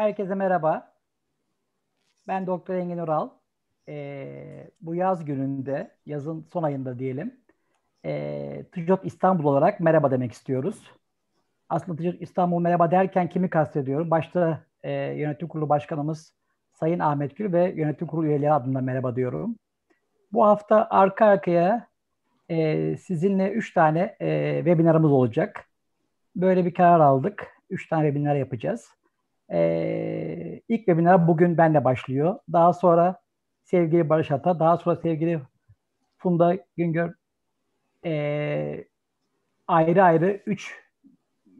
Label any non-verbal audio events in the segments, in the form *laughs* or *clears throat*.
Herkese merhaba. Ben Doktor Engin Ural. Ee, bu yaz gününde, yazın son ayında diyelim, e, ee, TÜJOP İstanbul olarak merhaba demek istiyoruz. Aslında TÜJOP İstanbul merhaba derken kimi kastediyorum? Başta e, yönetim kurulu başkanımız Sayın Ahmet Gül ve yönetim kurulu üyeleri adına merhaba diyorum. Bu hafta arka arkaya e, sizinle üç tane e, webinarımız olacak. Böyle bir karar aldık. Üç tane webinar yapacağız. Ee, ilk webinar bugün benle başlıyor. Daha sonra sevgili Barış Ata, daha sonra sevgili Funda Güngör ee, ayrı ayrı 3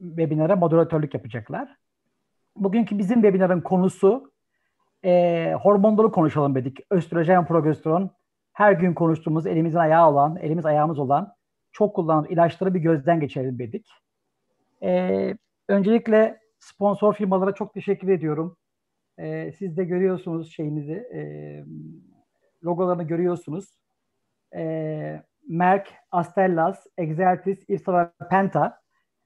webinara moderatörlük yapacaklar. Bugünkü bizim webinarın konusu e, hormonları konuşalım dedik. Östrojen, progesteron, her gün konuştuğumuz elimizin ayağı olan, elimiz ayağımız olan çok kullanılan ilaçları bir gözden geçirelim dedik. E, öncelikle Sponsor firmalara çok teşekkür ediyorum. E, siz de görüyorsunuz şeyinizi, e, logolarını görüyorsunuz. E, Merck, Astellas, Exertis, İrsa ve Penta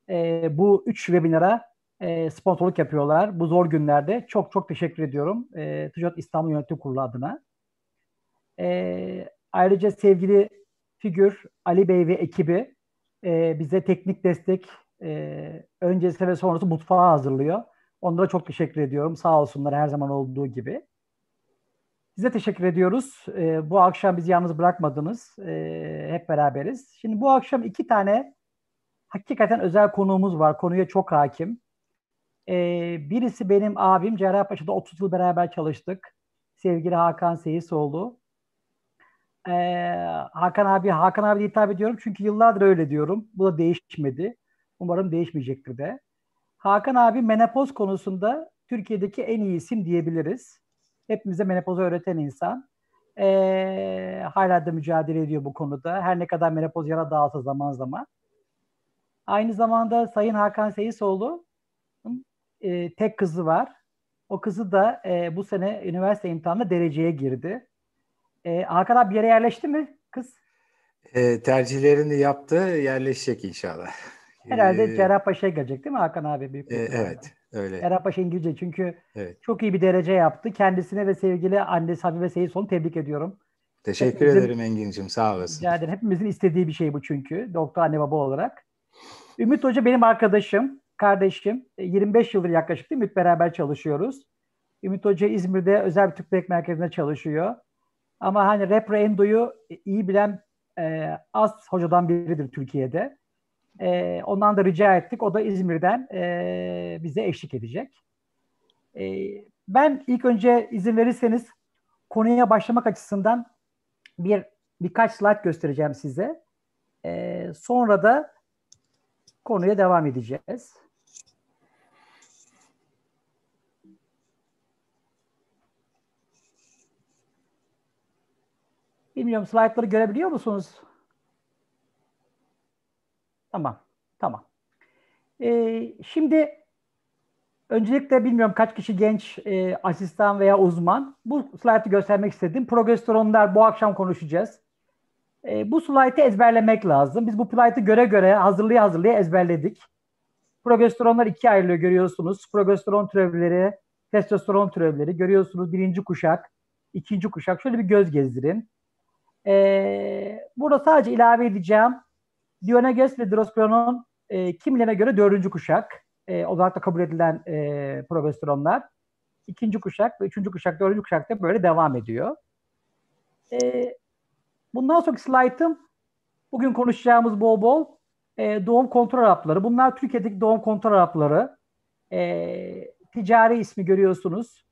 e, bu üç webinara e, sponsorluk yapıyorlar bu zor günlerde. Çok çok teşekkür ediyorum e, Ticaret İstanbul Yönetim Kurulu adına. E, ayrıca sevgili figür Ali Bey ve ekibi e, bize teknik destek e, öncesi ve sonrası mutfağı hazırlıyor. Onlara çok teşekkür ediyorum. Sağ olsunlar her zaman olduğu gibi. Size teşekkür ediyoruz. E, bu akşam bizi yalnız bırakmadınız. E, hep beraberiz. Şimdi bu akşam iki tane hakikaten özel konuğumuz var. Konuya çok hakim. E, birisi benim abim. Cerrahpaşa'da 30 yıl beraber çalıştık. Sevgili Hakan Seyisoğlu. E, Hakan abi, Hakan abi hitap ediyorum çünkü yıllardır öyle diyorum. Bu da değişmedi. Umarım değişmeyecektir de. Hakan abi menopoz konusunda Türkiye'deki en iyi isim diyebiliriz. Hepimize menopozu öğreten insan. Ee, hala da mücadele ediyor bu konuda. Her ne kadar menopoz yara dağılsa zaman zaman. Aynı zamanda Sayın Hakan Seyisoğlu e, tek kızı var. O kızı da e, bu sene üniversite imtihanında dereceye girdi. E, Hakan abi yere yerleşti mi kız? E, tercihlerini yaptı, yerleşecek inşallah. Herhalde ee, Cerrahpaşa'ya gelecek değil mi Hakan abi? Büyük e, evet öyle. Cerrahpaşa İngilizce çünkü evet. çok iyi bir derece yaptı. Kendisine ve sevgili annesi Habibe Seyit Son tebrik ediyorum. Teşekkür Hepimizin, ederim Engin'cim sağ olasın. Rica ederim. Hepimizin istediği bir şey bu çünkü doktor anne baba olarak. Ümit Hoca benim arkadaşım, kardeşim. 25 e, yıldır yaklaşık değil mi? Beraber çalışıyoruz. Ümit Hoca İzmir'de özel bir Türk Merkezi'nde çalışıyor. Ama hani Repro Endo'yu iyi bilen e, az hocadan biridir Türkiye'de. E, ondan da rica ettik. O da İzmir'den e, bize eşlik edecek. E, ben ilk önce izin verirseniz konuya başlamak açısından bir birkaç slide göstereceğim size. E, sonra da konuya devam edeceğiz. Bilmiyorum slaytları görebiliyor musunuz? Tamam. Tamam. Ee, şimdi öncelikle bilmiyorum kaç kişi genç e, asistan veya uzman. Bu slaytı göstermek istedim. Progesteronlar bu akşam konuşacağız. E, bu slaytı ezberlemek lazım. Biz bu slaytı göre göre hazırlığı hazırlaya ezberledik. Progesteronlar iki ayrılıyor görüyorsunuz. Progesteron türevleri, testosteron türevleri görüyorsunuz. Birinci kuşak, ikinci kuşak. Şöyle bir göz gezdirin. E, burada sadece ilave edeceğim Diogenes ve Drosperon'un e, kimilerine göre dördüncü kuşak e, olarak da kabul edilen e, progesteronlar. İkinci kuşak ve üçüncü kuşak, dördüncü kuşak da böyle devam ediyor. E, bundan sonraki slaytım bugün konuşacağımız bol bol e, doğum kontrol hapları. Bunlar Türkiye'deki doğum kontrol hapları. E, ticari ismi görüyorsunuz.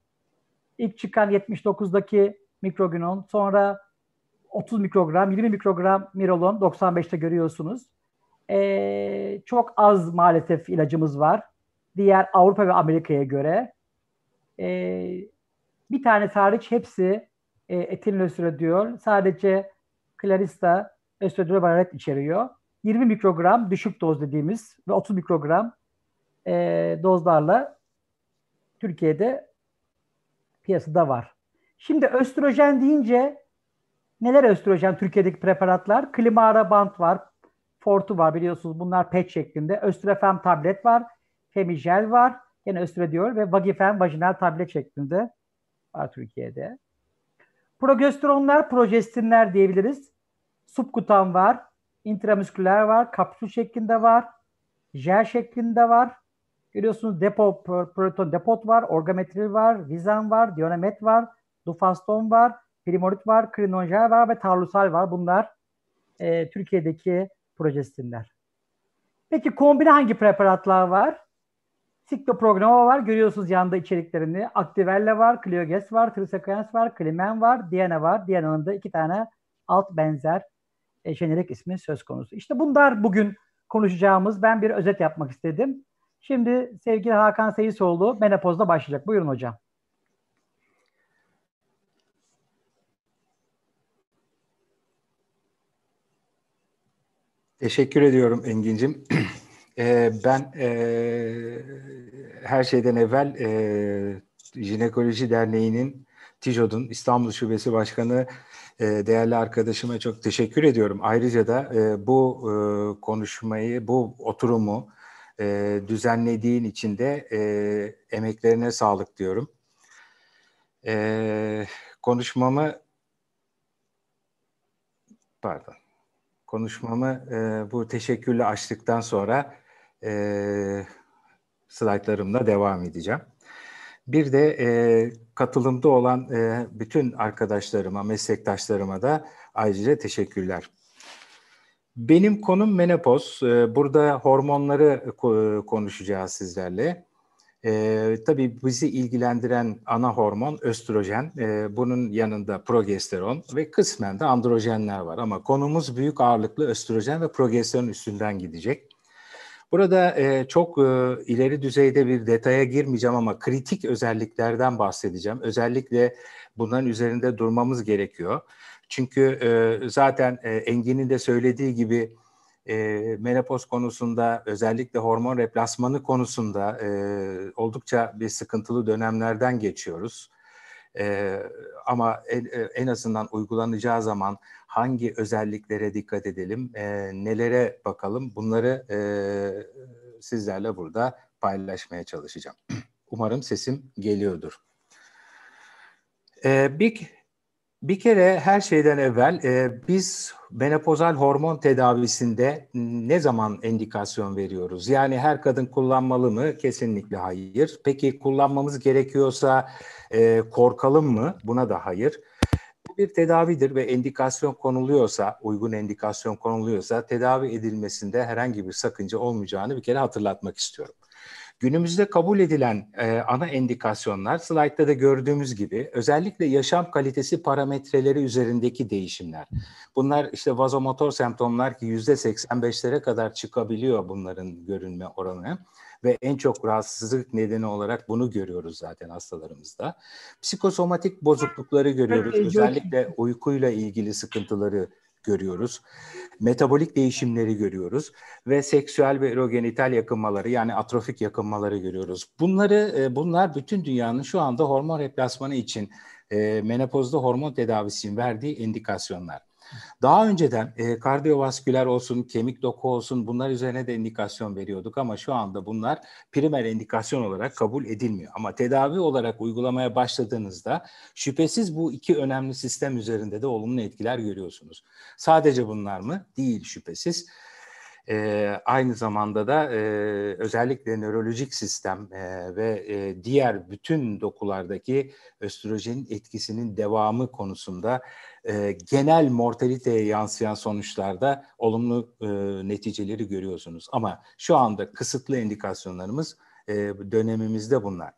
İlk çıkan 79'daki mikroginon, sonra 30 mikrogram, 20 mikrogram mirolon 95'te görüyorsunuz. E, çok az maalesef ilacımız var. Diğer Avrupa ve Amerika'ya göre. E, bir tane hariç hepsi e, etil östradiol. Sadece Clarista östradiol vararet içeriyor. 20 mikrogram düşük doz dediğimiz ve 30 mikrogram e, dozlarla Türkiye'de piyasada var. Şimdi östrojen deyince Neler östrojen Türkiye'deki preparatlar? Klimara bant var, Fortu var biliyorsunuz bunlar pet şeklinde. Östrofem tablet var, Femijel var, yine östre diyor ve Vagifem vajinal tablet şeklinde var Türkiye'de. Progesteronlar, projestinler diyebiliriz. Subkutan var, intramüsküler var, kapsül şeklinde var, jel şeklinde var. Görüyorsunuz depo, proton depot var, orgametril var, vizan var, dionamet var, dufaston var, Primorit var, Krinonjel var ve Tarlusal var. Bunlar e, Türkiye'deki projestinler. Peki kombine hangi preparatlar var? Sikloprograma var. Görüyorsunuz yanında içeriklerini. Aktivelle var, Clioges var, Trisequens var, Klimen var, Diana var. Diana'nın da iki tane alt benzer e, jenerik ismi söz konusu. İşte bunlar bugün konuşacağımız. Ben bir özet yapmak istedim. Şimdi sevgili Hakan Seyisoğlu menopozda başlayacak. Buyurun hocam. Teşekkür ediyorum Engin'cim. *clears throat* E, ben e, her şeyden evvel e, Jinekoloji Derneği'nin TİJOD'un İstanbul Şubesi Başkanı e, değerli arkadaşıma çok teşekkür ediyorum. Ayrıca da e, bu e, konuşmayı, bu oturumu e, düzenlediğin için de e, emeklerine sağlık diyorum. E, konuşmamı pardon konuşmamı e, bu teşekkürle açtıktan sonra e, slaytlarımla devam edeceğim. Bir de e, katılımda olan e, bütün arkadaşlarıma, meslektaşlarıma da ayrıca teşekkürler. Benim konum menopoz. E, burada hormonları e, konuşacağız sizlerle. E, tabii bizi ilgilendiren ana hormon östrojen, e, bunun yanında progesteron ve kısmen de androjenler var. Ama konumuz büyük ağırlıklı östrojen ve progesteron üstünden gidecek. Burada e, çok e, ileri düzeyde bir detaya girmeyeceğim ama kritik özelliklerden bahsedeceğim. Özellikle bunların üzerinde durmamız gerekiyor. Çünkü e, zaten e, Engin'in de söylediği gibi e, menopoz konusunda özellikle hormon replasmanı konusunda e, oldukça bir sıkıntılı dönemlerden geçiyoruz. E, ama en, e, en azından uygulanacağı zaman hangi özelliklere dikkat edelim, e, nelere bakalım bunları e, sizlerle burada paylaşmaya çalışacağım. *clears throat* Umarım sesim geliyordur. E, bir bir kere her şeyden evvel e, biz menopozal hormon tedavisinde ne zaman indikasyon veriyoruz? Yani her kadın kullanmalı mı? Kesinlikle hayır. Peki kullanmamız gerekiyorsa e, korkalım mı? Buna da hayır. Bu bir tedavidir ve indikasyon konuluyorsa, uygun indikasyon konuluyorsa tedavi edilmesinde herhangi bir sakınca olmayacağını bir kere hatırlatmak istiyorum. Günümüzde kabul edilen e, ana endikasyonlar slaytta da gördüğümüz gibi özellikle yaşam kalitesi parametreleri üzerindeki değişimler. Bunlar işte vazomotor semptomlar ki yüzde 85'lere kadar çıkabiliyor bunların görünme oranı ve en çok rahatsızlık nedeni olarak bunu görüyoruz zaten hastalarımızda. Psikosomatik bozuklukları görüyoruz. Özellikle uykuyla ilgili sıkıntıları görüyoruz metabolik değişimleri görüyoruz ve seksüel ve erogenital yakınmaları yani atrofik yakınmaları görüyoruz. Bunları e, bunlar bütün dünyanın şu anda hormon replasmanı için e, menopozda hormon tedavisinin verdiği indikasyonlar. Daha önceden e, kardiyovasküler olsun, kemik doku olsun bunlar üzerine de indikasyon veriyorduk ama şu anda bunlar primer indikasyon olarak kabul edilmiyor. Ama tedavi olarak uygulamaya başladığınızda şüphesiz bu iki önemli sistem üzerinde de olumlu etkiler görüyorsunuz. Sadece bunlar mı? Değil şüphesiz. E, aynı zamanda da e, özellikle nörolojik sistem e, ve e, diğer bütün dokulardaki östrojenin etkisinin devamı konusunda e, genel mortaliteye yansıyan sonuçlarda olumlu e, neticeleri görüyorsunuz. Ama şu anda kısıtlı indikasyonlarımız e, dönemimizde bunlar.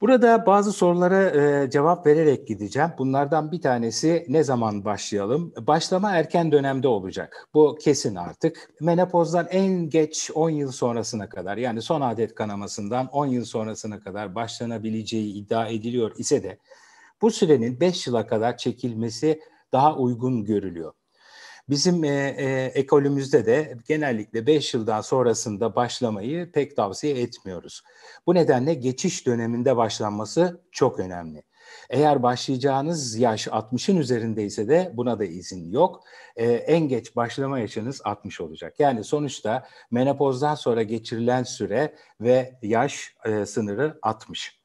Burada bazı sorulara e, cevap vererek gideceğim. Bunlardan bir tanesi ne zaman başlayalım? Başlama erken dönemde olacak. Bu kesin artık. Menopozdan en geç 10 yıl sonrasına kadar yani son adet kanamasından 10 yıl sonrasına kadar başlanabileceği iddia ediliyor ise de bu sürenin 5 yıla kadar çekilmesi daha uygun görülüyor. Bizim e, e, ekolümüzde de genellikle 5 yıldan sonrasında başlamayı pek tavsiye etmiyoruz. Bu nedenle geçiş döneminde başlanması çok önemli. Eğer başlayacağınız yaş 60'ın üzerindeyse de buna da izin yok. Ee, en geç başlama yaşınız 60 olacak. Yani sonuçta menopozdan sonra geçirilen süre ve yaş e, sınırı 60.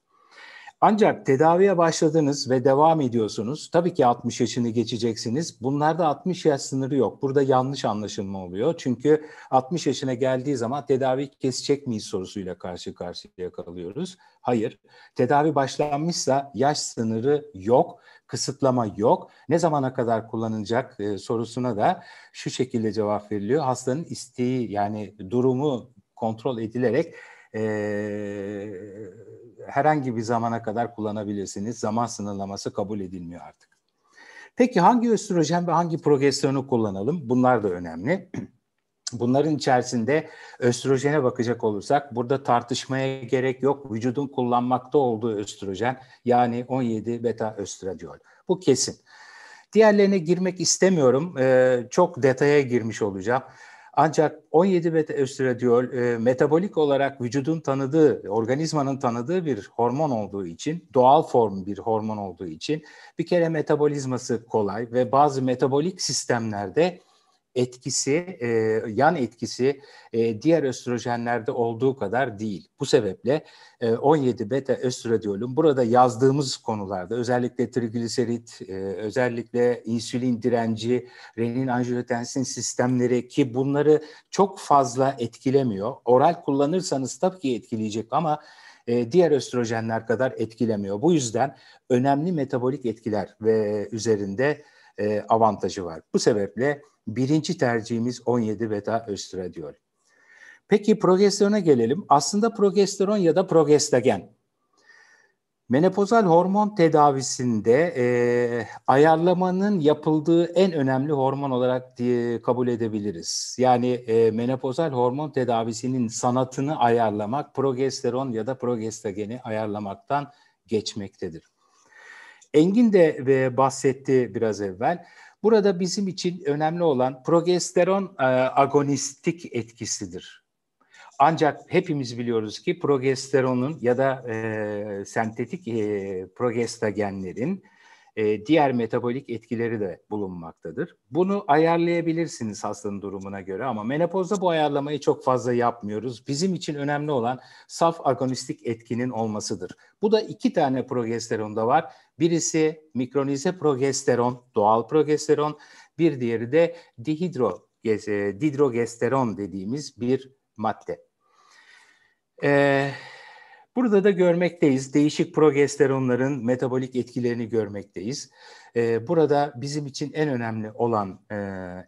Ancak tedaviye başladınız ve devam ediyorsunuz. Tabii ki 60 yaşını geçeceksiniz. Bunlarda 60 yaş sınırı yok. Burada yanlış anlaşılma oluyor. Çünkü 60 yaşına geldiği zaman tedavi kesecek miyiz sorusuyla karşı karşıya kalıyoruz. Hayır. Tedavi başlanmışsa yaş sınırı yok, kısıtlama yok. Ne zamana kadar kullanılacak e, sorusuna da şu şekilde cevap veriliyor. Hastanın isteği yani durumu kontrol edilerek e, herhangi bir zamana kadar kullanabilirsiniz. Zaman sınırlaması kabul edilmiyor artık. Peki hangi östrojen ve hangi progesteronu kullanalım? Bunlar da önemli. *clears throat* Bunların içerisinde östrojene bakacak olursak burada tartışmaya gerek yok. Vücudun kullanmakta olduğu östrojen yani 17 beta östradiol. Bu kesin. Diğerlerine girmek istemiyorum. Ee, çok detaya girmiş olacağım. Ancak 17 beta östradiol e, e, metabolik olarak vücudun tanıdığı, organizmanın tanıdığı bir hormon olduğu için, doğal form bir hormon olduğu için bir kere metabolizması kolay ve bazı metabolik sistemlerde etkisi, e, yan etkisi e, diğer östrojenlerde olduğu kadar değil. Bu sebeple e, 17 beta östradiolun burada yazdığımız konularda özellikle trigliserit, e, özellikle insülin direnci, renin anjiyotensin sistemleri ki bunları çok fazla etkilemiyor. Oral kullanırsanız tabii ki etkileyecek ama e, diğer östrojenler kadar etkilemiyor. Bu yüzden önemli metabolik etkiler ve üzerinde e, avantajı var. Bu sebeple Birinci tercihimiz 17 beta östradiol. Peki progesterona gelelim. Aslında progesteron ya da progestagen. Menopozal hormon tedavisinde e, ayarlamanın yapıldığı en önemli hormon olarak diye kabul edebiliriz. Yani e, menopozal hormon tedavisinin sanatını ayarlamak progesteron ya da progestageni ayarlamaktan geçmektedir. Engin de e, bahsetti biraz evvel. Burada bizim için önemli olan progesteron e, agonistik etkisidir. Ancak hepimiz biliyoruz ki progesteronun ya da e, sentetik e, progestagenlerin e, diğer metabolik etkileri de bulunmaktadır. Bunu ayarlayabilirsiniz hastanın durumuna göre ama menopozda bu ayarlamayı çok fazla yapmıyoruz. Bizim için önemli olan saf agonistik etkinin olmasıdır. Bu da iki tane progesteron da var. Birisi mikronize progesteron, doğal progesteron. Bir diğeri de dihidro, e, didrogesteron dediğimiz bir madde. Eee Burada da görmekteyiz. Değişik progesteronların metabolik etkilerini görmekteyiz. Ee, burada bizim için en önemli olan e,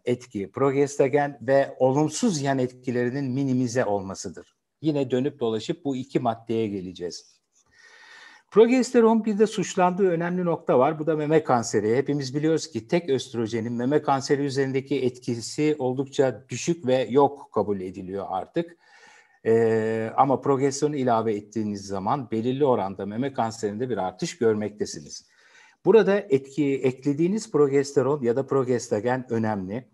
etki progestagen ve olumsuz yan etkilerinin minimize olmasıdır. Yine dönüp dolaşıp bu iki maddeye geleceğiz. Progesteron bir de suçlandığı önemli nokta var. Bu da meme kanseri. Hepimiz biliyoruz ki tek östrojenin meme kanseri üzerindeki etkisi oldukça düşük ve yok kabul ediliyor artık. E, ama progesteron ilave ettiğiniz zaman belirli oranda meme kanserinde bir artış görmektesiniz. Burada etki eklediğiniz progesteron ya da progestagen önemli.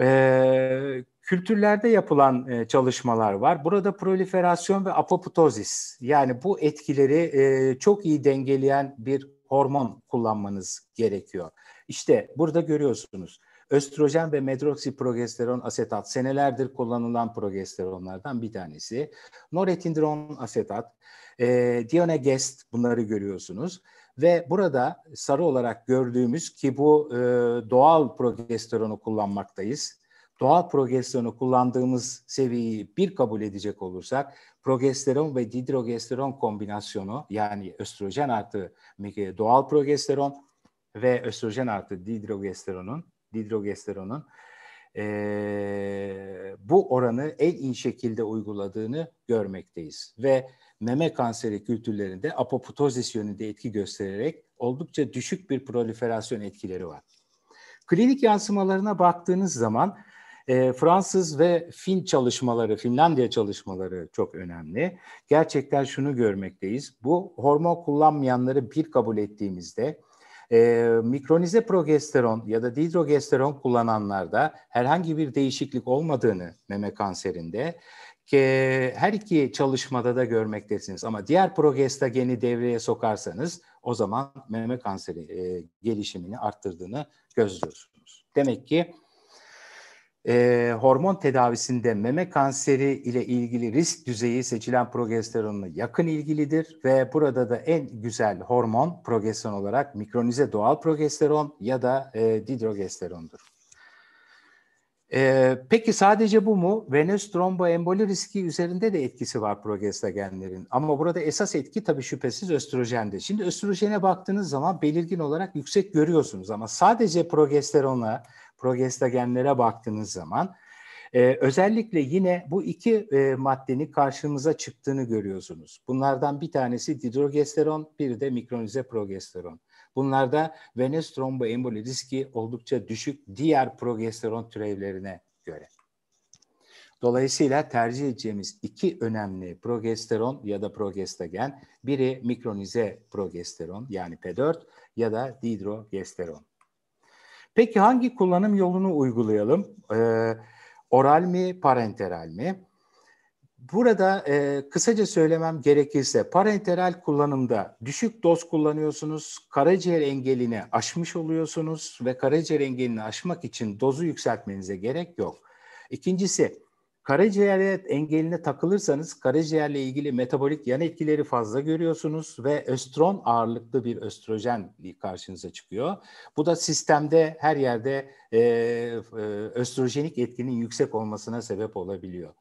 Ee, kültürlerde yapılan e, çalışmalar var. Burada proliferasyon ve apoptozis yani bu etkileri e, çok iyi dengeleyen bir hormon kullanmanız gerekiyor. İşte burada görüyorsunuz. Östrojen ve medroksiprogesteron asetat senelerdir kullanılan progesteronlardan bir tanesi. Noretindron asetat, e, ee, Dionegest bunları görüyorsunuz. Ve burada sarı olarak gördüğümüz ki bu e, doğal progesteronu kullanmaktayız. Doğal progesteronu kullandığımız seviyeyi bir kabul edecek olursak progesteron ve didrogesteron kombinasyonu yani östrojen artı e, doğal progesteron ve östrojen artı didrogesteronun didrogesteronun e, ee, bu oranı en iyi şekilde uyguladığını görmekteyiz. Ve meme kanseri kültürlerinde apoptozis yönünde etki göstererek oldukça düşük bir proliferasyon etkileri var. Klinik yansımalarına baktığınız zaman e, Fransız ve Fin çalışmaları, Finlandiya çalışmaları çok önemli. Gerçekten şunu görmekteyiz. Bu hormon kullanmayanları bir kabul ettiğimizde e, mikronize progesteron ya da dihidrogesteron kullananlarda herhangi bir değişiklik olmadığını meme kanserinde ki her iki çalışmada da görmektesiniz. Ama diğer progestageni devreye sokarsanız o zaman meme kanseri e, gelişimini arttırdığını gözlüyorsunuz. Demek ki e, hormon tedavisinde meme kanseri ile ilgili risk düzeyi seçilen progesteronla yakın ilgilidir ve burada da en güzel hormon progesteron olarak mikronize doğal progesteron ya da e, didrogesterondur. E, peki sadece bu mu? Venöz tromboemboli riski üzerinde de etkisi var progestagenlerin. Ama burada esas etki tabii şüphesiz östrojende. Şimdi östrojene baktığınız zaman belirgin olarak yüksek görüyorsunuz ama sadece progesteronla progestagenlere baktığınız zaman ee, özellikle yine bu iki e, maddenin karşımıza çıktığını görüyorsunuz. Bunlardan bir tanesi didrogesteron, biri de mikronize progesteron. Bunlarda venöz tromboemboli riski oldukça düşük diğer progesteron türevlerine göre. Dolayısıyla tercih edeceğimiz iki önemli progesteron ya da progestagen, biri mikronize progesteron yani P4 ya da didrogesteron. Peki hangi kullanım yolunu uygulayalım? Ee, oral mi, parenteral mi? Burada e, kısaca söylemem gerekirse parenteral kullanımda düşük doz kullanıyorsunuz, karaciğer engelini aşmış oluyorsunuz ve karaciğer engelini aşmak için dozu yükseltmenize gerek yok. İkincisi Karaciğer engeline takılırsanız karaciğerle ilgili metabolik yan etkileri fazla görüyorsunuz ve östron ağırlıklı bir östrojen karşınıza çıkıyor. Bu da sistemde her yerde e, e, östrojenik etkinin yüksek olmasına sebep olabiliyor.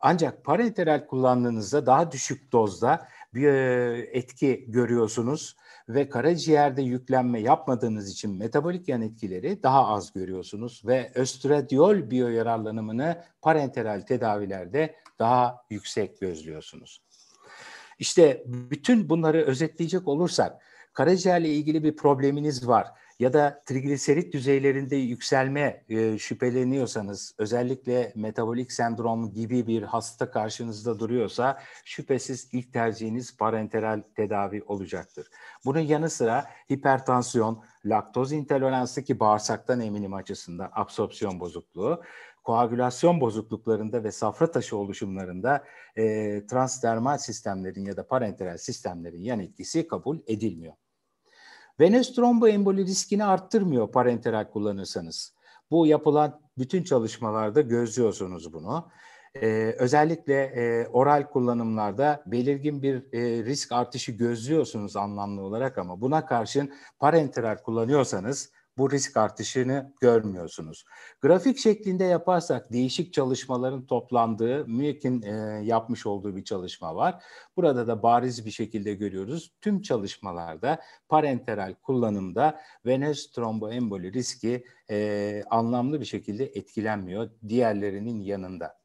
Ancak parenteral kullandığınızda daha düşük dozda bir e, etki görüyorsunuz ve karaciğerde yüklenme yapmadığınız için metabolik yan etkileri daha az görüyorsunuz ve östradiol biyoyararlanımını parenteral tedavilerde daha yüksek gözlüyorsunuz. İşte bütün bunları özetleyecek olursak karaciğerle ilgili bir probleminiz var ya da trigliserit düzeylerinde yükselme e, şüpheleniyorsanız özellikle metabolik sendrom gibi bir hasta karşınızda duruyorsa şüphesiz ilk tercihiniz parenteral tedavi olacaktır. Bunun yanı sıra hipertansiyon, laktoz intoleransı ki bağırsaktan eminim açısından absorpsiyon bozukluğu, koagülasyon bozukluklarında ve safra taşı oluşumlarında e, transdermal sistemlerin ya da parenteral sistemlerin yan etkisi kabul edilmiyor. Venöz tromboemboli riskini arttırmıyor parenteral kullanırsanız. Bu yapılan bütün çalışmalarda gözlüyorsunuz bunu. Ee, özellikle e, oral kullanımlarda belirgin bir e, risk artışı gözlüyorsunuz anlamlı olarak ama buna karşın parenteral kullanıyorsanız bu risk artışını görmüyorsunuz. Grafik şeklinde yaparsak değişik çalışmaların toplandığı MÜİK'in e, yapmış olduğu bir çalışma var. Burada da bariz bir şekilde görüyoruz. Tüm çalışmalarda parenteral kullanımda venöz tromboemboli riski e, anlamlı bir şekilde etkilenmiyor diğerlerinin yanında.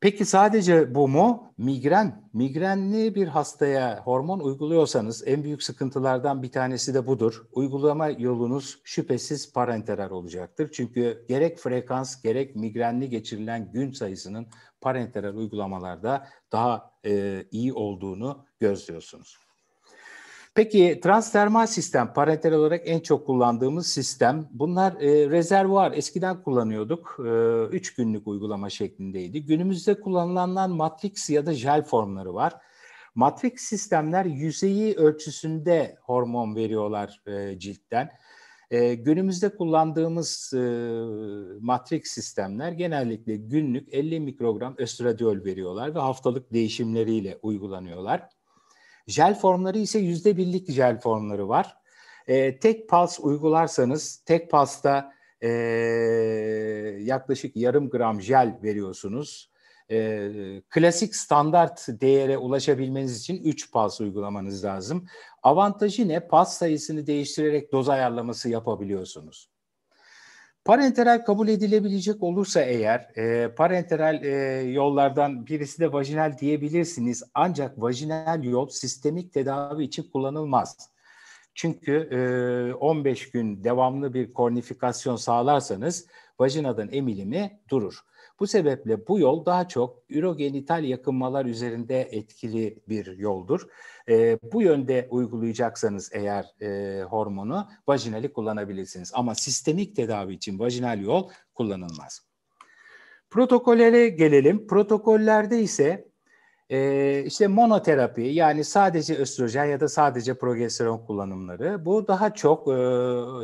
Peki sadece bu mu? Migren. Migrenli bir hastaya hormon uyguluyorsanız en büyük sıkıntılardan bir tanesi de budur. Uygulama yolunuz şüphesiz parenteral olacaktır. Çünkü gerek frekans gerek migrenli geçirilen gün sayısının parenteral uygulamalarda daha e, iyi olduğunu gözlüyorsunuz. Peki transdermal sistem, parental olarak en çok kullandığımız sistem. Bunlar e, rezervuar, eskiden kullanıyorduk. E, üç günlük uygulama şeklindeydi. Günümüzde kullanılanlar matrix ya da jel formları var. Matrix sistemler yüzeyi ölçüsünde hormon veriyorlar e, ciltten. E, günümüzde kullandığımız e, matrix sistemler genellikle günlük 50 mikrogram östradiol veriyorlar ve haftalık değişimleriyle uygulanıyorlar. Jel formları ise yüzde birlik jel formları var. E, tek pas uygularsanız tek pasta e, yaklaşık yarım gram jel veriyorsunuz. E, klasik standart değere ulaşabilmeniz için 3 pas uygulamanız lazım. Avantajı ne? Pas sayısını değiştirerek doz ayarlaması yapabiliyorsunuz. Parenteral kabul edilebilecek olursa eğer e, parenteral e, yollardan birisi de vajinal diyebilirsiniz. Ancak vajinal yol sistemik tedavi için kullanılmaz. Çünkü e, 15 gün devamlı bir kornifikasyon sağlarsanız vajinadan emilimi durur. Bu sebeple bu yol daha çok ürogenital yakınmalar üzerinde etkili bir yoldur. E, bu yönde uygulayacaksanız eğer e, hormonu vajinali kullanabilirsiniz. Ama sistemik tedavi için vajinal yol kullanılmaz. Protokollere gelelim. Protokollerde ise e, işte monoterapi yani sadece östrojen ya da sadece progesteron kullanımları bu daha çok e,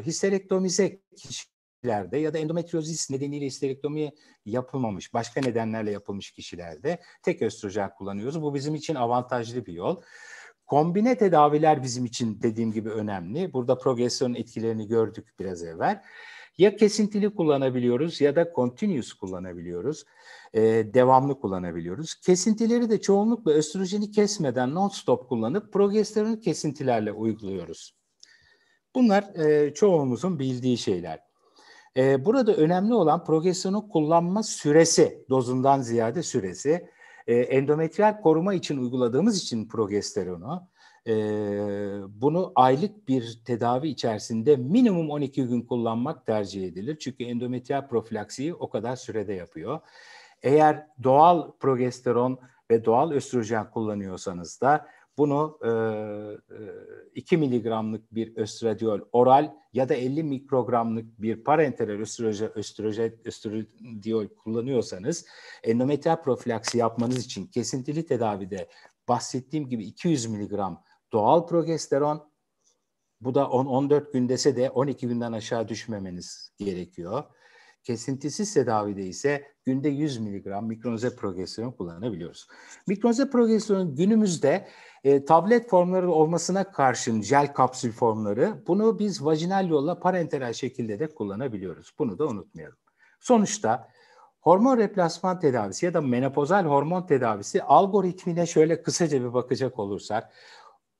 histerektomize kişi kişilerde ya da endometriozis nedeniyle histerektomi yapılmamış, başka nedenlerle yapılmış kişilerde tek östrojen kullanıyoruz. Bu bizim için avantajlı bir yol. Kombine tedaviler bizim için dediğim gibi önemli. Burada progresyonun etkilerini gördük biraz evvel. Ya kesintili kullanabiliyoruz ya da continuous kullanabiliyoruz. Ee, devamlı kullanabiliyoruz. Kesintileri de çoğunlukla östrojeni kesmeden non-stop kullanıp progesteronu kesintilerle uyguluyoruz. Bunlar e, çoğumuzun bildiği şeyler. E, burada önemli olan progesteronu kullanma süresi, dozundan ziyade süresi. E, endometriyal koruma için uyguladığımız için progesteronu, e, ee, bunu aylık bir tedavi içerisinde minimum 12 gün kullanmak tercih edilir. Çünkü endometriyal profilaksiyi o kadar sürede yapıyor. Eğer doğal progesteron ve doğal östrojen kullanıyorsanız da bunu e, e, 2 miligramlık bir östradiol oral ya da 50 mikrogramlık bir parenteral östroje, östroje, östradiol kullanıyorsanız endometriyal profilaksi yapmanız için kesintili tedavide bahsettiğim gibi 200 miligram doğal progesteron bu da 10-14 gündese de 12 günden aşağı düşmemeniz gerekiyor. Kesintisiz tedavide ise günde 100 miligram mikronize progesteron kullanabiliyoruz. Mikronize progesteron günümüzde e, tablet formları olmasına karşın jel kapsül formları bunu biz vajinal yolla parenteral şekilde de kullanabiliyoruz. Bunu da unutmayalım. Sonuçta hormon replasman tedavisi ya da menopozal hormon tedavisi algoritmine şöyle kısaca bir bakacak olursak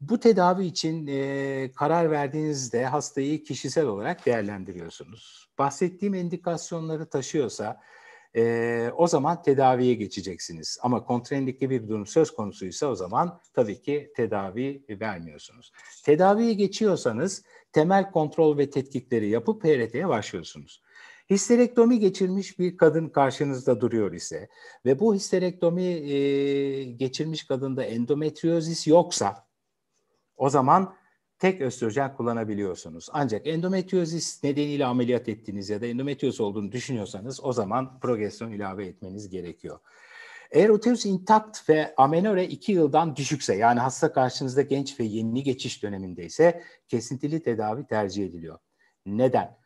bu tedavi için e, karar verdiğinizde hastayı kişisel olarak değerlendiriyorsunuz. Bahsettiğim indikasyonları taşıyorsa e, o zaman tedaviye geçeceksiniz. Ama kontraindikli bir durum söz konusuysa o zaman tabii ki tedavi vermiyorsunuz. Tedaviye geçiyorsanız temel kontrol ve tetkikleri yapıp HRT'ye başlıyorsunuz. Histerektomi geçirmiş bir kadın karşınızda duruyor ise ve bu histerektomi e, geçirmiş kadında endometriozis yoksa o zaman tek östrojen kullanabiliyorsunuz. Ancak endometriozis nedeniyle ameliyat ettiğiniz ya da endometriyoz olduğunu düşünüyorsanız o zaman progesteron ilave etmeniz gerekiyor. Eğer uterus intakt ve amenore 2 yıldan düşükse yani hasta karşınızda genç ve yeni geçiş dönemindeyse kesintili tedavi tercih ediliyor. Neden?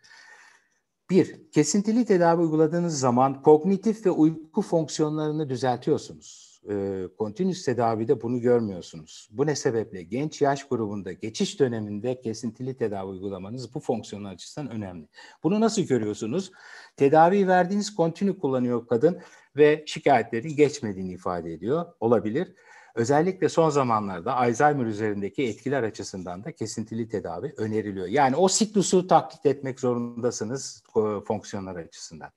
Bir, kesintili tedavi uyguladığınız zaman kognitif ve uyku fonksiyonlarını düzeltiyorsunuz e, continuous tedavide bunu görmüyorsunuz. Bu ne sebeple? Genç yaş grubunda geçiş döneminde kesintili tedavi uygulamanız bu fonksiyon açısından önemli. Bunu nasıl görüyorsunuz? Tedavi verdiğiniz continue kullanıyor kadın ve şikayetlerin geçmediğini ifade ediyor. Olabilir. Özellikle son zamanlarda Alzheimer üzerindeki etkiler açısından da kesintili tedavi öneriliyor. Yani o siklusu taklit etmek zorundasınız fonksiyonlar açısından.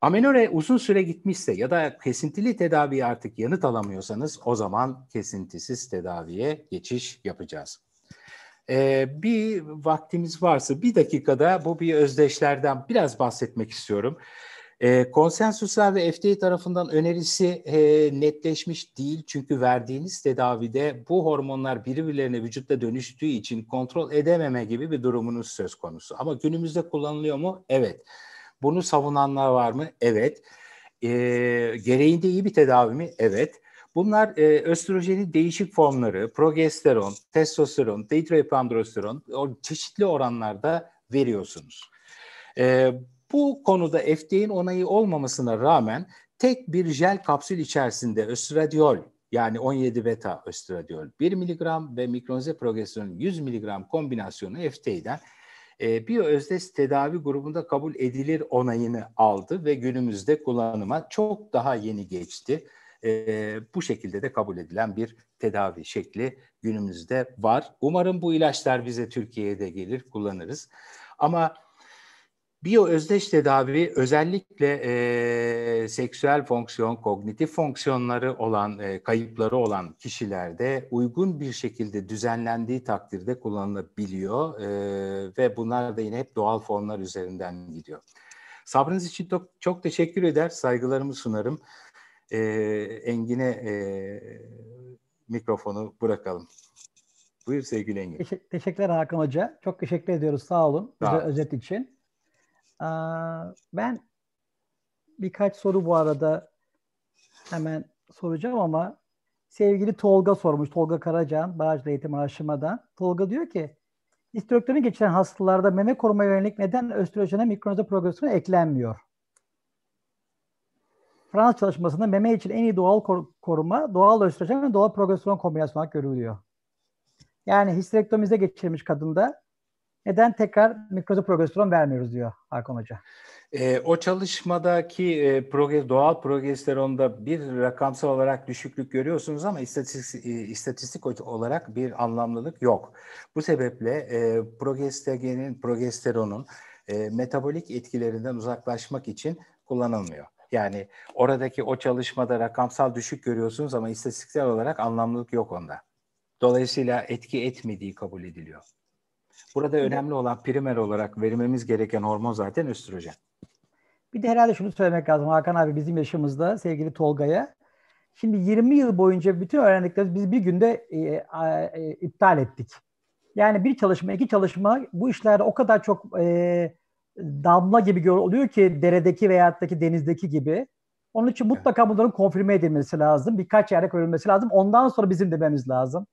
Amenore uzun süre gitmişse ya da kesintili tedaviye artık yanıt alamıyorsanız o zaman kesintisiz tedaviye geçiş yapacağız. Ee, bir vaktimiz varsa bir dakikada bu bir özdeşlerden biraz bahsetmek istiyorum. E, konsensuslar ve FDA tarafından önerisi e, netleşmiş değil çünkü verdiğiniz tedavide bu hormonlar birbirlerine vücutta dönüştüğü için kontrol edememe gibi bir durumunuz söz konusu. Ama günümüzde kullanılıyor mu? Evet. Evet bunu savunanlar var mı? Evet. E, gereğinde iyi bir tedavi mi? Evet. Bunlar e, östrojenin değişik formları, progesteron, testosteron, dihidroepandosteron çeşitli oranlarda veriyorsunuz. E, bu konuda FDA'nin onayı olmamasına rağmen tek bir jel kapsül içerisinde östradiol yani 17 beta östradiol 1 mg ve mikronize progesteron 100 mg kombinasyonu FDA'den e, ee, biyoözdeş tedavi grubunda kabul edilir onayını aldı ve günümüzde kullanıma çok daha yeni geçti. E, bu şekilde de kabul edilen bir tedavi şekli günümüzde var. Umarım bu ilaçlar bize Türkiye'ye de gelir, kullanırız. Ama özdeş tedavi özellikle e, seksüel fonksiyon, kognitif fonksiyonları olan, e, kayıpları olan kişilerde uygun bir şekilde düzenlendiği takdirde kullanılabiliyor e, ve bunlar da yine hep doğal formlar üzerinden gidiyor. Sabrınız için çok, çok teşekkür eder, saygılarımı sunarım. E, Engin'e e, mikrofonu bırakalım. Buyur sevgili Engin. Teşekkürler Hakan Hoca. Çok teşekkür ediyoruz. Sağ olun. Bize özet için. Ben birkaç soru bu arada hemen soracağım ama sevgili Tolga sormuş. Tolga Karacan, Bağcılı Eğitim Araştırma'dan. Tolga diyor ki, istiroktoni geçiren hastalarda meme koruma yönelik neden östrojene mikronize progresyon eklenmiyor? Fransız çalışmasında meme için en iyi doğal kor- koruma doğal östrojen ve doğal progesteron kombinasyonu olarak görülüyor. Yani histerektomize geçirilmiş kadında neden tekrar mikroza progesteron vermiyoruz diyor Hakan Hoca. E, o çalışmadaki e, proge, doğal progesteronda bir rakamsal olarak düşüklük görüyorsunuz ama istatistik, e, istatistik olarak bir anlamlılık yok. Bu sebeple e, progestegenin, progesteronun e, metabolik etkilerinden uzaklaşmak için kullanılmıyor. Yani oradaki o çalışmada rakamsal düşük görüyorsunuz ama istatistiksel olarak anlamlılık yok onda. Dolayısıyla etki etmediği kabul ediliyor. Burada önemli olan primer olarak vermemiz gereken hormon zaten östrojen. Bir de herhalde şunu söylemek lazım Hakan abi bizim yaşımızda sevgili Tolga'ya. Şimdi 20 yıl boyunca bütün öğrendiklerimiz biz bir günde e, e, iptal ettik. Yani bir çalışma, iki çalışma bu işlerde o kadar çok e, damla gibi oluyor ki deredeki veyattaki denizdeki gibi. Onun için mutlaka bunların konfirme edilmesi lazım. Birkaç yerde görülmesi lazım. Ondan sonra bizim dememiz lazım.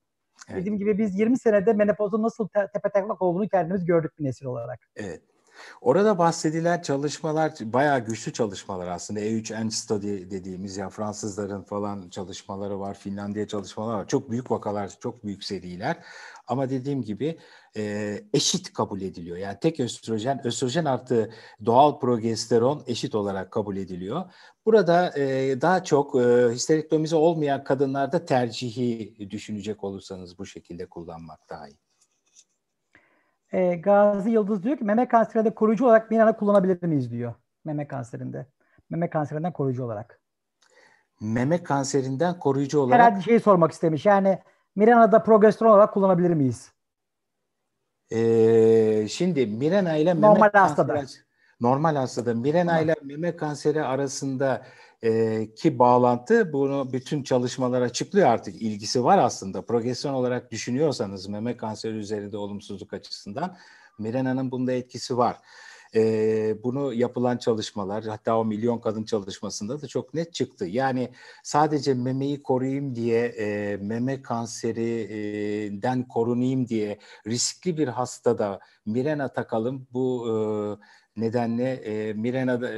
Evet. Dediğim gibi biz 20 senede menopozun nasıl te- tepe taklak olduğunu kendimiz gördük bir nesil olarak. Evet. Orada bahsedilen çalışmalar bayağı güçlü çalışmalar aslında. E3N Study dediğimiz ya Fransızların falan çalışmaları var, Finlandiya çalışmaları var. Çok büyük vakalar, çok büyük seriler. Ama dediğim gibi e, eşit kabul ediliyor. Yani tek östrojen, östrojen artı doğal progesteron eşit olarak kabul ediliyor. Burada e, daha çok e, histerektomize olmayan kadınlarda tercihi düşünecek olursanız bu şekilde kullanmak daha iyi e, Gazi Yıldız diyor ki meme kanserinde koruyucu olarak bir ana kullanabilir miyiz diyor. Meme kanserinde. Meme kanserinden koruyucu olarak. Meme kanserinden koruyucu olarak. Herhalde şeyi sormak istemiş. Yani Mirana'da progesteron olarak kullanabilir miyiz? Ee, şimdi Mirena ile meme normal kanseri, hastada. normal hastada Mirena ile meme kanseri arasında e, ki bağlantı bunu bütün çalışmalar açıklıyor artık ilgisi var aslında. Progresyon olarak düşünüyorsanız meme kanseri üzerinde olumsuzluk açısından Mirena'nın bunda etkisi var. E, bunu yapılan çalışmalar hatta o milyon kadın çalışmasında da çok net çıktı. Yani sadece memeyi koruyayım diye e, meme kanserinden korunayım diye riskli bir hastada Mirena takalım bu e, nedenle e, Mirena da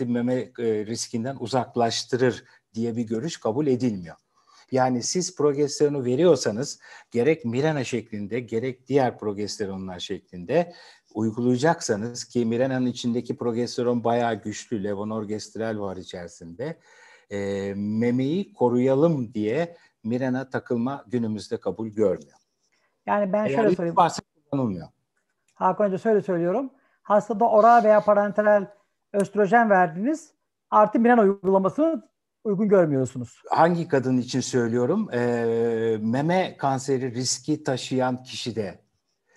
e, meme e, riskinden uzaklaştırır diye bir görüş kabul edilmiyor. Yani siz progesteronu veriyorsanız gerek Mirena şeklinde gerek diğer progesteronlar şeklinde uygulayacaksanız ki Mirena'nın içindeki progesteron bayağı güçlü, levonorgestrel var içerisinde. E, memeyi koruyalım diye Mirena takılma günümüzde kabul görmüyor. Yani ben şöyle yani söyleyeyim. Varsa kullanılmıyor. Hakan Hoca şöyle söylüyorum hastada oral veya parenteral östrojen verdiniz. Artı Milan uygulamasını uygun görmüyorsunuz. Hangi kadın için söylüyorum? E, meme kanseri riski taşıyan kişi de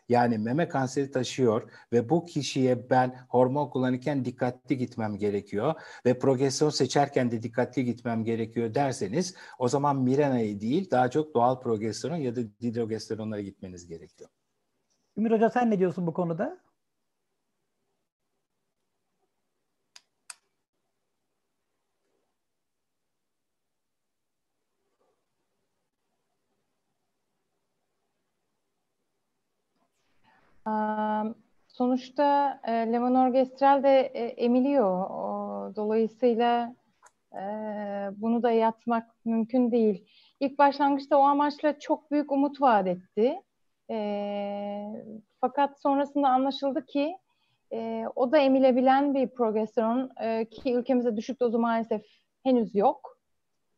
yani meme kanseri taşıyor ve bu kişiye ben hormon kullanırken dikkatli gitmem gerekiyor ve progesteron seçerken de dikkatli gitmem gerekiyor derseniz o zaman Mirena'ya değil daha çok doğal progesteron ya da didrogesteronlara gitmeniz gerekiyor. Ümit Hoca sen ne diyorsun bu konuda? sonuçta e, levonorgestrel de e, emiliyor. O, dolayısıyla e, bunu da yatmak mümkün değil. İlk başlangıçta o amaçla çok büyük umut vaat etti. E, fakat sonrasında anlaşıldı ki e, o da emilebilen bir progesteron e, ki ülkemizde düşük dozu maalesef henüz yok.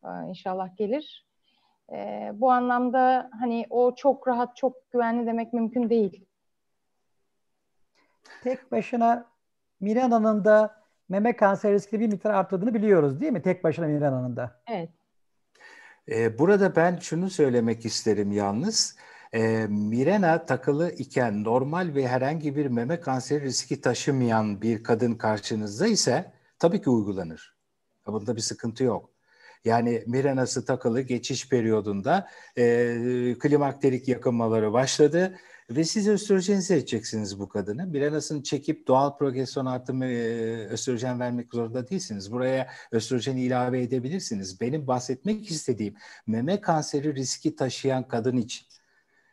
E, inşallah gelir. E, bu anlamda hani o çok rahat, çok güvenli demek mümkün değil tek başına migren anında meme kanseri riski bir miktar arttırdığını biliyoruz değil mi? Tek başına migren anında. Evet. Ee, burada ben şunu söylemek isterim yalnız. E, Mirena takılı iken normal ve herhangi bir meme kanseri riski taşımayan bir kadın karşınızda ise tabii ki uygulanır. Bunda bir sıkıntı yok. Yani Mirena'sı takılı geçiş periyodunda e, klimakterik yakınmaları başladı ve siz östrojenize edeceksiniz bu kadını. Bilanasını çekip doğal progesyon artımı e, östrojen vermek zorunda değilsiniz. Buraya östrojeni ilave edebilirsiniz. Benim bahsetmek istediğim meme kanseri riski taşıyan kadın için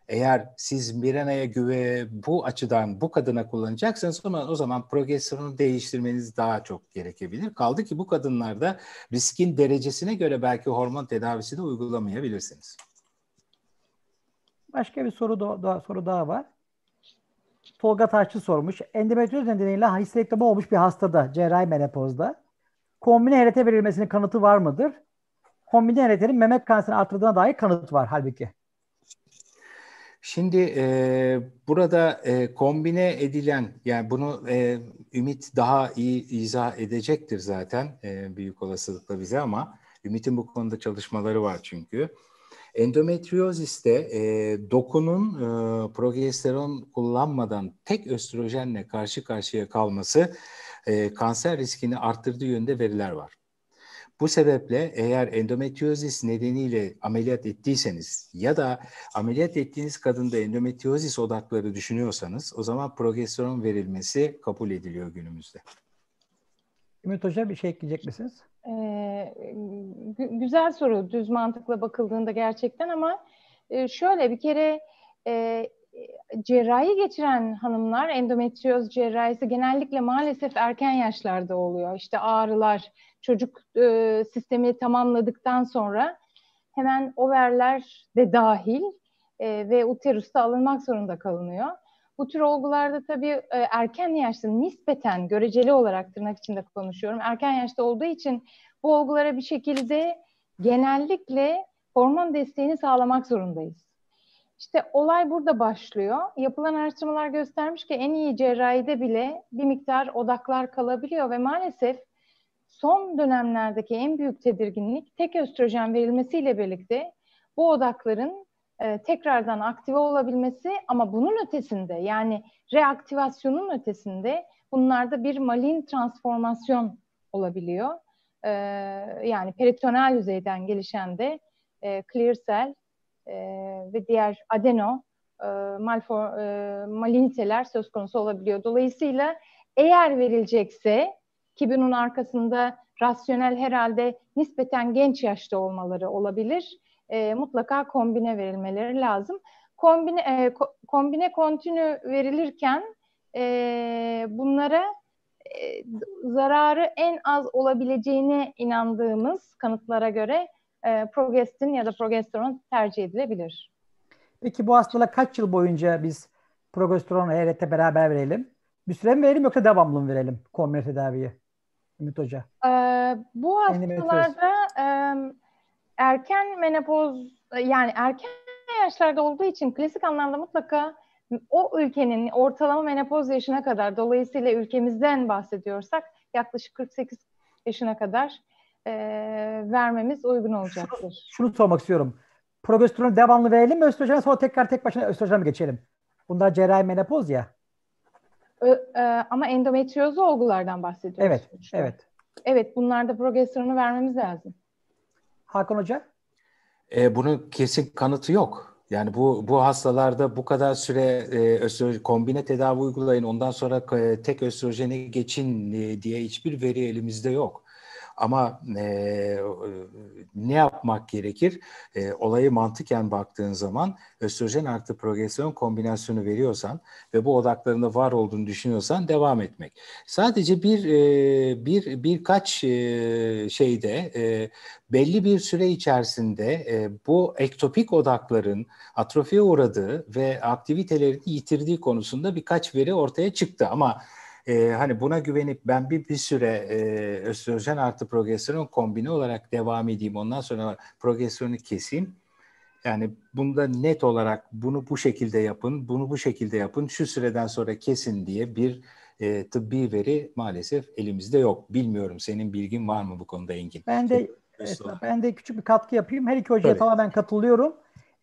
eğer siz Mirena'ya güve bu açıdan bu kadına kullanacaksanız o zaman, o zaman progesteronunu değiştirmeniz daha çok gerekebilir. Kaldı ki bu kadınlarda riskin derecesine göre belki hormon tedavisi de uygulamayabilirsiniz. Başka bir soru da, da, soru daha var. Tolga Taşçı sormuş. Endometrioz nedeniyle histerektomi olmuş bir hastada, cerrahi menopozda. Kombine HRT verilmesinin kanıtı var mıdır? Kombine HRT'nin meme kanserini artırdığına dair kanıt var halbuki. Şimdi e, burada e, kombine edilen yani bunu e, Ümit daha iyi izah edecektir zaten e, büyük olasılıkla bize ama Ümit'in bu konuda çalışmaları var çünkü. Endometrioziste e, dokunun e, progesteron kullanmadan tek östrojenle karşı karşıya kalması e, kanser riskini arttırdığı yönde veriler var. Bu sebeple eğer endometriozis nedeniyle ameliyat ettiyseniz ya da ameliyat ettiğiniz kadında endometriozis odakları düşünüyorsanız o zaman progesteron verilmesi kabul ediliyor günümüzde. Ümit Hoca bir şey ekleyecek misiniz? Ee, güzel soru düz mantıkla bakıldığında gerçekten ama e, şöyle bir kere e, cerrahi geçiren hanımlar endometrioz cerrahisi genellikle maalesef erken yaşlarda oluyor. İşte ağrılar çocuk e, sistemi tamamladıktan sonra hemen overler de dahil e, ve uterusta alınmak zorunda kalınıyor. Bu tür olgularda tabii e, erken yaşta nispeten göreceli olarak tırnak içinde konuşuyorum. Erken yaşta olduğu için bu olgulara bir şekilde genellikle hormon desteğini sağlamak zorundayız. İşte olay burada başlıyor. Yapılan araştırmalar göstermiş ki en iyi cerrahide bile bir miktar odaklar kalabiliyor ve maalesef son dönemlerdeki en büyük tedirginlik tek östrojen verilmesiyle birlikte bu odakların e, tekrardan aktive olabilmesi ama bunun ötesinde yani reaktivasyonun ötesinde bunlarda bir malin transformasyon olabiliyor. E, yani peritonal yüzeyden gelişen de e, clear cell e, ve diğer adeno e, malfor, e, maliniteler söz konusu olabiliyor. Dolayısıyla eğer verilecekse ki bunun arkasında rasyonel herhalde nispeten genç yaşta olmaları olabilir e, mutlaka kombine verilmeleri lazım. Kombine, e, kombine kontinu verilirken e, bunlara e, zararı en az olabileceğine inandığımız kanıtlara göre e, progestin ya da progesteron tercih edilebilir. Peki bu hastalığa kaç yıl boyunca biz progesteron ERT e beraber verelim? Bir süre mi verelim yoksa devamlı mı verelim kombine tedaviyi, Ümit Hoca. Ee, bu hastalarda e, erken menopoz yani erken yaşlarda olduğu için klasik anlamda mutlaka o ülkenin ortalama menopoz yaşına kadar dolayısıyla ülkemizden bahsediyorsak yaklaşık 48 yaşına kadar e, vermemiz uygun olacaktır. Şunu, şunu sormak istiyorum. Progesteronu devamlı verelim mi östrojene sonra tekrar tek başına östrojene mi geçelim? Bunlar cerrahi menopoz ya. Ö, e, ama endometriyoz olgulardan bahsediyoruz. Evet, işte. evet. Evet, bunlarda progesteronu vermemiz lazım. Hakan Hoca? E, bunun kesin kanıtı yok. Yani bu bu hastalarda bu kadar süre e, östrojen, kombine tedavi uygulayın ondan sonra e, tek östrojene geçin e, diye hiçbir veri elimizde yok. Ama e, e, ne yapmak gerekir? E, olayı mantıken baktığın zaman östrojen artı progesyon kombinasyonu veriyorsan ve bu odaklarında var olduğunu düşünüyorsan devam etmek. Sadece bir e, bir birkaç e, şeyde e, belli bir süre içerisinde e, bu ektopik odakların atrofiye uğradığı ve aktivitelerini yitirdiği konusunda birkaç veri ortaya çıktı ama e, hani buna güvenip ben bir bir süre e, östrojen artı progesteron kombini olarak devam edeyim. Ondan sonra progesteronu keseyim. Yani bunda net olarak bunu bu şekilde yapın, bunu bu şekilde yapın, şu süreden sonra kesin diye bir e, tıbbi veri maalesef elimizde yok. Bilmiyorum senin bilgin var mı bu konuda Engin? Ben de evet, ben de küçük bir katkı yapayım. Her iki hocaya Tabii. tamamen katılıyorum.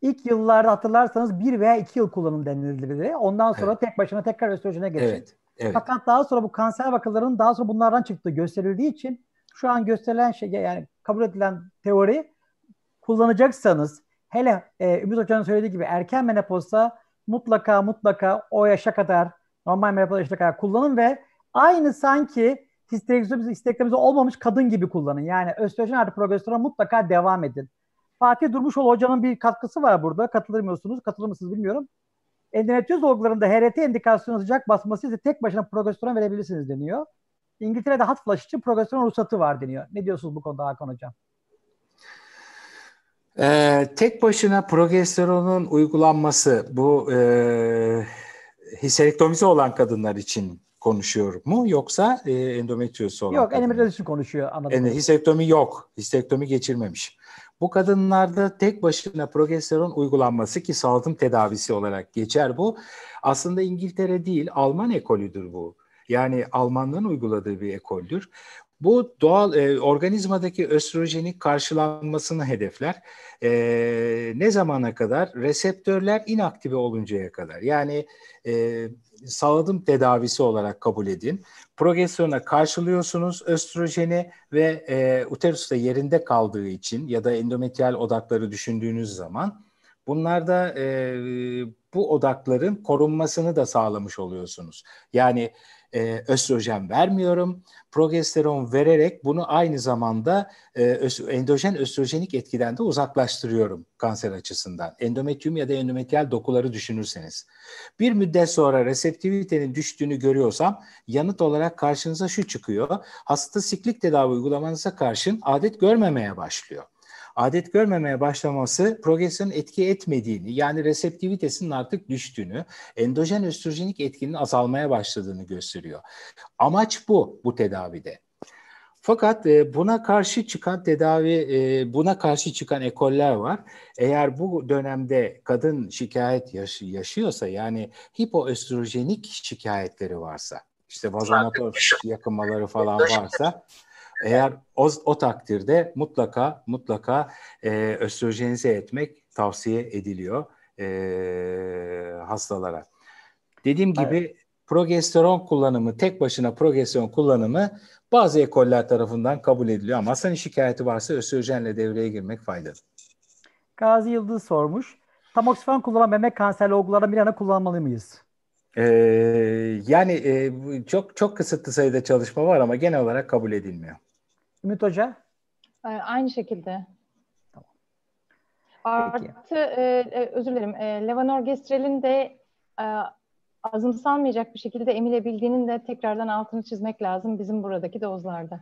İlk yıllarda hatırlarsanız bir veya iki yıl kullanım denildi bize. Ondan sonra evet. tek başına tekrar östrojene geçildi. Evet. Evet. Fakat daha sonra bu kanser vakalarının daha sonra bunlardan çıktığı gösterildiği için şu an gösterilen şey yani kabul edilen teori kullanacaksanız hele e, Ümit Hoca'nın söylediği gibi erken menopozda mutlaka mutlaka o yaşa kadar normal menopoz yaşına kadar kullanın ve aynı sanki histerektomimiz, histerektomimiz olmamış kadın gibi kullanın. Yani östrojen artı progesteron mutlaka devam edin. Fatih Durmuşoğlu hocanın bir katkısı var burada. Katılır mısınız? Katılır mısınız bilmiyorum. Endometrioz olgularında HRT indikasyonu sıcak basması ise tek başına progesteron verebilirsiniz deniyor. İngiltere'de hat flash için progesteron ruhsatı var deniyor. Ne diyorsunuz bu konuda Hakan Hocam? Ee, tek başına progesteronun uygulanması bu e, histerektomize olan kadınlar için konuşuyor mu yoksa e, endometriozu olan? Yok endometrioz için konuşuyor anladım. En, histerektomi yok. Histerektomi geçirmemiş. Bu kadınlarda tek başına progesteron uygulanması ki salgın tedavisi olarak geçer bu. Aslında İngiltere değil Alman ekolüdür bu. Yani Almanların uyguladığı bir ekoldür. Bu doğal e, organizmadaki östrojenik karşılanmasını hedefler. E, ne zamana kadar? Reseptörler inaktive oluncaya kadar. Yani e, sağladım tedavisi olarak kabul edin. Progesterona karşılıyorsunuz östrojeni ve e, uterus da yerinde kaldığı için ya da endometriyal odakları düşündüğünüz zaman bunlar da e, bu odakların korunmasını da sağlamış oluyorsunuz. Yani e, östrojen vermiyorum. Progesteron vererek bunu aynı zamanda e, ös- endojen östrojenik etkiden de uzaklaştırıyorum kanser açısından. Endometrium ya da endometriyal dokuları düşünürseniz. Bir müddet sonra reseptivitenin düştüğünü görüyorsam yanıt olarak karşınıza şu çıkıyor. Hasta siklik tedavi uygulamanıza karşın adet görmemeye başlıyor adet görmemeye başlaması progesteron etki etmediğini yani reseptivitesinin artık düştüğünü, endojen östrojenik etkinin azalmaya başladığını gösteriyor. Amaç bu bu tedavide. Fakat e, buna karşı çıkan tedavi, e, buna karşı çıkan ekoller var. Eğer bu dönemde kadın şikayet yaşıyorsa yani hipoöstrojenik şikayetleri varsa, işte vazomotor yakınmaları falan varsa eğer o, o takdirde mutlaka mutlaka e, östrojenize etmek tavsiye ediliyor e, hastalara. Dediğim gibi evet. progesteron kullanımı, tek başına progesteron kullanımı bazı ekoller tarafından kabul ediliyor. Ama hastanın şikayeti varsa östrojenle devreye girmek faydalı. Gazi Yıldız sormuş. Tamoksifen kullanan meme kanserli olgulardan bir yana kullanmalı mıyız? Ee, yani e, çok çok kısıtlı sayıda çalışma var ama genel olarak kabul edilmiyor. Ümit Hoca? Ee, aynı şekilde. Tamam. Artı e, e, özür dilerim. E, Levanor Gestrel'in de e, azımsanmayacak bir şekilde emilebildiğinin de tekrardan altını çizmek lazım bizim buradaki dozlarda.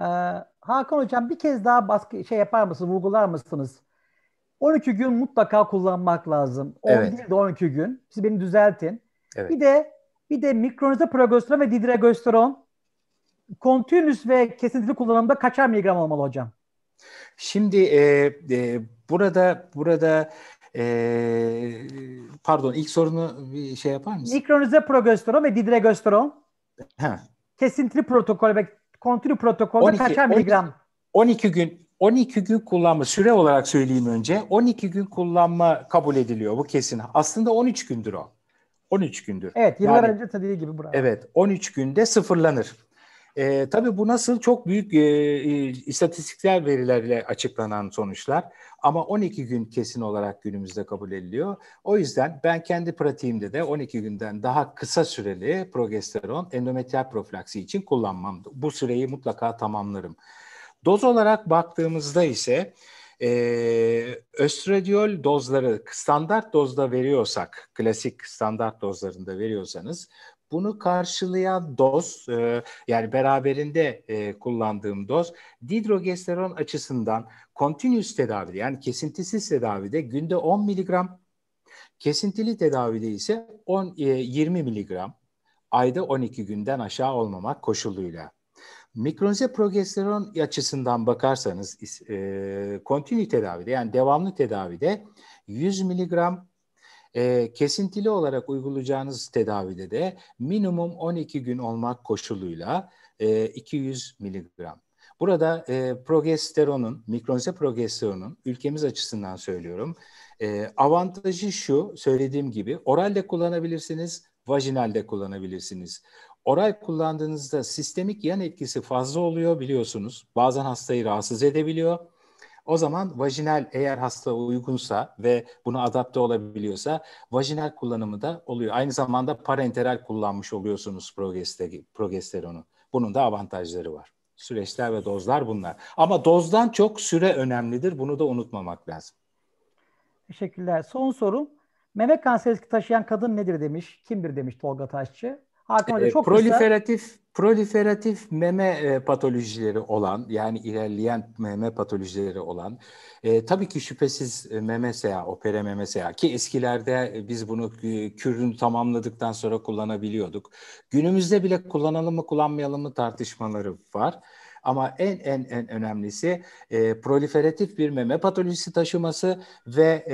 Ee, Hakan Hocam bir kez daha baskı şey yapar mısınız, vurgular mısınız? 12 gün mutlaka kullanmak lazım. 10 evet. 12 gün. Siz beni düzeltin. Evet. Bir de bir de mikronize progesteron ve didirogesteron kontinüs ve kesintili kullanımda kaçar miligram olmalı hocam? Şimdi e, e, burada burada e, pardon ilk sorunu bir şey yapar mısın? Mikronize progesteron ve didregösteron. Ha. Kesintili protokol ve kontinü protokolde kaçar miligram? 12 gün 12 gün kullanma süre olarak söyleyeyim önce. 12 gün kullanma kabul ediliyor bu kesin. Aslında 13 gündür o. 13 gündür. Evet, yıllar yani, önce dediği gibi burada. Evet, 13 günde sıfırlanır. E, tabii bu nasıl çok büyük e, e, istatistiksel verilerle açıklanan sonuçlar ama 12 gün kesin olarak günümüzde kabul ediliyor. O yüzden ben kendi pratiğimde de 12 günden daha kısa süreli progesteron endometriyal profilaksi için kullanmam. Bu süreyi mutlaka tamamlarım. Doz olarak baktığımızda ise e, ee, östradiol dozları standart dozda veriyorsak, klasik standart dozlarında veriyorsanız bunu karşılayan doz e, yani beraberinde e, kullandığım doz didrogesteron açısından continuous tedavide yani kesintisiz tedavide günde 10 miligram kesintili tedavide ise 10 e, 20 miligram ayda 12 günden aşağı olmamak koşuluyla. Mikronize progesteron açısından bakarsanız e, kontinu tedavide yani devamlı tedavide 100 miligram e, kesintili olarak uygulayacağınız tedavide de minimum 12 gün olmak koşuluyla e, 200 miligram. Burada e, progesteronun, mikronize progesteronun ülkemiz açısından söylüyorum. E, avantajı şu, söylediğim gibi oralde kullanabilirsiniz, vajinalde kullanabilirsiniz. Oral kullandığınızda sistemik yan etkisi fazla oluyor biliyorsunuz. Bazen hastayı rahatsız edebiliyor. O zaman vajinal eğer hasta uygunsa ve buna adapte olabiliyorsa vajinal kullanımı da oluyor. Aynı zamanda parenteral kullanmış oluyorsunuz progesteronu. Bunun da avantajları var. Süreçler ve dozlar bunlar. Ama dozdan çok süre önemlidir. Bunu da unutmamak lazım. Teşekkürler. Son sorum. Meme kanseri taşıyan kadın nedir demiş. Kimdir demiş Tolga Taşçı. Hakan Hoca e, e, çok proliferatif kısa... proliferatif meme e, patolojileri olan yani ilerleyen meme patolojileri olan e, tabii ki şüphesiz meme seya opere meme seya ki eskilerde biz bunu kürünü tamamladıktan sonra kullanabiliyorduk. Günümüzde bile kullanalım mı kullanmayalım mı tartışmaları var. Ama en en en önemlisi e, proliferatif bir meme patolojisi taşıması ve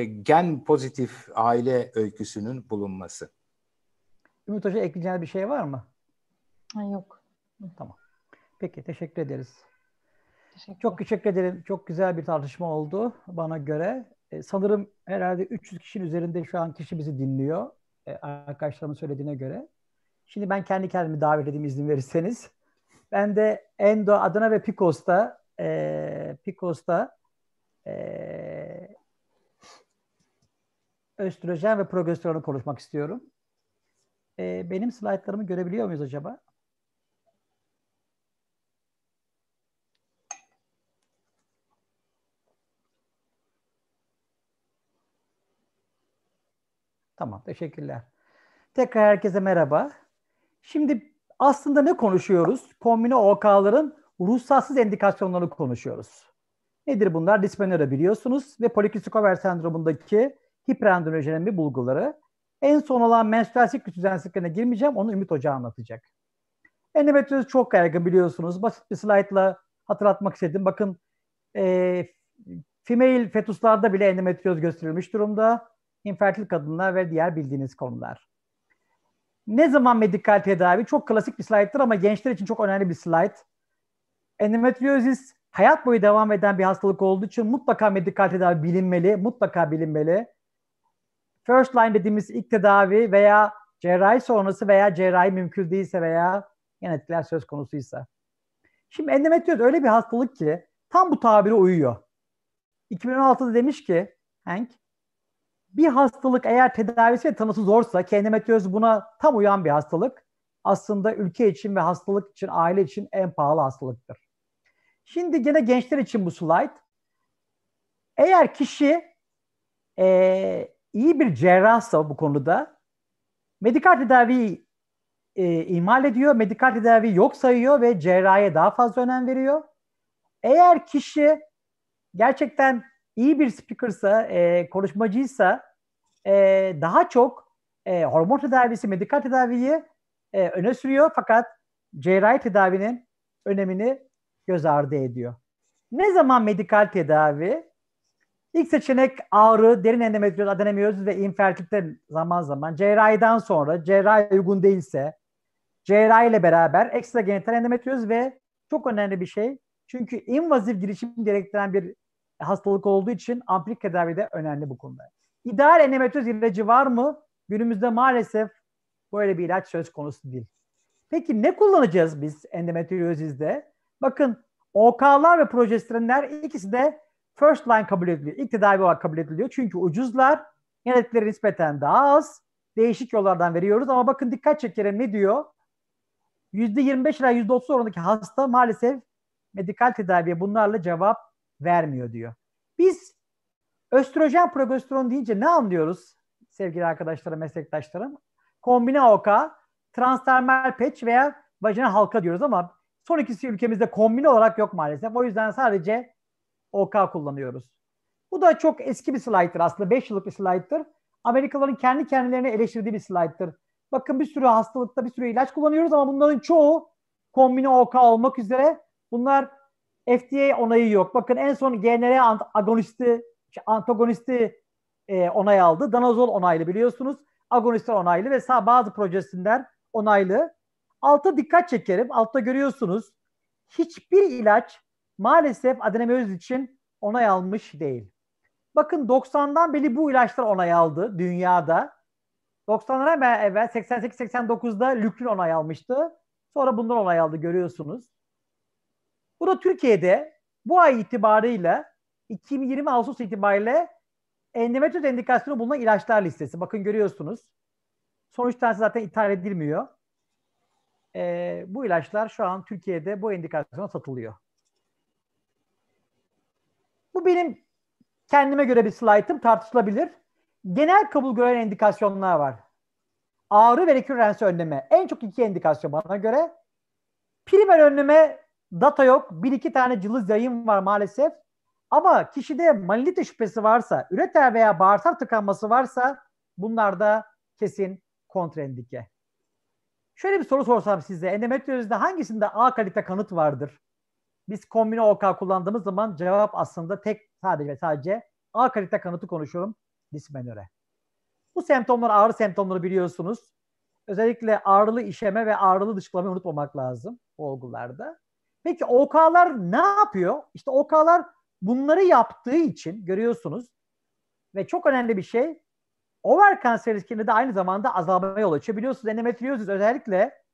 e, gen pozitif aile öyküsünün bulunması. Ümit Hoca ekleyeceğiniz bir şey var mı? yok. Tamam. Peki teşekkür ederiz. Teşekkür. Çok teşekkür ederim. Çok güzel bir tartışma oldu bana göre. E, sanırım herhalde 300 kişinin üzerinde şu an kişi bizi dinliyor. E, arkadaşlarımın söylediğine göre. Şimdi ben kendi kendimi davet edeyim izin verirseniz. Ben de Endo, Adana ve Picosta, e, Pikos'ta e, östrojen ve progesteron'u konuşmak istiyorum e, benim slaytlarımı görebiliyor muyuz acaba? Tamam, teşekkürler. Tekrar herkese merhaba. Şimdi aslında ne konuşuyoruz? Kombine OK'ların ruhsatsız endikasyonlarını konuşuyoruz. Nedir bunlar? Dismenor'a biliyorsunuz ve polikistikover sendromundaki hiperandrojenemi bulguları. En son olan menstruasyon güç düzensizliklerine girmeyeceğim. Onu Ümit Hoca anlatacak. Endometrioz çok yaygın biliyorsunuz. Basit bir slaytla hatırlatmak istedim. Bakın e, female fetuslarda bile endometrioz gösterilmiş durumda. İnfertil kadınlar ve diğer bildiğiniz konular. Ne zaman medikal tedavi? Çok klasik bir slayttır ama gençler için çok önemli bir slayt. Endometriozis hayat boyu devam eden bir hastalık olduğu için mutlaka medikal tedavi bilinmeli, mutlaka bilinmeli first line dediğimiz ilk tedavi veya cerrahi sonrası veya cerrahi mümkün değilse veya yan etkiler söz konusuysa. Şimdi endometrioz öyle bir hastalık ki tam bu tabire uyuyor. 2016'da demiş ki Hank, bir hastalık eğer tedavisi ve tanısı zorsa ki endometrioz buna tam uyan bir hastalık aslında ülke için ve hastalık için, aile için en pahalı hastalıktır. Şimdi gene gençler için bu slide. Eğer kişi e, iyi bir cerrahsa bu konuda medikal tedavi e, ihmal ediyor, medikal tedavi yok sayıyor ve cerrahiye daha fazla önem veriyor. Eğer kişi gerçekten iyi bir speakersa, e, konuşmacıysa e, daha çok e, hormon tedavisi, medikal tedaviyi e, öne sürüyor fakat cerrahi tedavinin önemini göz ardı ediyor. Ne zaman medikal tedavi İlk seçenek ağrı, derin endometrioz, adenomiyoz ve infertilite zaman zaman cerrahiden sonra cerrahi uygun değilse cerrahi ile beraber ekstra genital endometrioz ve çok önemli bir şey çünkü invazif girişim gerektiren bir hastalık olduğu için amplik tedavi de önemli bu konuda. İdeal endometrioz ilacı var mı? Günümüzde maalesef böyle bir ilaç söz konusu değil. Peki ne kullanacağız biz endometriozizde? Bakın OK'lar ve progesterinler ikisi de first line kabul ediliyor. İlk tedavi olarak kabul ediliyor. Çünkü ucuzlar, yan etkileri nispeten daha az. Değişik yollardan veriyoruz ama bakın dikkat çekerim ne diyor? %25 ila %30 oranındaki hasta maalesef medikal tedaviye bunlarla cevap vermiyor diyor. Biz östrojen progesteron deyince ne anlıyoruz sevgili arkadaşlarım, meslektaşlarım? Kombine oka, transdermal patch veya vajinal halka diyoruz ama son ikisi ülkemizde kombine olarak yok maalesef. O yüzden sadece OK kullanıyoruz. Bu da çok eski bir slayttır aslında. 5 yıllık bir slayttır. Amerikalıların kendi kendilerine eleştirdiği bir slayttır. Bakın bir sürü hastalıkta bir sürü ilaç kullanıyoruz ama bunların çoğu kombine OK olmak üzere bunlar FDA onayı yok. Bakın en son GNR agonisti, antagonisti e, onay aldı. Danazol onaylı biliyorsunuz. Agonistler onaylı ve sağ bazı projesinden onaylı. Altta dikkat çekerim. Altta görüyorsunuz. Hiçbir ilaç maalesef adenomyoz için onay almış değil. Bakın 90'dan beri bu ilaçlar onay aldı dünyada. 90'lara evvel 88-89'da Lükrin onay almıştı. Sonra bundan onay aldı görüyorsunuz. Bu da Türkiye'de bu ay itibarıyla 2020 Ağustos itibariyle endometrioz endikasyonu bulunan ilaçlar listesi. Bakın görüyorsunuz. Son üç tanesi zaten ithal edilmiyor. Ee, bu ilaçlar şu an Türkiye'de bu endikasyona satılıyor. Bu benim kendime göre bir slaytım tartışılabilir. Genel kabul gören indikasyonlar var. Ağrı ve rekürens önleme. En çok iki indikasyon bana göre. Primer önleme data yok. Bir iki tane cılız yayın var maalesef. Ama kişide malinite şüphesi varsa, üreter veya bağırsak tıkanması varsa bunlar da kesin kontraindike. Şöyle bir soru sorsam size endometriyozda hangisinde A kalite kanıt vardır? Biz kombine OK kullandığımız zaman cevap aslında tek sadece ve sadece A kalite kanıtı konuşuyorum dismenöre. Bu semptomlar ağrı semptomları biliyorsunuz. Özellikle ağrılı işeme ve ağrılı dışkılamayı unutmamak lazım bu olgularda. Peki OK'lar ne yapıyor? İşte OK'lar bunları yaptığı için görüyorsunuz ve çok önemli bir şey over kanser riskini de aynı zamanda azalmaya yol açıyor. Biliyorsunuz endometriozis özellikle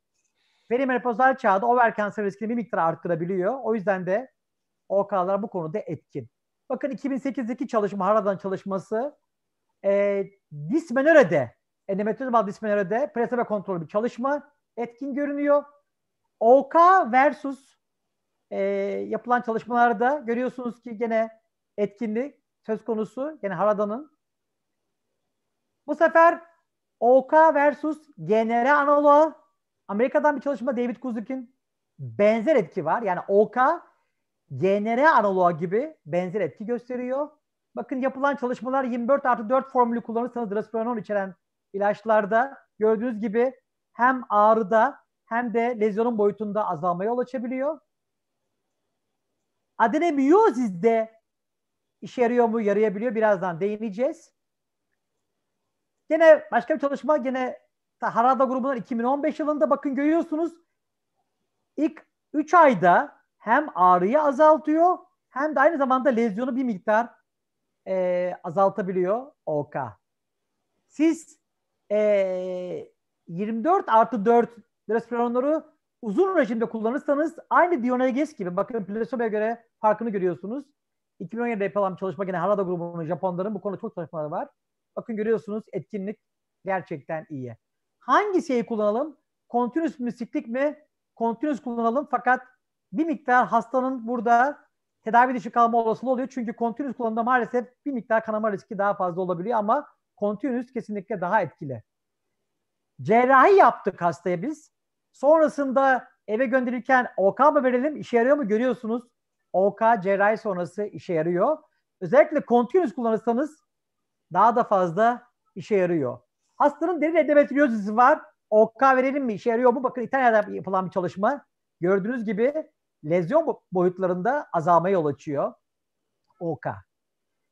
Perimenopozal çağda over kanser riskini bir miktar arttırabiliyor. O yüzden de OK'lar bu konuda etkin. Bakın 2008'deki çalışma, Harada'nın çalışması e, dismenorede, endometriozmal dismenorede plasebo kontrollü bir çalışma etkin görünüyor. OK versus e, yapılan çalışmalarda görüyorsunuz ki gene etkinlik söz konusu. Yani Harada'nın. Bu sefer OK versus genere analoğu Amerika'dan bir çalışma David Kuzukin benzer etki var. Yani OK GNR analoğu gibi benzer etki gösteriyor. Bakın yapılan çalışmalar 24 artı 4 formülü kullanırsanız drospirenol içeren ilaçlarda gördüğünüz gibi hem ağrıda hem de lezyonun boyutunda azalmaya yol açabiliyor. Adenomiyozizde işe yarıyor mu, yarayabiliyor birazdan değineceğiz. Gene başka bir çalışma gene Harada grubundan 2015 yılında bakın görüyorsunuz ilk 3 ayda hem ağrıyı azaltıyor hem de aynı zamanda lezyonu bir miktar e, azaltabiliyor OK. Siz e, 24 artı 4 respironları uzun rejimde kullanırsanız aynı Dionages gibi bakın Plasobo'ya göre farkını görüyorsunuz. 2017'de yapılan çalışma gene Harada grubunun Japonların bu konuda çok çalışmaları var. Bakın görüyorsunuz etkinlik gerçekten iyi hangi şeyi kullanalım? Continuous müsiklik mi? Continuous kullanalım fakat bir miktar hastanın burada tedavi dışı kalma olasılığı oluyor. Çünkü continuous kullanımda maalesef bir miktar kanama riski daha fazla olabiliyor ama continuous kesinlikle daha etkili. Cerrahi yaptık hastaya biz. Sonrasında eve gönderirken OK mı verelim? İşe yarıyor mu? Görüyorsunuz. OK cerrahi sonrası işe yarıyor. Özellikle continuous kullanırsanız daha da fazla işe yarıyor. Hastanın derin endometriozisi var. OK verelim mi? İşe yarıyor mu? Bakın İtalya'da yapılan bir çalışma. Gördüğünüz gibi lezyon boyutlarında azalmaya yol açıyor. OK.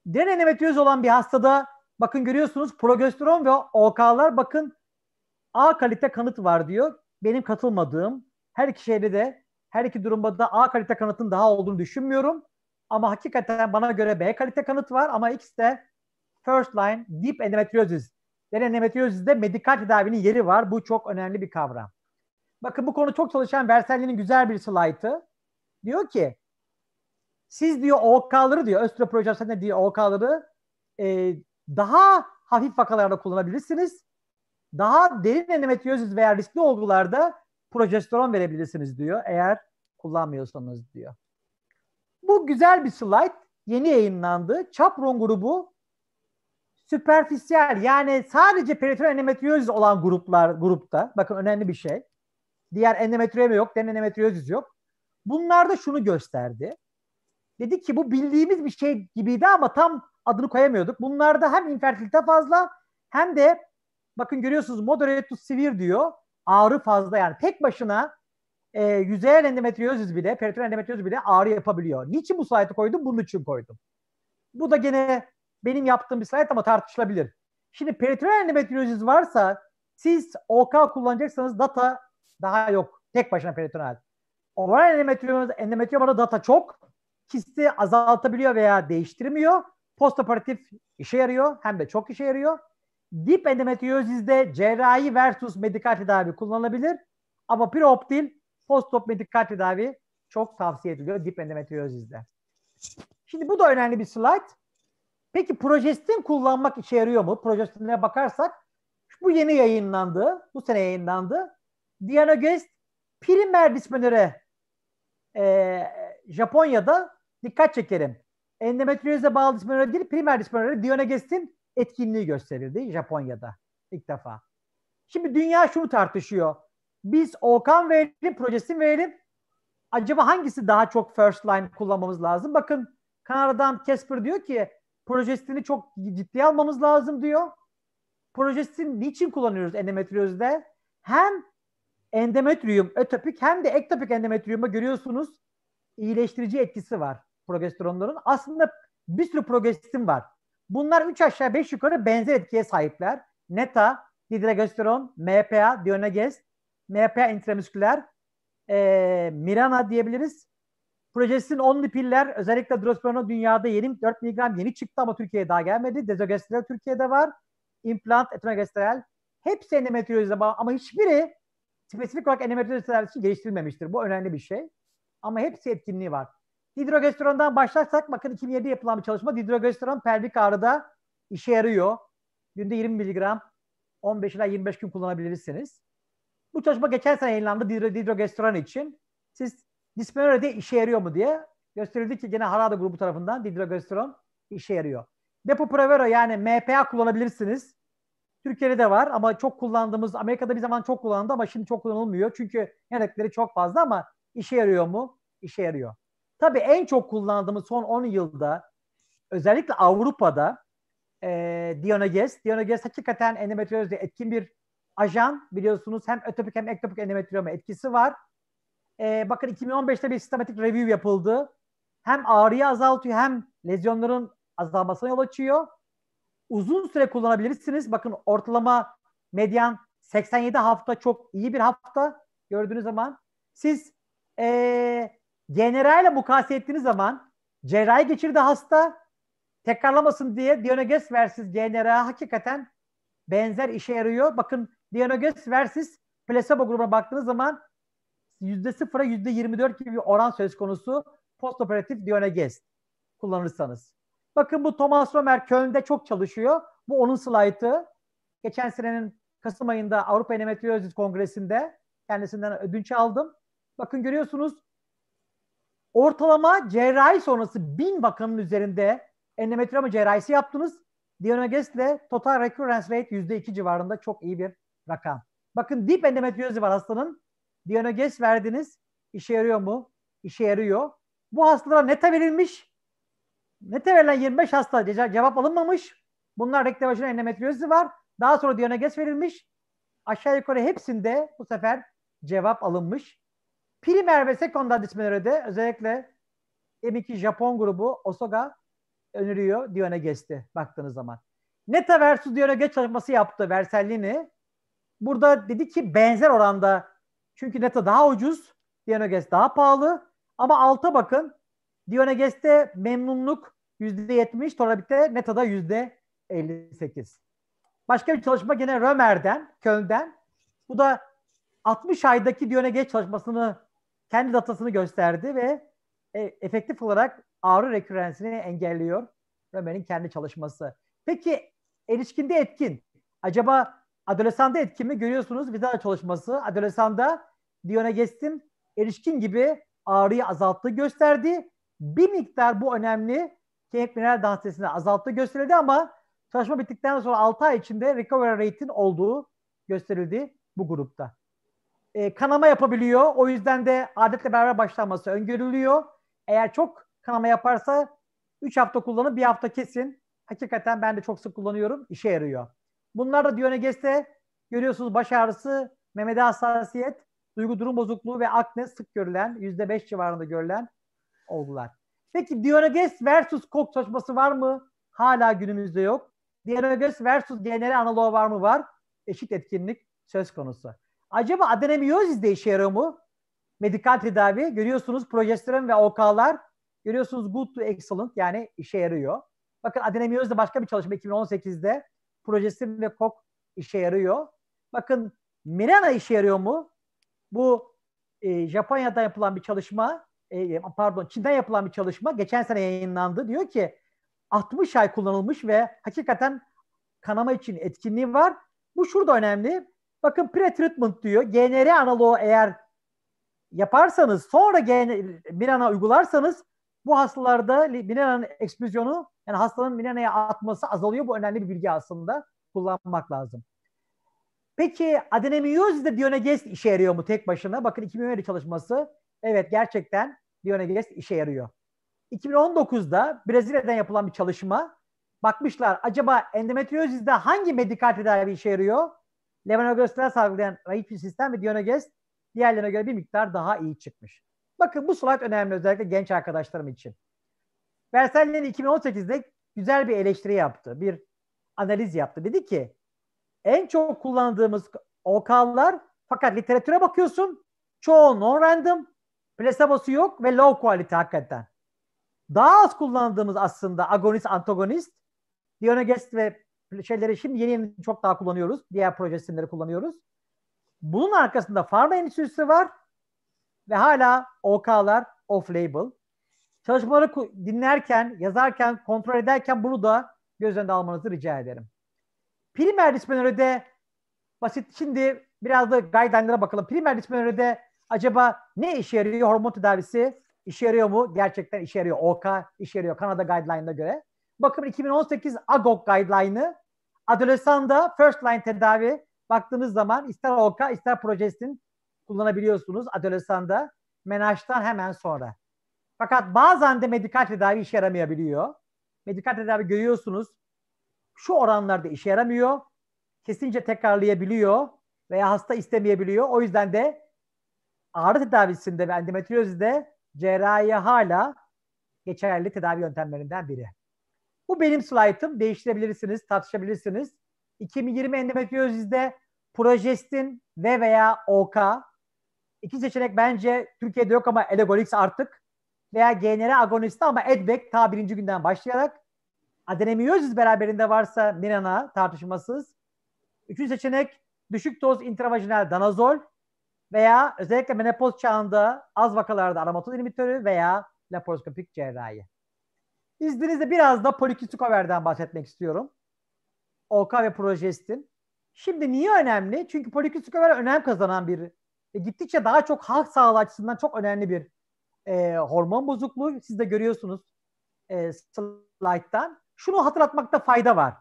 Derin endometrioz olan bir hastada bakın görüyorsunuz progesteron ve OK'lar bakın A kalite kanıt var diyor. Benim katılmadığım her iki şeyde de her iki durumda da A kalite kanıtın daha olduğunu düşünmüyorum. Ama hakikaten bana göre B kalite kanıt var ama ikisi de first line deep endometriosis Deren medikal tedavinin yeri var. Bu çok önemli bir kavram. Bakın bu konu çok çalışan Versailles'in güzel bir slaytı. Diyor ki siz diyor OK'ları diyor östroprojeksiyonda diyor OK'ları e, daha hafif vakalarda kullanabilirsiniz. Daha derin endometriozis veya riskli olgularda progesteron verebilirsiniz diyor eğer kullanmıyorsanız diyor. Bu güzel bir slide. Yeni yayınlandı. Chapron grubu süperfisyal yani sadece peritoneal endometriyoz olan gruplar grupta bakın önemli bir şey. Diğer endometriyoma yok, den endometriyozis yok. bunlar da şunu gösterdi. Dedi ki bu bildiğimiz bir şey gibiydi ama tam adını koyamıyorduk. Bunlarda hem infertilite fazla hem de bakın görüyorsunuz moderate to severe diyor. Ağrı fazla yani tek başına e, yüzeyel endometriyozis bile, peritoneal endometriyozis bile ağrı yapabiliyor. Niçin bu slaytı koydum? Bunun için koydum. Bu da gene benim yaptığım bir slayt ama tartışılabilir. Şimdi peritoneal endometriozis varsa siz OK kullanacaksanız data daha yok. Tek başına peritoneal. Oral endometrioma, endometriomada data çok. Kisti azaltabiliyor veya değiştirmiyor. Postoperatif işe yarıyor. Hem de çok işe yarıyor. Dip endometriozizde cerrahi versus medikal tedavi kullanılabilir. Ama preoptil postop medikal tedavi çok tavsiye ediliyor dip endometriozizde. Şimdi bu da önemli bir slide. Peki projestin kullanmak işe yarıyor mu? Projestine bakarsak bu yeni yayınlandı, bu sene yayınlandı. Diana Guest primer dismenöre e, Japonya'da dikkat çekerim. Endometriyoze bağlı dismenöre değil, primer dismenöre Diana Guest'in etkinliği gösterildi Japonya'da ilk defa. Şimdi dünya şunu tartışıyor. Biz Okan verelim, projesini verelim. Acaba hangisi daha çok first line kullanmamız lazım? Bakın Kanada'dan Casper diyor ki Progestini çok ciddiye almamız lazım diyor. Progestini niçin kullanıyoruz endometriozda? Hem endometrium ötopik hem de ektopik endometriumda görüyorsunuz iyileştirici etkisi var progesteronların. Aslında bir sürü progestin var. Bunlar üç aşağı beş yukarı benzer etkiye sahipler. Neta, hidrogestoron, MPA, dionagest, MPA intramüsküler, e, Mirana diyebiliriz. Projesinin onlu piller özellikle drosperona dünyada yeni 24 mg yeni çıktı ama Türkiye'ye daha gelmedi. Dezogestrel Türkiye'de var. Implant etinogestrel. Hepsi endometriozide ama hiçbiri spesifik olarak endometriyoz için geliştirilmemiştir. Bu önemli bir şey. Ama hepsi etkinliği var. Didrogesterondan başlarsak bakın 2007'de yapılan bir çalışma. Didrogesteron pelvik ağrıda işe yarıyor. Günde 20 miligram 15 ila 25 gün kullanabilirsiniz. Bu çalışma geçen sene yayınlandı didrogesteron için. Siz Dispeneride işe yarıyor mu diye gösterildi ki gene Harada grubu tarafından didrogestoron işe yarıyor. Depo-provera yani MPA kullanabilirsiniz. Türkiye'de de var ama çok kullandığımız, Amerika'da bir zaman çok kullanıldı ama şimdi çok kullanılmıyor. Çünkü yanıkları çok fazla ama işe yarıyor mu? İşe yarıyor. Tabii en çok kullandığımız son 10 yılda özellikle Avrupa'da e, Dionoges. Dionoges hakikaten endometriozda etkin bir ajan. Biliyorsunuz hem ötopik hem ektopik endometriyoma etkisi var e, bakın 2015'te bir sistematik review yapıldı. Hem ağrıyı azaltıyor hem lezyonların azalmasına yol açıyor. Uzun süre kullanabilirsiniz. Bakın ortalama medyan 87 hafta çok iyi bir hafta gördüğünüz zaman. Siz e, ee, generayla mukayese ettiğiniz zaman cerrahi geçirdi hasta tekrarlamasın diye Dionyges versus genera hakikaten benzer işe yarıyor. Bakın Dionyges versus placebo grubuna baktığınız zaman Yüzde sıfıra %0'a %24 gibi bir oran söz konusu postoperatif Dioneges kullanırsanız. Bakın bu Thomas Romer Köln'de çok çalışıyor. Bu onun slaytı. Geçen senenin Kasım ayında Avrupa Endometriozis Kongresi'nde kendisinden ödünç aldım. Bakın görüyorsunuz ortalama cerrahi sonrası bin vakanın üzerinde endometrioma cerrahisi yaptınız. Dioneges ile total recurrence rate yüzde iki civarında çok iyi bir rakam. Bakın deep endometriozi var hastanın. Diyanoges verdiniz. İşe yarıyor mu? İşe yarıyor. Bu hastalara nete verilmiş. Nete verilen 25 hasta cevap alınmamış. Bunlar rektabajın endometriozi var. Daha sonra Diyanoges verilmiş. Aşağı yukarı hepsinde bu sefer cevap alınmış. Primer ve sekonder dismenoride özellikle M2 Japon grubu Osoga öneriyor Dioneges'ti baktığınız zaman. Neta versus Dioneges çalışması yaptı Versellini. Burada dedi ki benzer oranda çünkü Neta daha ucuz, Dioneges daha pahalı. Ama alta bakın. Dioneges'te memnunluk %70, Torabit'te Neta'da %58. Başka bir çalışma gene Römer'den, Köln'den. Bu da 60 aydaki Dioneges çalışmasını, kendi datasını gösterdi ve e, efektif olarak ağrı rekürensini engelliyor. Römer'in kendi çalışması. Peki erişkinde etkin. Acaba adolesanda etkin mi? Görüyorsunuz vize çalışması. Adolesanda Diyoneges'in erişkin gibi ağrıyı azalttığı gösterdi. Bir miktar bu önemli kemik mineral densitesini azalttığı gösterildi ama çalışma bittikten sonra 6 ay içinde recovery rate'in olduğu gösterildi bu grupta. E, kanama yapabiliyor. O yüzden de adetle beraber başlanması öngörülüyor. Eğer çok kanama yaparsa 3 hafta kullanın, 1 hafta kesin. Hakikaten ben de çok sık kullanıyorum. İşe yarıyor. Bunlar da Diyoneges'te görüyorsunuz baş ağrısı, memede hassasiyet, duygu durum bozukluğu ve akne sık görülen, yüzde beş civarında görülen oldular. Peki Diogenes versus Koch çalışması var mı? Hala günümüzde yok. Diogenes versus DNA analoğu var mı? Var. Eşit etkinlik söz konusu. Acaba adenomiyozis de işe yarıyor mu? Medikal tedavi. Görüyorsunuz progesteron ve OK'lar. Görüyorsunuz good to excellent yani işe yarıyor. Bakın adenomiyoz da başka bir çalışma 2018'de progesterin ve kok işe yarıyor. Bakın Mirena işe yarıyor mu? Bu e, Japonya'da yapılan bir çalışma, e, pardon Çin'den yapılan bir çalışma geçen sene yayınlandı. Diyor ki 60 ay kullanılmış ve hakikaten kanama için etkinliği var. Bu şurada önemli. Bakın pre-treatment diyor. GNR analoğu eğer yaparsanız sonra gen, Mirana uygularsanız bu hastalarda Mirana'nın eksploziyonu yani hastanın Mirana'ya atması azalıyor. Bu önemli bir bilgi aslında kullanmak lazım. Peki adenomiyoz de Dioneges işe yarıyor mu tek başına? Bakın 2017 çalışması. Evet gerçekten Dioneges işe yarıyor. 2019'da Brezilya'dan yapılan bir çalışma. Bakmışlar acaba endometriozizde hangi medikal tedavi işe yarıyor? Levonorgestrel salgılayan rahip sistem ve Dioneges diğerlerine göre bir miktar daha iyi çıkmış. Bakın bu slide önemli özellikle genç arkadaşlarım için. Versailles'in 2018'de güzel bir eleştiri yaptı. Bir analiz yaptı. Dedi ki en çok kullandığımız OK'lar fakat literatüre bakıyorsun çoğu non-random, plasebosu yok ve low quality hakikaten. Daha az kullandığımız aslında agonist, antagonist, dionagest ve şeyleri şimdi yeni yeni çok daha kullanıyoruz. Diğer proje isimleri kullanıyoruz. Bunun arkasında farma endüstrisi var ve hala OK'lar off-label. Çalışmaları dinlerken, yazarken, kontrol ederken bunu da göz önünde almanızı rica ederim. Primer Dispenör'de basit şimdi biraz da guideline'lara bakalım. Primer Dispenör'de acaba ne işe yarıyor hormon tedavisi? İşe yarıyor mu? Gerçekten işe yarıyor. OK işe yarıyor Kanada guideline'ına göre. Bakın 2018 AGOG guideline'ı adolesanda first line tedavi baktığınız zaman ister OK ister projestin kullanabiliyorsunuz adolesanda menajdan hemen sonra. Fakat bazen de medikal tedavi işe yaramayabiliyor. Medikal tedavi görüyorsunuz şu oranlarda işe yaramıyor. Kesince tekrarlayabiliyor veya hasta istemeyebiliyor. O yüzden de ağrı tedavisinde ve endometriozide cerrahi hala geçerli tedavi yöntemlerinden biri. Bu benim slaytım. Değiştirebilirsiniz, tartışabilirsiniz. 2020 endometriozide projestin ve veya OK. İki seçenek bence Türkiye'de yok ama Elegolix artık. Veya GNR agonisti ama Edbek ta birinci günden başlayarak Adenomiyozis beraberinde varsa Mirana tartışmasız. Üçüncü seçenek düşük toz intravajinal danazol veya özellikle menopoz çağında az vakalarda aromatol inhibitörü veya laparoskopik cerrahi. İzninizle biraz da polikistik polikistikoverden bahsetmek istiyorum. OK ve projestin. Şimdi niye önemli? Çünkü polikistik polikistikover önem kazanan bir ve gittikçe daha çok halk sağlığı açısından çok önemli bir e, hormon bozukluğu. Siz de görüyorsunuz e, slayttan şunu hatırlatmakta fayda var.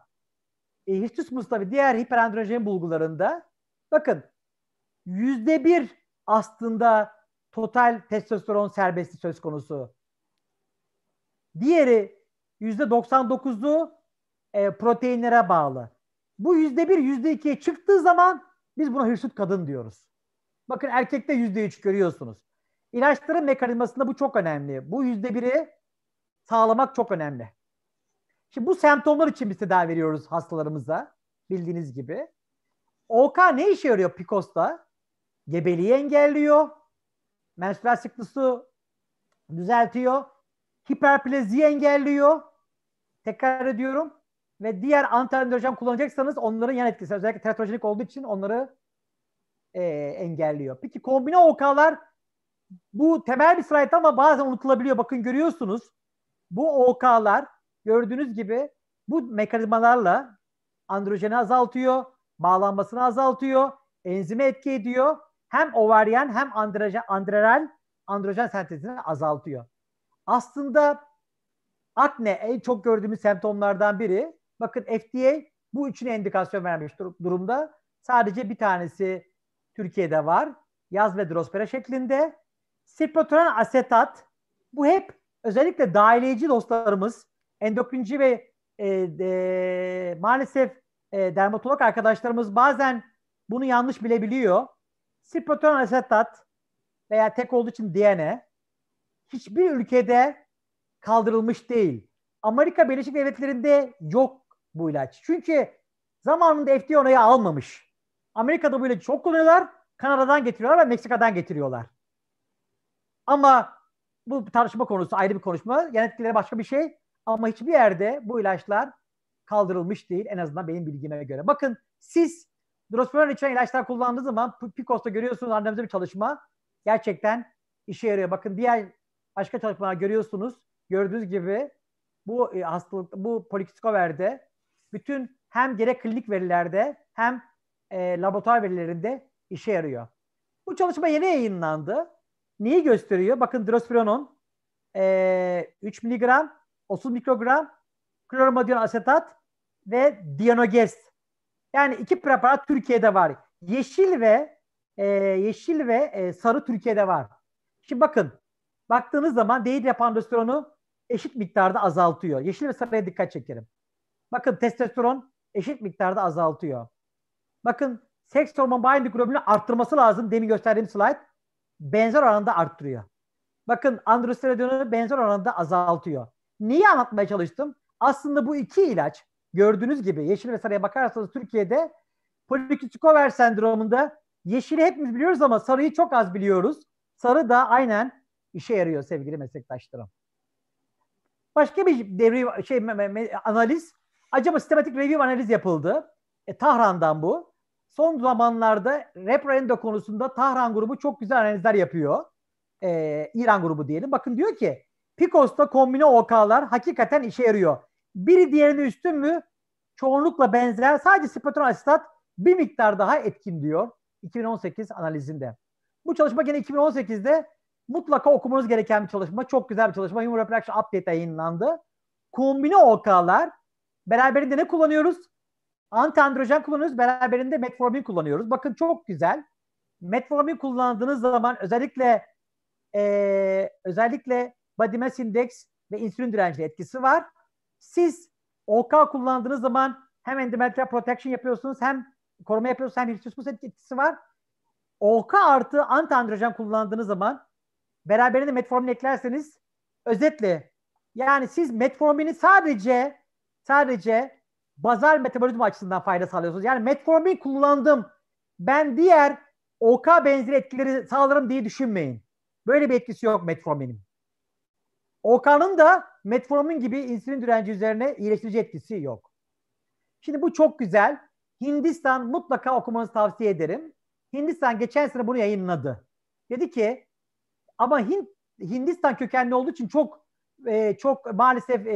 E, Histus ve diğer hiperandrojen bulgularında bakın yüzde bir aslında total testosteron serbesti söz konusu. Diğeri yüzde 99'u e, proteinlere bağlı. Bu yüzde bir, yüzde ikiye çıktığı zaman biz buna hirsut kadın diyoruz. Bakın erkekte yüzde üç görüyorsunuz. İlaçların mekanizmasında bu çok önemli. Bu yüzde biri sağlamak çok önemli. Şimdi bu semptomlar için biz tedavi veriyoruz hastalarımıza bildiğiniz gibi. OK ne işe yarıyor PCOS'ta? Gebeliği engelliyor. Menstrual sıklısı düzeltiyor. Hiperplaziyi engelliyor. Tekrar ediyorum. Ve diğer antiandrojen kullanacaksanız onların yan etkisi özellikle teratrojenik olduğu için onları e, engelliyor. Peki kombine OK'lar bu temel bir slayt ama bazen unutulabiliyor. Bakın görüyorsunuz. Bu OK'lar gördüğünüz gibi bu mekanizmalarla androjeni azaltıyor, bağlanmasını azaltıyor, enzime etki ediyor. Hem ovaryen hem androjen, andrerel androjen sentezini azaltıyor. Aslında akne en çok gördüğümüz semptomlardan biri. Bakın FDA bu üçüne indikasyon vermiş dur- durumda. Sadece bir tanesi Türkiye'de var. Yaz ve drospera şeklinde. Sirpatoran asetat bu hep özellikle dahiliyeci dostlarımız endokrinci ve e, e, maalesef e, dermatolog arkadaşlarımız bazen bunu yanlış bilebiliyor. Sproton asetat veya tek olduğu için DNA hiçbir ülkede kaldırılmış değil. Amerika Birleşik Devletleri'nde yok bu ilaç. Çünkü zamanında FDA onayı almamış. Amerika'da bu ilacı çok kullanıyorlar. Kanada'dan getiriyorlar ve Meksika'dan getiriyorlar. Ama bu tartışma konusu ayrı bir konuşma. Yan etkileri başka bir şey. Ama hiçbir yerde bu ilaçlar kaldırılmış değil en azından benim bilgime göre. Bakın siz drospirenol içeren ilaçlar kullandığı zaman PICOS'ta görüyorsunuz randomize bir çalışma. Gerçekten işe yarıyor. Bakın diğer başka çalışmalar görüyorsunuz. Gördüğünüz gibi bu e, hastalık, bu polikistik overde bütün hem gerek klinik verilerde hem e, laboratuvar verilerinde işe yarıyor. Bu çalışma yeni yayınlandı. Neyi gösteriyor? Bakın drospirenon e, 3 miligram 30 mikrogram kloromodiyon asetat ve dianogest. Yani iki preparat Türkiye'de var. Yeşil ve e, yeşil ve e, sarı Türkiye'de var. Şimdi bakın. Baktığınız zaman dehidropandosteronu eşit miktarda azaltıyor. Yeşil ve sarıya dikkat çekerim. Bakın testosteron eşit miktarda azaltıyor. Bakın seks hormon binding globulini arttırması lazım. Demin gösterdiğim slide. Benzer oranda arttırıyor. Bakın androsteronu benzer oranda azaltıyor. Niye anlatmaya çalıştım? Aslında bu iki ilaç gördüğünüz gibi yeşil ve sarıya bakarsanız Türkiye'de polikistikover sendromunda yeşili hepimiz biliyoruz ama sarıyı çok az biliyoruz. Sarı da aynen işe yarıyor sevgili meslektaşlarım. Başka bir devri şey analiz acaba sistematik review analiz yapıldı. E, Tahran'dan bu. Son zamanlarda reprendo konusunda Tahran grubu çok güzel analizler yapıyor. E, İran grubu diyelim. Bakın diyor ki Picos'ta kombine OK'lar hakikaten işe yarıyor. Biri diğerini üstün mü? Çoğunlukla benzer. Sadece Spatron Asistat bir miktar daha etkin diyor 2018 analizinde. Bu çalışma gene 2018'de mutlaka okumanız gereken bir çalışma. Çok güzel bir çalışma. Human Reproduction Update yayınlandı. Kombine OK'lar beraberinde ne kullanıyoruz? Antiandrojen kullanıyoruz. Beraberinde metformin kullanıyoruz. Bakın çok güzel. Metformin kullandığınız zaman özellikle ee, özellikle body mass index ve insülin direnci etkisi var. Siz OK kullandığınız zaman hem endometrial protection yapıyorsunuz hem koruma yapıyorsunuz hem hirsusmus etkisi var. OK artı antiandrojen kullandığınız zaman beraberinde metformin eklerseniz özetle yani siz metformini sadece sadece bazal metabolizma açısından fayda sağlıyorsunuz. Yani metformin kullandım ben diğer OK benzeri etkileri sağlarım diye düşünmeyin. Böyle bir etkisi yok metforminin. Okan'ın da metformin gibi insülin direnci üzerine iyileştirici etkisi yok. Şimdi bu çok güzel. Hindistan mutlaka okumanızı tavsiye ederim. Hindistan geçen sene bunu yayınladı. Dedi ki ama Hint, Hindistan kökenli olduğu için çok e, çok maalesef e,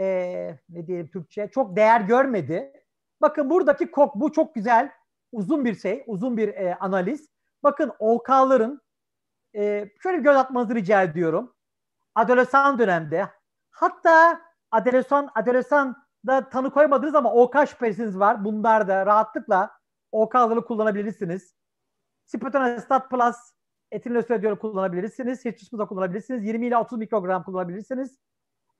e, ne diyelim Türkçe çok değer görmedi. Bakın buradaki kok bu çok güzel uzun bir şey uzun bir e, analiz. Bakın OK'ların e, şöyle bir göz atmanızı rica ediyorum adolesan dönemde hatta adolesan adolesan da tanı koymadınız ama OK şüphesiniz var. Bunlar da rahatlıkla OK hazırlık kullanabilirsiniz. Spironolactat Plus etil nöstradiol kullanabilirsiniz. Hitrusmuza kullanabilirsiniz. 20 ile 30 mikrogram kullanabilirsiniz.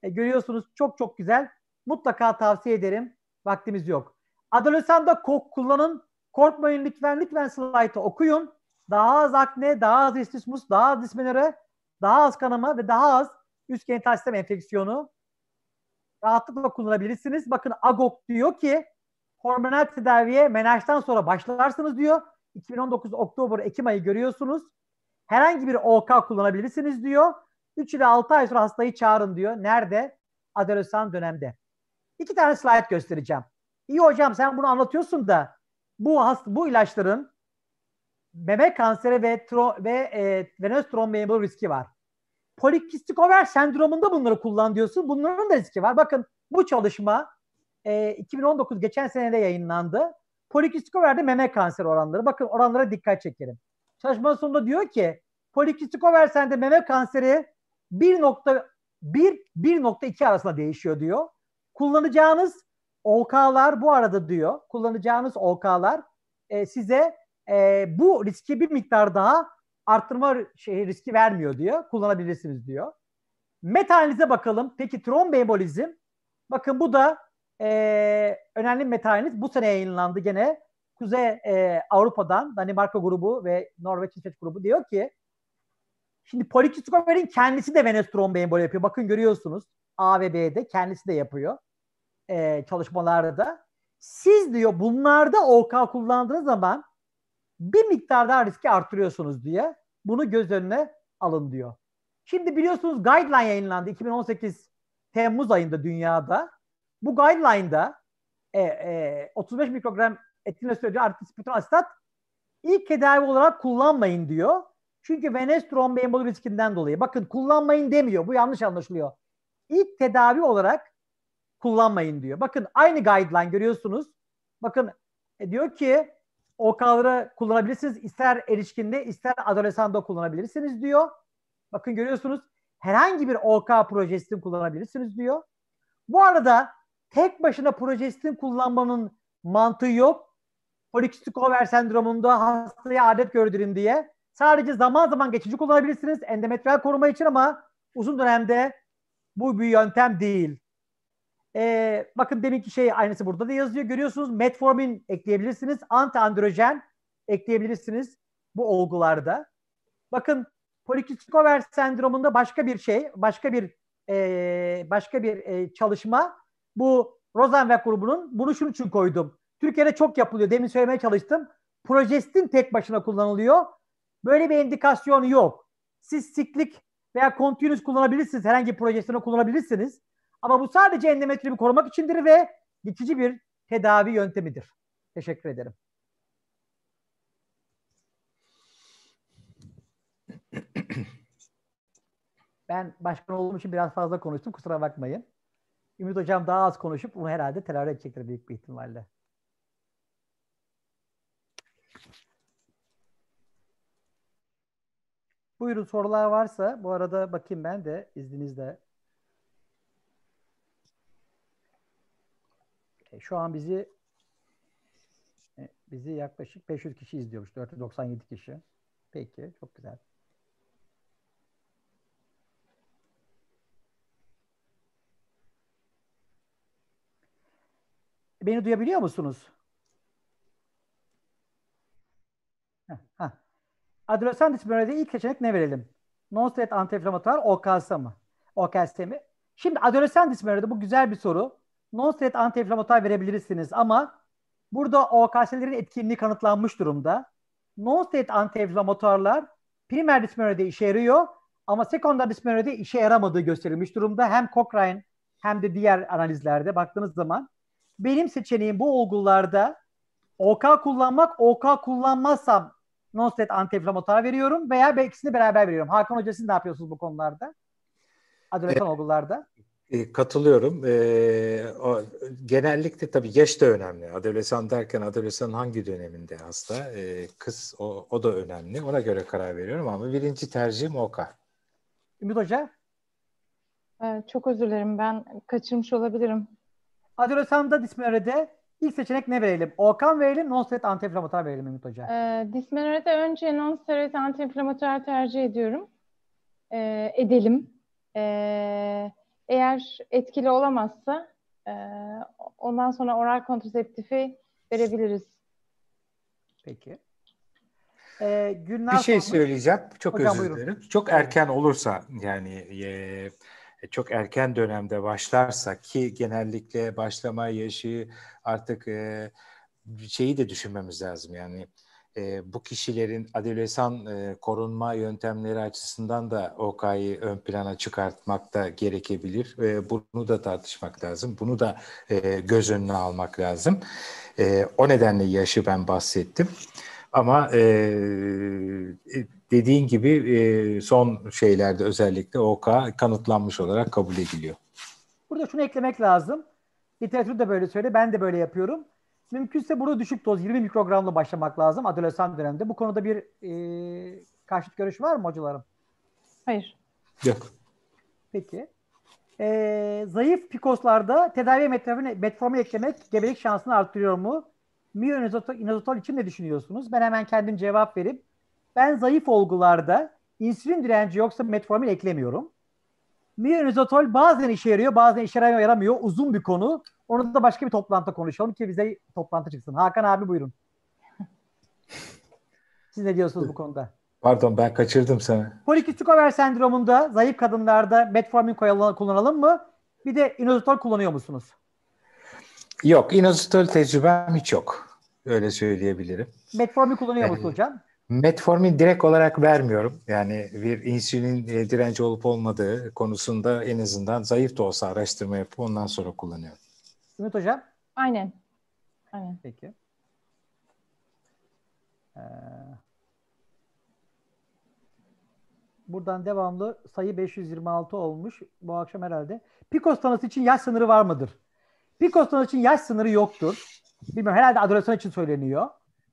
E, görüyorsunuz çok çok güzel. Mutlaka tavsiye ederim. Vaktimiz yok. Adolesanda kok kullanın. Korkmayın lütfen lütfen slaytı okuyun. Daha az akne, daha az istismus, daha az dismenere daha az kanama ve daha az üst genital sistem enfeksiyonu rahatlıkla kullanabilirsiniz. Bakın AGOK diyor ki hormonal tedaviye menajdan sonra başlarsınız diyor. 2019 Oktober Ekim ayı görüyorsunuz. Herhangi bir OK kullanabilirsiniz diyor. 3 ile 6 ay sonra hastayı çağırın diyor. Nerede? Adolesan dönemde. İki tane slide göstereceğim. İyi hocam sen bunu anlatıyorsun da bu hast bu ilaçların Meme kanseri ve tro- ve e, venöz tromboemboli riski var. Polikistik over sendromunda bunları kullan diyorsun. Bunların da riski var. Bakın bu çalışma e, 2019 geçen senede yayınlandı. Polikistik overde meme kanseri oranları. Bakın oranlara dikkat çekelim. Çalışmanın sonunda diyor ki polikistik over sende meme kanseri 1.1-1.2 arasında değişiyor diyor. Kullanacağınız OK'lar bu arada diyor. Kullanacağınız OK'lar e, size e, bu riski bir miktar daha arttırma şey, riski vermiyor diyor. Kullanabilirsiniz diyor. Metalinize bakalım. Peki tromboembolizm? Bakın bu da e, önemli metaliniz. Bu sene yayınlandı gene. Kuzey e, Avrupa'dan Danimarka grubu ve Norveç İsveç grubu diyor ki şimdi polikistikomerin kendisi de venöz tromboemboli yapıyor. Bakın görüyorsunuz A ve B'de kendisi de yapıyor e, çalışmalarda. Siz diyor bunlarda OK kullandığınız zaman bir miktar daha riski artırıyorsunuz diye bunu göz önüne alın diyor. Şimdi biliyorsunuz guideline yayınlandı 2018 Temmuz ayında dünyada. Bu guideline'da e, e, 35 mikrogram etkili süreci artı asitat ilk tedavi olarak kullanmayın diyor. Çünkü venöz trombi emboli riskinden dolayı. Bakın kullanmayın demiyor. Bu yanlış anlaşılıyor. İlk tedavi olarak kullanmayın diyor. Bakın aynı guideline görüyorsunuz. Bakın e, diyor ki o kavra kullanabilirsiniz. İster erişkinde ister adolesanda kullanabilirsiniz diyor. Bakın görüyorsunuz herhangi bir OK projestin kullanabilirsiniz diyor. Bu arada tek başına projestin kullanmanın mantığı yok. Polikistik over sendromunda hastaya adet gördürün diye. Sadece zaman zaman geçici kullanabilirsiniz endometriyal koruma için ama uzun dönemde bu bir yöntem değil. E, bakın deminki şey aynısı burada da yazıyor. Görüyorsunuz metformin ekleyebilirsiniz. Antiandrojen ekleyebilirsiniz bu olgularda. Bakın polikistik over sendromunda başka bir şey, başka bir e, başka bir e, çalışma bu ve grubunun bunu şunun için koydum. Türkiye'de çok yapılıyor. Demin söylemeye çalıştım. Projestin tek başına kullanılıyor. Böyle bir indikasyon yok. Siz siklik veya continuous kullanabilirsiniz. Herhangi bir projestini kullanabilirsiniz. Ama bu sadece endometriyi korumak içindir ve geçici bir tedavi yöntemidir. Teşekkür ederim. Ben başkan olduğum için biraz fazla konuştum. Kusura bakmayın. Ümit Hocam daha az konuşup bunu herhalde telafi edecektir büyük bir ihtimalle. Buyurun sorular varsa bu arada bakayım ben de izninizle şu an bizi e, bizi yaklaşık 500 kişi izliyormuş. 497 kişi. Peki. Çok güzel. Beni duyabiliyor musunuz? Adolescent dismenoride ilk seçenek ne verelim? Non-steroid antiinflamatuar OKS mı? OKS mi? Şimdi adolescent dismenoride bu güzel bir soru non-steroid antiinflamatuar verebilirsiniz ama burada OKS'lerin etkinliği kanıtlanmış durumda. Non-steroid antiinflamatuarlar primer dismenoride işe yarıyor ama sekonder dismenoride işe yaramadığı gösterilmiş durumda. Hem Cochrane hem de diğer analizlerde baktığınız zaman benim seçeneğim bu olgularda OK kullanmak, OK kullanmazsam non-steroid antiinflamatuar veriyorum veya ikisini beraber veriyorum. Hakan Hoca siz ne yapıyorsunuz bu konularda? Adolesan ee, evet. olgularda. Ee, katılıyorum. Ee, genellikle tabii yaş da önemli. Adolesan derken adolesanın hangi döneminde hasta? Ee, kız o, o da önemli. Ona göre karar veriyorum ama birinci tercihim OKA. Ümit Hoca? Ee, çok özür dilerim. Ben kaçırmış olabilirim. Adolesanda dismenorede ilk seçenek ne verelim? Okan verelim, nonsteroid antiinflamatuar verelim Ümit Hoca. Ee, dismenorede önce nonsteroid antiinflamatuar tercih ediyorum. Ee, edelim. Ee, eğer etkili olamazsa e, ondan sonra oral kontraseptifi verebiliriz. Peki. Ee, bir şey sonra... söyleyeceğim. Çok Hocam, özür dilerim. Çok erken olursa yani e, çok erken dönemde başlarsa ki genellikle başlama yaşı artık e, şeyi de düşünmemiz lazım yani e, bu kişilerin adolesan e, korunma yöntemleri açısından da okayı ön plana çıkartmak da gerekebilir. E, bunu da tartışmak lazım. Bunu da e, göz önüne almak lazım. E, o nedenle yaşı ben bahsettim. Ama e, e dediğin gibi e, son şeylerde özellikle oka kanıtlanmış olarak kabul ediliyor. Burada şunu eklemek lazım. Literatür de böyle söylüyor. Ben de böyle yapıyorum. Mümkünse burada düşük doz 20 mikrogramla başlamak lazım adolesan dönemde. Bu konuda bir e, karşıt görüş var mı hocalarım? Hayır. Yok. Peki. E, zayıf pikoslarda tedavi metformin eklemek gebelik şansını artırıyor mu? Miyonizotol için ne düşünüyorsunuz? Ben hemen kendim cevap verip ben zayıf olgularda insülin direnci yoksa metformin eklemiyorum. Mironizotol bazen işe yarıyor, bazen işe yaramıyor. Uzun bir konu. Onu da başka bir toplantıda konuşalım ki bize toplantı çıksın. Hakan abi buyurun. *laughs* Siz ne diyorsunuz bu konuda? Pardon ben kaçırdım seni. Polikistik over sendromunda zayıf kadınlarda metformin kullanalım mı? Bir de inozotol kullanıyor musunuz? Yok inozotol tecrübem hiç yok. Öyle söyleyebilirim. Metformin kullanıyor musunuz hocam? Metformin direkt olarak vermiyorum. Yani bir insülin e, direnci olup olmadığı konusunda en azından zayıf da olsa araştırma yapıp ondan sonra kullanıyorum. Ümit Hocam? Aynen. Aynen. Peki. Ee, buradan devamlı sayı 526 olmuş bu akşam herhalde. Pikos tanısı için yaş sınırı var mıdır? Pikos tanısı için yaş sınırı yoktur. Bilmiyorum herhalde adolesan için söyleniyor.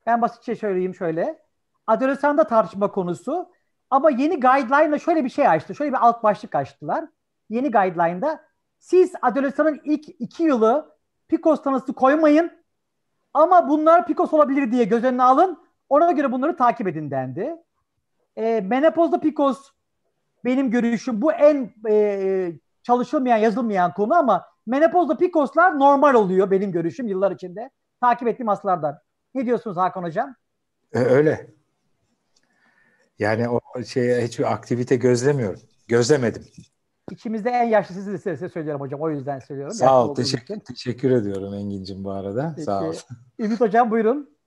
Ben basitçe şey söyleyeyim şöyle. Adolesan'da tartışma konusu. Ama yeni guideline'da şöyle bir şey açtı. Şöyle bir alt başlık açtılar. Yeni guideline'da siz Adolesan'ın ilk iki yılı Picos tanısı koymayın ama bunlar Picos olabilir diye göz önüne alın. Ona göre bunları takip edin dendi. E, menopozda Picos benim görüşüm bu en e, çalışılmayan, yazılmayan konu ama menopozda Picos'lar normal oluyor benim görüşüm yıllar içinde. Takip ettiğim hastalardan. Ne diyorsunuz Hakan Hocam? E, öyle. Yani o şey hiçbir aktivite gözlemiyorum. Gözlemedim. İçimizde en yaşlısı size, size söylüyorum hocam. O yüzden söylüyorum. Sağ ol. Teşekkür, teşekkür ediyorum Engin'cim bu arada. Peki. Sağ ol. Ümit hocam buyurun.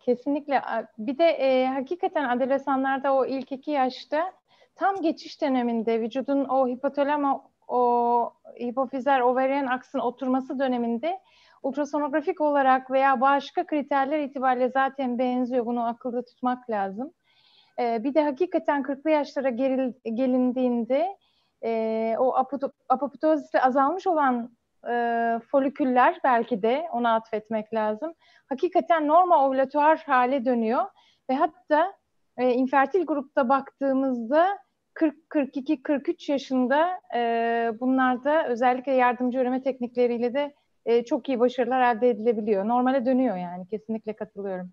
Kesinlikle. Bir de e, hakikaten adolesanlarda o ilk iki yaşta tam geçiş döneminde vücudun o hipotalama o hipofizer overyen aksın oturması döneminde ultrasonografik olarak veya başka kriterler itibariyle zaten benziyor. Bunu akılda tutmak lazım. E, bir de hakikaten 40'lı yaşlara geril, gelindiğinde e, o apoptozisle azalmış olan e, foliküller belki de ona atfetmek lazım. Hakikaten normal ovulatuar hale dönüyor ve hatta e, infertil grupta baktığımızda 40, 42, 43 yaşında e, bunlarda özellikle yardımcı üreme teknikleriyle de e, çok iyi başarılar elde edilebiliyor. Normale dönüyor yani kesinlikle katılıyorum.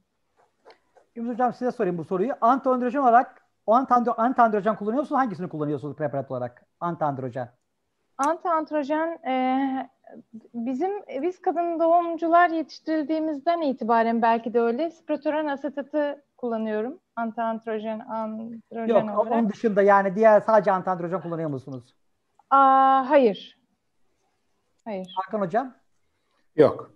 Ümit Hocam size sorayım bu soruyu. Antandrojen olarak o antandro antandrojen kullanıyor musunuz? Hangisini kullanıyorsunuz preparat olarak? Antandrojen. Antandrojen e, bizim biz kadın doğumcular yetiştirildiğimizden itibaren belki de öyle spirotoran asetatı kullanıyorum. Antandrojen, androjen Yok, olarak. onun dışında yani diğer sadece antandrojen kullanıyor musunuz? Aa, hayır. Hayır. Hakan Hocam? Yok.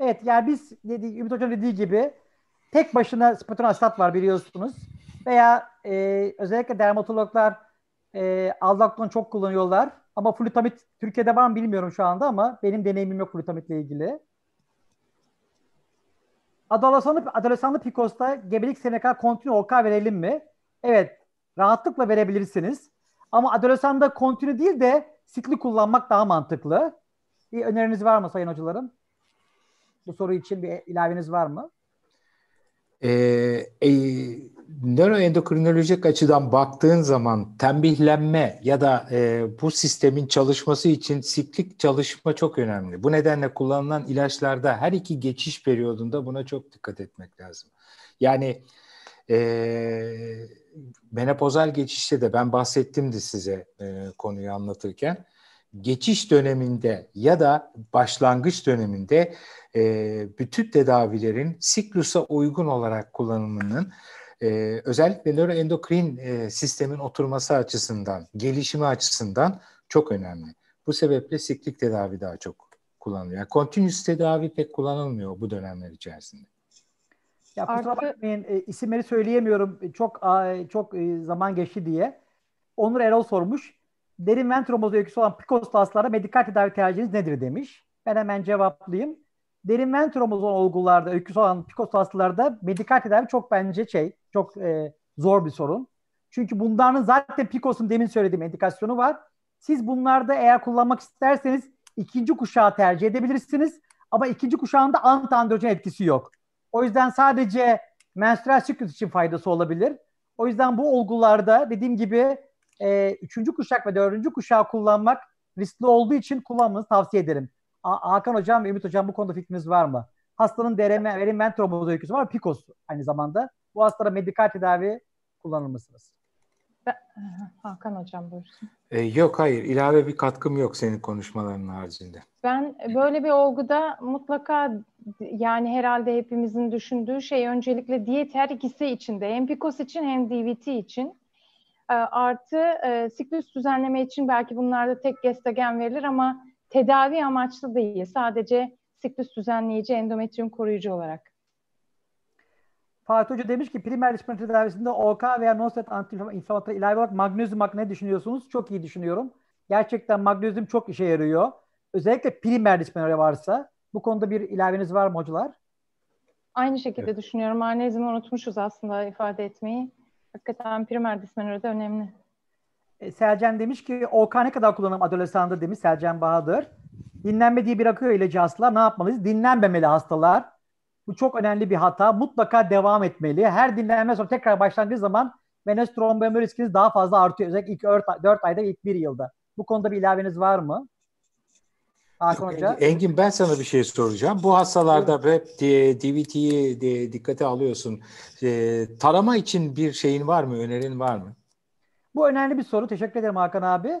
Evet yani biz dedi, Ümit Hocam dediği gibi Tek başına spatula astat var biliyorsunuz. Veya e, özellikle dermatologlar e, aldakton çok kullanıyorlar. Ama flutamit Türkiye'de var mı bilmiyorum şu anda ama benim deneyimim yok flutamitle ilgili. Adolesanlı, adolesanlı pikosta gebelik SNK kontinu OK verelim mi? Evet, rahatlıkla verebilirsiniz. Ama adolesanda kontinu değil de sikli kullanmak daha mantıklı. Bir öneriniz var mı sayın hocalarım? Bu soru için bir ilaveniz var mı? e, e, nöroendokrinolojik açıdan baktığın zaman tembihlenme ya da e, bu sistemin çalışması için siklik çalışma çok önemli. Bu nedenle kullanılan ilaçlarda her iki geçiş periyodunda buna çok dikkat etmek lazım. Yani e, menopozal geçişte de ben bahsettim bahsettimdi size e, konuyu anlatırken geçiş döneminde ya da başlangıç döneminde e, bütün tedavilerin siklusa uygun olarak kullanımının e, özellikle nöroendokrin e, sistemin oturması açısından, gelişimi açısından çok önemli. Bu sebeple siklik tedavi daha çok kullanılıyor. Yani continuous tedavi pek kullanılmıyor bu dönemler içerisinde. Ya kusura Artık... bakmayın e, isimleri söyleyemiyorum çok a, çok e, zaman geçti diye. Onur Erol sormuş derin ven öyküsü olan PCOS hastalarda medikal tedavi tercihiniz nedir demiş. Ben hemen cevaplayayım. Derin ven olgularda, öyküsü olan PCOS hastalarda medikal tedavi çok bence şey, çok e, zor bir sorun. Çünkü bunların zaten PCOS'un demin söylediğim indikasyonu var. Siz bunlarda eğer kullanmak isterseniz ikinci kuşağı tercih edebilirsiniz. Ama ikinci kuşağında antiandrojen etkisi yok. O yüzden sadece menstrual siklus için faydası olabilir. O yüzden bu olgularda dediğim gibi e, üçüncü kuşak ve dördüncü kuşağı kullanmak riskli olduğu için kullanmanızı tavsiye ederim. A- Hakan Hocam Ümit Hocam bu konuda fikriniz var mı? Hastanın DRM, verin men trombozu öyküsü var, PIKOS aynı zamanda. Bu hastalara medikal tedavi kullanır mısınız? Hakan Hocam buyursun. E, yok hayır ilave bir katkım yok senin konuşmaların haricinde. Ben böyle bir olguda mutlaka yani herhalde hepimizin düşündüğü şey öncelikle diyet her ikisi içinde hem PIKOS için hem DVT için ee, artı e, siklus düzenleme için belki bunlarda tek gestagen verilir ama tedavi amaçlı değil. Sadece siklus düzenleyici endometriyum koruyucu olarak. Fatih Hoca demiş ki primer ilişkin tedavisinde OK veya nonset stat ilave olarak magnezyum hakkında ne düşünüyorsunuz? Çok iyi düşünüyorum. Gerçekten magnezyum çok işe yarıyor. Özellikle primer dispenori varsa. Bu konuda bir ilaveniz var mı hocalar? Aynı şekilde evet. düşünüyorum. Magnezyumu unutmuşuz aslında ifade etmeyi. Hakikaten primer dismenoride önemli. E, Selcan demiş ki OK ne kadar kullanım adolesanda demiş Selcan Bahadır. Dinlenme diye bir akıyor ilacı hastalar ne yapmalıyız? Dinlenmemeli hastalar. Bu çok önemli bir hata. Mutlaka devam etmeli. Her dinlenme sonra tekrar başlandığı zaman venöz tromboemboli riskiniz daha fazla artıyor. Özellikle ilk 4, 4 ayda ilk 1 yılda. Bu konuda bir ilaveniz var mı? Hakan Hoca. Engin, ben sana bir şey soracağım. Bu hastalarda evet. hep DVT'yi dikkate alıyorsun. Ee, tarama için bir şeyin var mı? Önerin var mı? Bu önemli bir soru. Teşekkür ederim Hakan abi.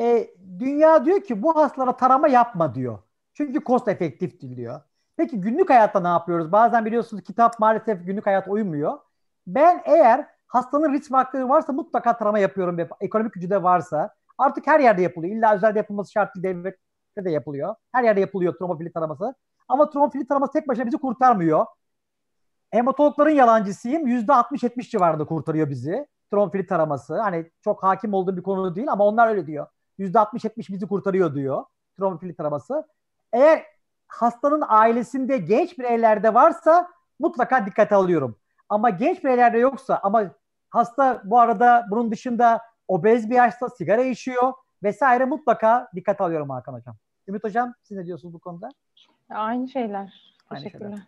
E, dünya diyor ki bu hastalara tarama yapma diyor. Çünkü cost efektif diyor. Peki günlük hayatta ne yapıyoruz? Bazen biliyorsunuz kitap maalesef günlük hayat uymuyor. Ben eğer hastanın risk faktörü varsa mutlaka tarama yapıyorum ekonomik gücü de varsa artık her yerde yapılıyor. İlla özelde yapılması şart değil. Devlet de yapılıyor. Her yerde yapılıyor trombofili taraması. Ama trombofili taraması tek başına bizi kurtarmıyor. Hematologların yalancısıyım. %60-70 civarında kurtarıyor bizi. Trombofili taraması. Hani çok hakim olduğum bir konu değil ama onlar öyle diyor. %60-70 bizi kurtarıyor diyor. Trombofili taraması. Eğer hastanın ailesinde genç bireylerde varsa mutlaka dikkat alıyorum. Ama genç bireylerde yoksa ama hasta bu arada bunun dışında obez bir yaşta sigara içiyor vesaire mutlaka dikkat alıyorum Hakan Hocam. Ümit Hocam siz ne diyorsunuz bu konuda? Aynı şeyler. Aynı Teşekkürler.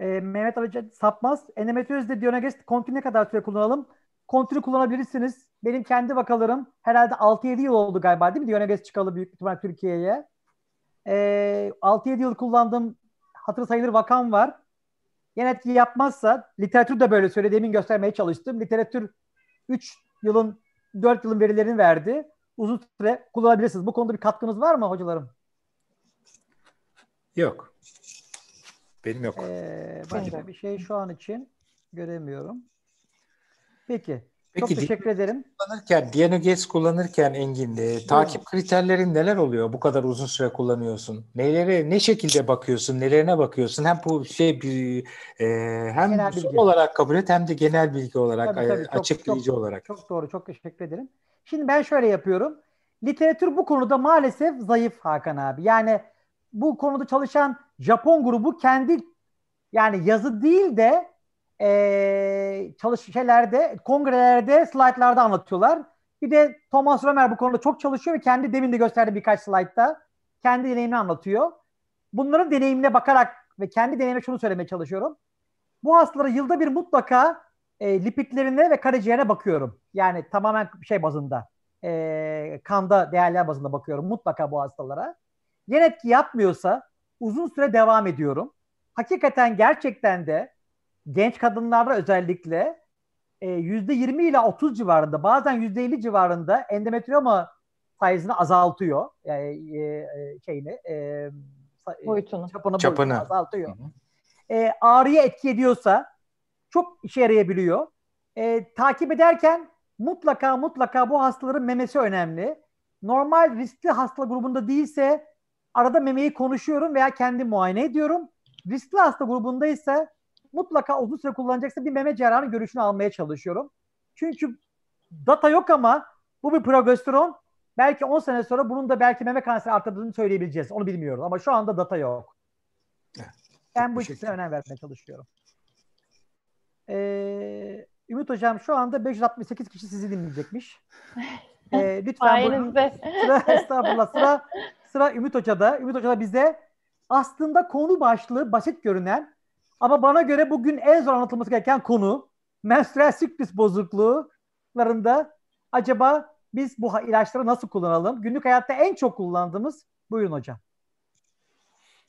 Şeyler. Ee, Mehmet Hoca sapmaz. Endometrioz'de Dionagest kontürü ne kadar süre kullanalım? Kontürü kullanabilirsiniz. Benim kendi vakalarım herhalde 6-7 yıl oldu galiba değil mi? Dionagest çıkalı büyük ihtimal Türkiye'ye. Ee, 6-7 yıl kullandığım hatır sayılır vakam var. Yan etki yapmazsa literatür de böyle söylediğimin göstermeye çalıştım. Literatür 3 yılın 4 yılın verilerini verdi uzun süre kullanabilirsiniz. Bu konuda bir katkınız var mı hocalarım? Yok. Benim yok. Ee, başka bir şey şu an için göremiyorum. Peki. Peki Çok teşekkür ederim. Kullanırken, DNGS kullanırken Engin, e, takip kriterlerin neler oluyor? Bu kadar uzun süre kullanıyorsun. Nelere, ne şekilde bakıyorsun, nelerine bakıyorsun? Hem bu şey bir e, hem genel bilgi. olarak kabul et hem de genel bilgi olarak tabii, tabii, açıklayıcı çok, olarak. Çok doğru, çok teşekkür ederim. Şimdi ben şöyle yapıyorum. Literatür bu konuda maalesef zayıf Hakan abi. Yani bu konuda çalışan Japon grubu kendi yani yazı değil de e, çalış şeylerde, kongrelerde, slaytlarda anlatıyorlar. Bir de Thomas Römer bu konuda çok çalışıyor ve kendi demin de gösterdi birkaç slaytta. Kendi deneyimini anlatıyor. Bunların deneyimine bakarak ve kendi deneyime şunu söylemeye çalışıyorum. Bu hastalara yılda bir mutlaka e, lipidlerine ve karaciğere bakıyorum. Yani tamamen şey bazında e, kanda değerler bazında bakıyorum mutlaka bu hastalara. Yan etki yapmıyorsa uzun süre devam ediyorum. Hakikaten gerçekten de genç kadınlarda özellikle e, %20 ile 30 civarında bazen %50 civarında endometrioma sayısını azaltıyor. Yani, e, e şeyini e, e, boyutunu. Çapını, Çapını. azaltıyor. Hı hı. E, ağrıya etki ediyorsa çok işe yarayabiliyor. E, takip ederken mutlaka mutlaka bu hastaların memesi önemli. Normal riskli hasta grubunda değilse arada memeyi konuşuyorum veya kendi muayene ediyorum. Riskli hasta grubunda ise mutlaka uzun süre kullanacaksa bir meme cerrahının görüşünü almaya çalışıyorum. Çünkü data yok ama bu bir progesteron. Belki 10 sene sonra bunun da belki meme kanseri arttırdığını söyleyebileceğiz. Onu bilmiyorum ama şu anda data yok. Ben bu ikisine önem vermeye çalışıyorum. Ee, Ümit Hocam şu anda 568 kişi sizi dinleyecekmiş. *laughs* Ee, lütfen bunu, sıra, estağfurullah, sıra, sıra Ümit Hoca'da. Ümit hocada bize aslında konu başlığı basit görünen ama bana göre bugün en zor anlatılması gereken konu menstrual siklus bozukluklarında acaba biz bu ilaçları nasıl kullanalım? Günlük hayatta en çok kullandığımız buyurun hocam.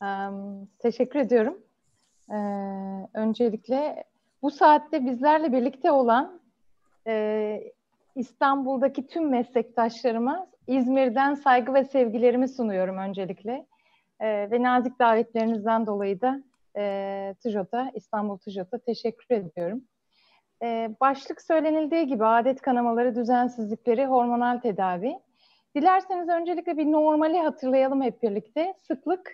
Um, teşekkür ediyorum. Ee, öncelikle bu saatte bizlerle birlikte olan e, İstanbul'daki tüm meslektaşlarıma İzmir'den saygı ve sevgilerimi sunuyorum öncelikle. E, ve nazik davetlerinizden dolayı da e, TÜJOT'a, İstanbul TÜJOT'a teşekkür ediyorum. E, başlık söylenildiği gibi adet kanamaları, düzensizlikleri, hormonal tedavi. Dilerseniz öncelikle bir normali hatırlayalım hep birlikte. Sıklık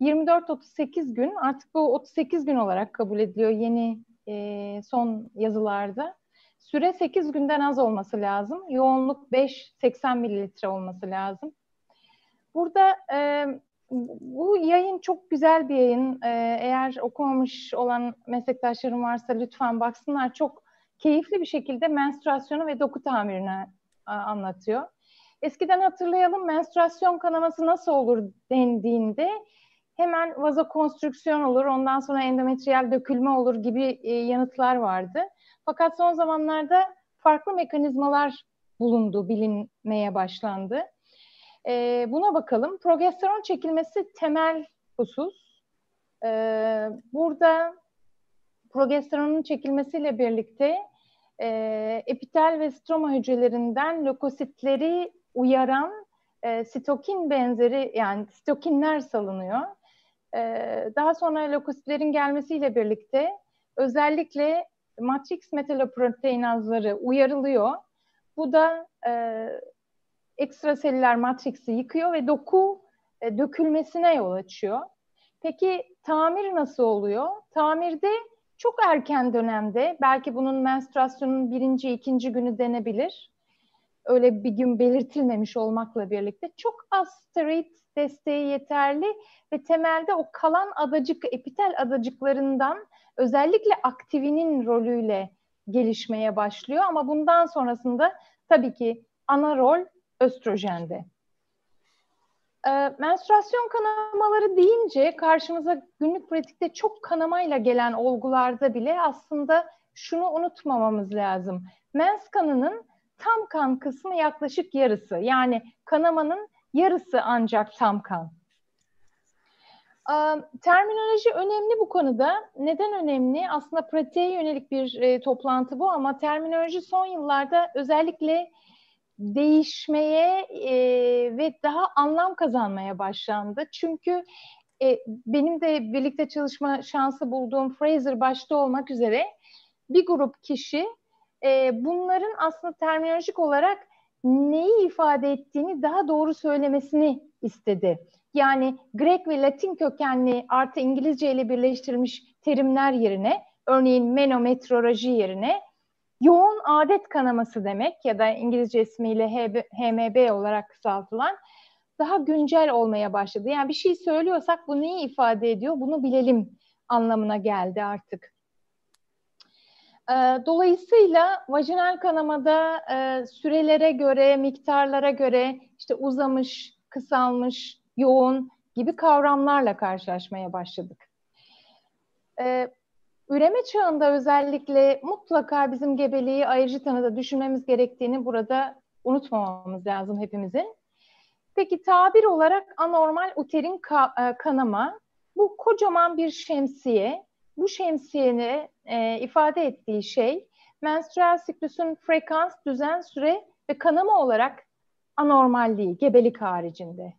24-38 gün artık bu 38 gün olarak kabul ediliyor yeni e, son yazılarda. Süre 8 günden az olması lazım. Yoğunluk 5-80 mililitre olması lazım. Burada e, bu yayın çok güzel bir yayın. E, eğer okumamış olan meslektaşlarım varsa lütfen baksınlar. Çok keyifli bir şekilde menstruasyonu ve doku tamirini a, anlatıyor. Eskiden hatırlayalım menstruasyon kanaması nasıl olur dendiğinde hemen konstrüksiyon olur, ondan sonra endometriyel dökülme olur gibi e, yanıtlar vardı. Fakat son zamanlarda farklı mekanizmalar bulundu, bilinmeye başlandı. E, buna bakalım. Progesteron çekilmesi temel husus. E, burada progesteronun çekilmesiyle birlikte e, epitel ve stroma hücrelerinden lökositleri uyaran e, sitokin benzeri yani sitokinler salınıyor. Ee, daha sonra lökositlerin gelmesiyle birlikte özellikle matrix metaloproteinazları uyarılıyor. Bu da e, ekstraselüler matriksi yıkıyor ve doku e, dökülmesine yol açıyor. Peki tamir nasıl oluyor? Tamirde çok erken dönemde, belki bunun menstruasyonun birinci, ikinci günü denebilir öyle bir gün belirtilmemiş olmakla birlikte çok az steroid desteği yeterli ve temelde o kalan adacık, epitel adacıklarından özellikle aktivinin rolüyle gelişmeye başlıyor. Ama bundan sonrasında tabii ki ana rol östrojende. Ee, e, menstruasyon kanamaları deyince karşımıza günlük pratikte çok kanamayla gelen olgularda bile aslında şunu unutmamamız lazım. Mens kanının tam kan kısmı yaklaşık yarısı. Yani kanamanın yarısı ancak tam kan. Ee, terminoloji önemli bu konuda. Neden önemli? Aslında pratiğe yönelik bir e, toplantı bu ama terminoloji son yıllarda özellikle değişmeye e, ve daha anlam kazanmaya başlandı. Çünkü e, benim de birlikte çalışma şansı bulduğum Fraser başta olmak üzere bir grup kişi e, bunların aslında terminolojik olarak neyi ifade ettiğini daha doğru söylemesini istedi. Yani Grek ve Latin kökenli artı İngilizce ile birleştirilmiş terimler yerine örneğin menometroloji yerine yoğun adet kanaması demek ya da İngilizce ismiyle HMB olarak kısaltılan daha güncel olmaya başladı. Yani bir şey söylüyorsak bu neyi ifade ediyor bunu bilelim anlamına geldi artık. Ee, dolayısıyla vajinal kanamada e, sürelere göre, miktarlara göre işte uzamış, kısalmış, yoğun gibi kavramlarla karşılaşmaya başladık. Ee, üreme çağında özellikle mutlaka bizim gebeliği ayrıcı tanıda düşünmemiz gerektiğini burada unutmamamız lazım hepimizin. Peki tabir olarak anormal uterin e, kanama, bu kocaman bir şemsiye bu şemsiyeni e, ifade ettiği şey menstrüel siklusun frekans, düzen, süre ve kanama olarak anormalliği gebelik haricinde.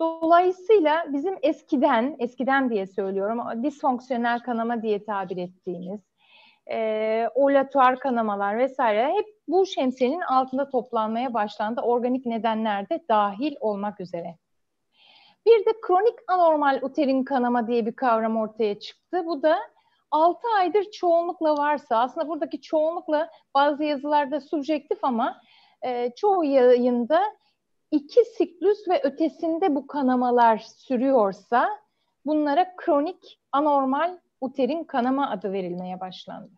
Dolayısıyla bizim eskiden, eskiden diye söylüyorum, disfonksiyonel kanama diye tabir ettiğimiz, e, olatuar kanamalar vesaire hep bu şemsiyenin altında toplanmaya başlandı organik nedenlerde dahil olmak üzere. Bir de kronik anormal uterin kanama diye bir kavram ortaya çıktı. Bu da 6 aydır çoğunlukla varsa aslında buradaki çoğunlukla bazı yazılarda subjektif ama e, çoğu yayında iki siklus ve ötesinde bu kanamalar sürüyorsa bunlara kronik anormal uterin kanama adı verilmeye başlandı.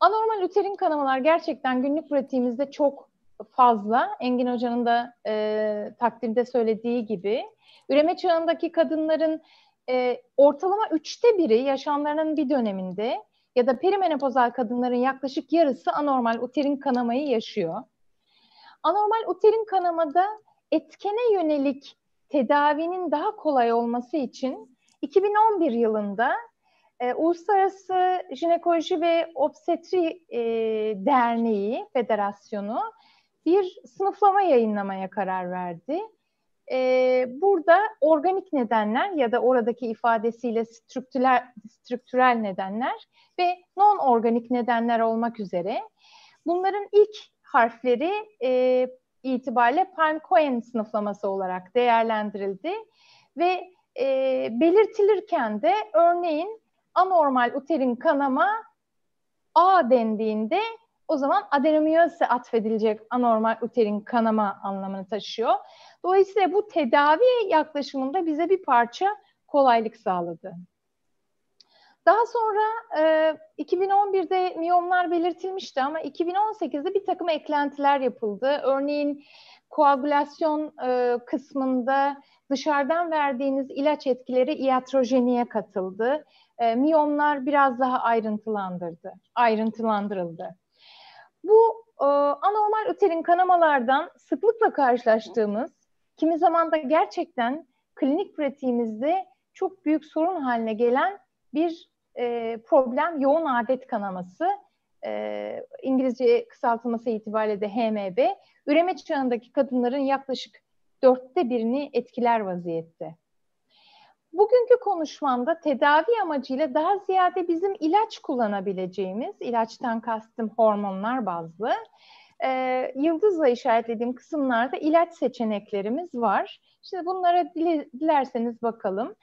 Anormal uterin kanamalar gerçekten günlük pratiğimizde çok fazla. Engin Hoca'nın da e, takdimde söylediği gibi. Üreme çağındaki kadınların e, ortalama üçte biri yaşamlarının bir döneminde ya da perimenopozal kadınların yaklaşık yarısı anormal uterin kanamayı yaşıyor. Anormal uterin kanamada etkene yönelik tedavinin daha kolay olması için 2011 yılında e, Uluslararası Jinekoloji ve Obstetri e, Derneği Federasyonu bir sınıflama yayınlamaya karar verdi. E, burada organik nedenler ya da oradaki ifadesiyle strüktürel, strüktürel nedenler ve non-organik nedenler olmak üzere bunların ilk harfleri e, itibariyle Palm-Cohen sınıflaması olarak değerlendirildi ve e, belirtilirken de örneğin anormal uterin kanama A dendiğinde o zaman adenomiyose atfedilecek anormal uterin kanama anlamını taşıyor. Dolayısıyla bu tedavi yaklaşımında bize bir parça kolaylık sağladı. Daha sonra e, 2011'de miyomlar belirtilmişti ama 2018'de bir takım eklentiler yapıldı. Örneğin koagülasyon e, kısmında dışarıdan verdiğiniz ilaç etkileri iatrojeniye katıldı. E, miyomlar biraz daha ayrıntılandırdı, ayrıntılandırıldı. Bu e, anormal uterin kanamalardan sıklıkla karşılaştığımız, kimi zaman da gerçekten klinik pratiğimizde çok büyük sorun haline gelen bir e, problem yoğun adet kanaması. E, İngilizce kısaltılması itibariyle de HMB. Üreme çağındaki kadınların yaklaşık dörtte birini etkiler vaziyette. Bugünkü konuşmamda tedavi amacıyla daha ziyade bizim ilaç kullanabileceğimiz, ilaçtan kastım hormonlar bazlı, e, yıldızla işaretlediğim kısımlarda ilaç seçeneklerimiz var. Şimdi bunlara dilerseniz bakalım.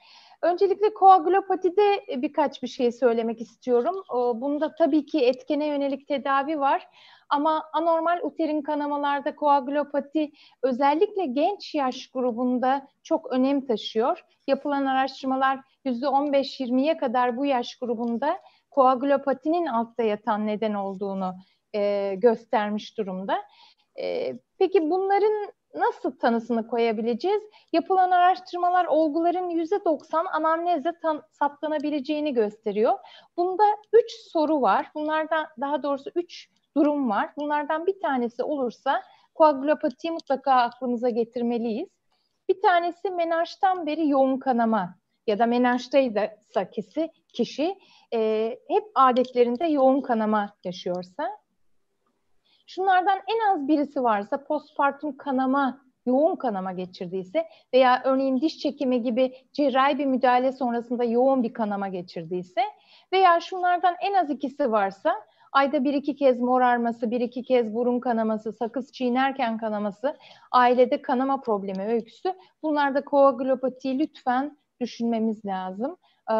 Öncelikle koagülopatide e, birkaç bir şey söylemek istiyorum. Bunda tabii ki etkene yönelik tedavi var ama anormal uterin kanamalarda koagülopati özellikle genç yaş grubunda çok önem taşıyor. Yapılan araştırmalar %15-20'ye kadar bu yaş grubunda koagülopatinin altta yatan neden olduğunu e, göstermiş durumda. E, peki bunların nasıl tanısını koyabileceğiz? Yapılan araştırmalar olguların %90 anamnezle tan- saptanabileceğini gösteriyor. Bunda 3 soru var. Bunlardan daha doğrusu 3 durum var. Bunlardan bir tanesi olursa koagülopatiyi mutlaka aklımıza getirmeliyiz. Bir tanesi menajdan beri yoğun kanama ya da menajdaysa kişi, kişi e, hep adetlerinde yoğun kanama yaşıyorsa Şunlardan en az birisi varsa postpartum kanama, yoğun kanama geçirdiyse veya örneğin diş çekimi gibi cerrahi bir müdahale sonrasında yoğun bir kanama geçirdiyse veya şunlardan en az ikisi varsa ayda bir iki kez morarması, bir iki kez burun kanaması, sakız çiğnerken kanaması, ailede kanama problemi öyküsü. Bunlarda koagülopatiyi lütfen düşünmemiz lazım. Ee,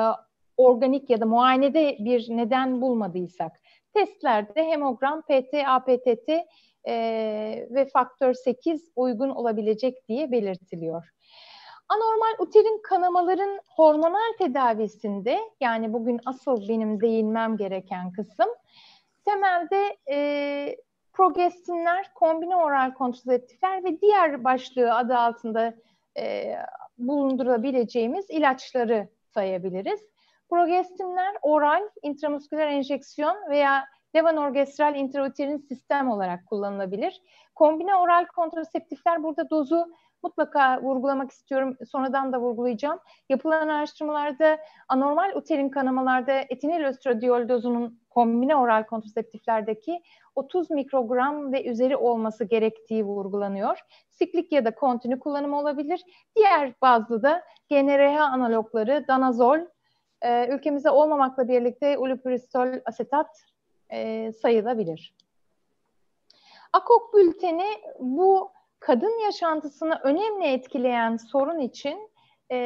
organik ya da muayenede bir neden bulmadıysak testlerde hemogram, PT, APTT e, ve faktör 8 uygun olabilecek diye belirtiliyor. Anormal uterin kanamaların hormonal tedavisinde yani bugün asıl benim değinmem gereken kısım temelde e, progestinler, kombine oral kontraseptifler ve diğer başlığı adı altında e, bulundurabileceğimiz ilaçları sayabiliriz. Progestinler oral, intramusküler enjeksiyon veya levanorgestral intrauterin sistem olarak kullanılabilir. Kombine oral kontraseptifler burada dozu mutlaka vurgulamak istiyorum. Sonradan da vurgulayacağım. Yapılan araştırmalarda anormal uterin kanamalarda etinil östradiol dozunun kombine oral kontraseptiflerdeki 30 mikrogram ve üzeri olması gerektiği vurgulanıyor. Siklik ya da kontinu kullanımı olabilir. Diğer bazı da GNRH analogları, danazol, e, ülkemizde olmamakla birlikte ulipüristol asetat e, sayılabilir. Akok bülteni bu kadın yaşantısını önemli etkileyen sorun için e,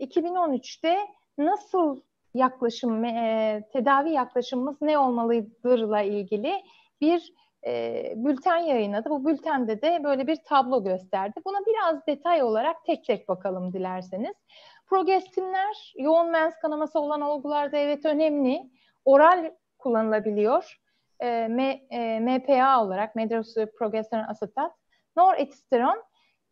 2013'te nasıl yaklaşım, e, tedavi yaklaşımımız ne olmalıdırla ilgili bir e, bülten yayınladı. Bu bültende de böyle bir tablo gösterdi. Buna biraz detay olarak tek tek bakalım dilerseniz. Progestinler yoğun mens kanaması olan olgularda evet önemli. Oral kullanılabiliyor. Ee, e, M, e, MPA olarak medrosuprogesteron asetat. Noretisteron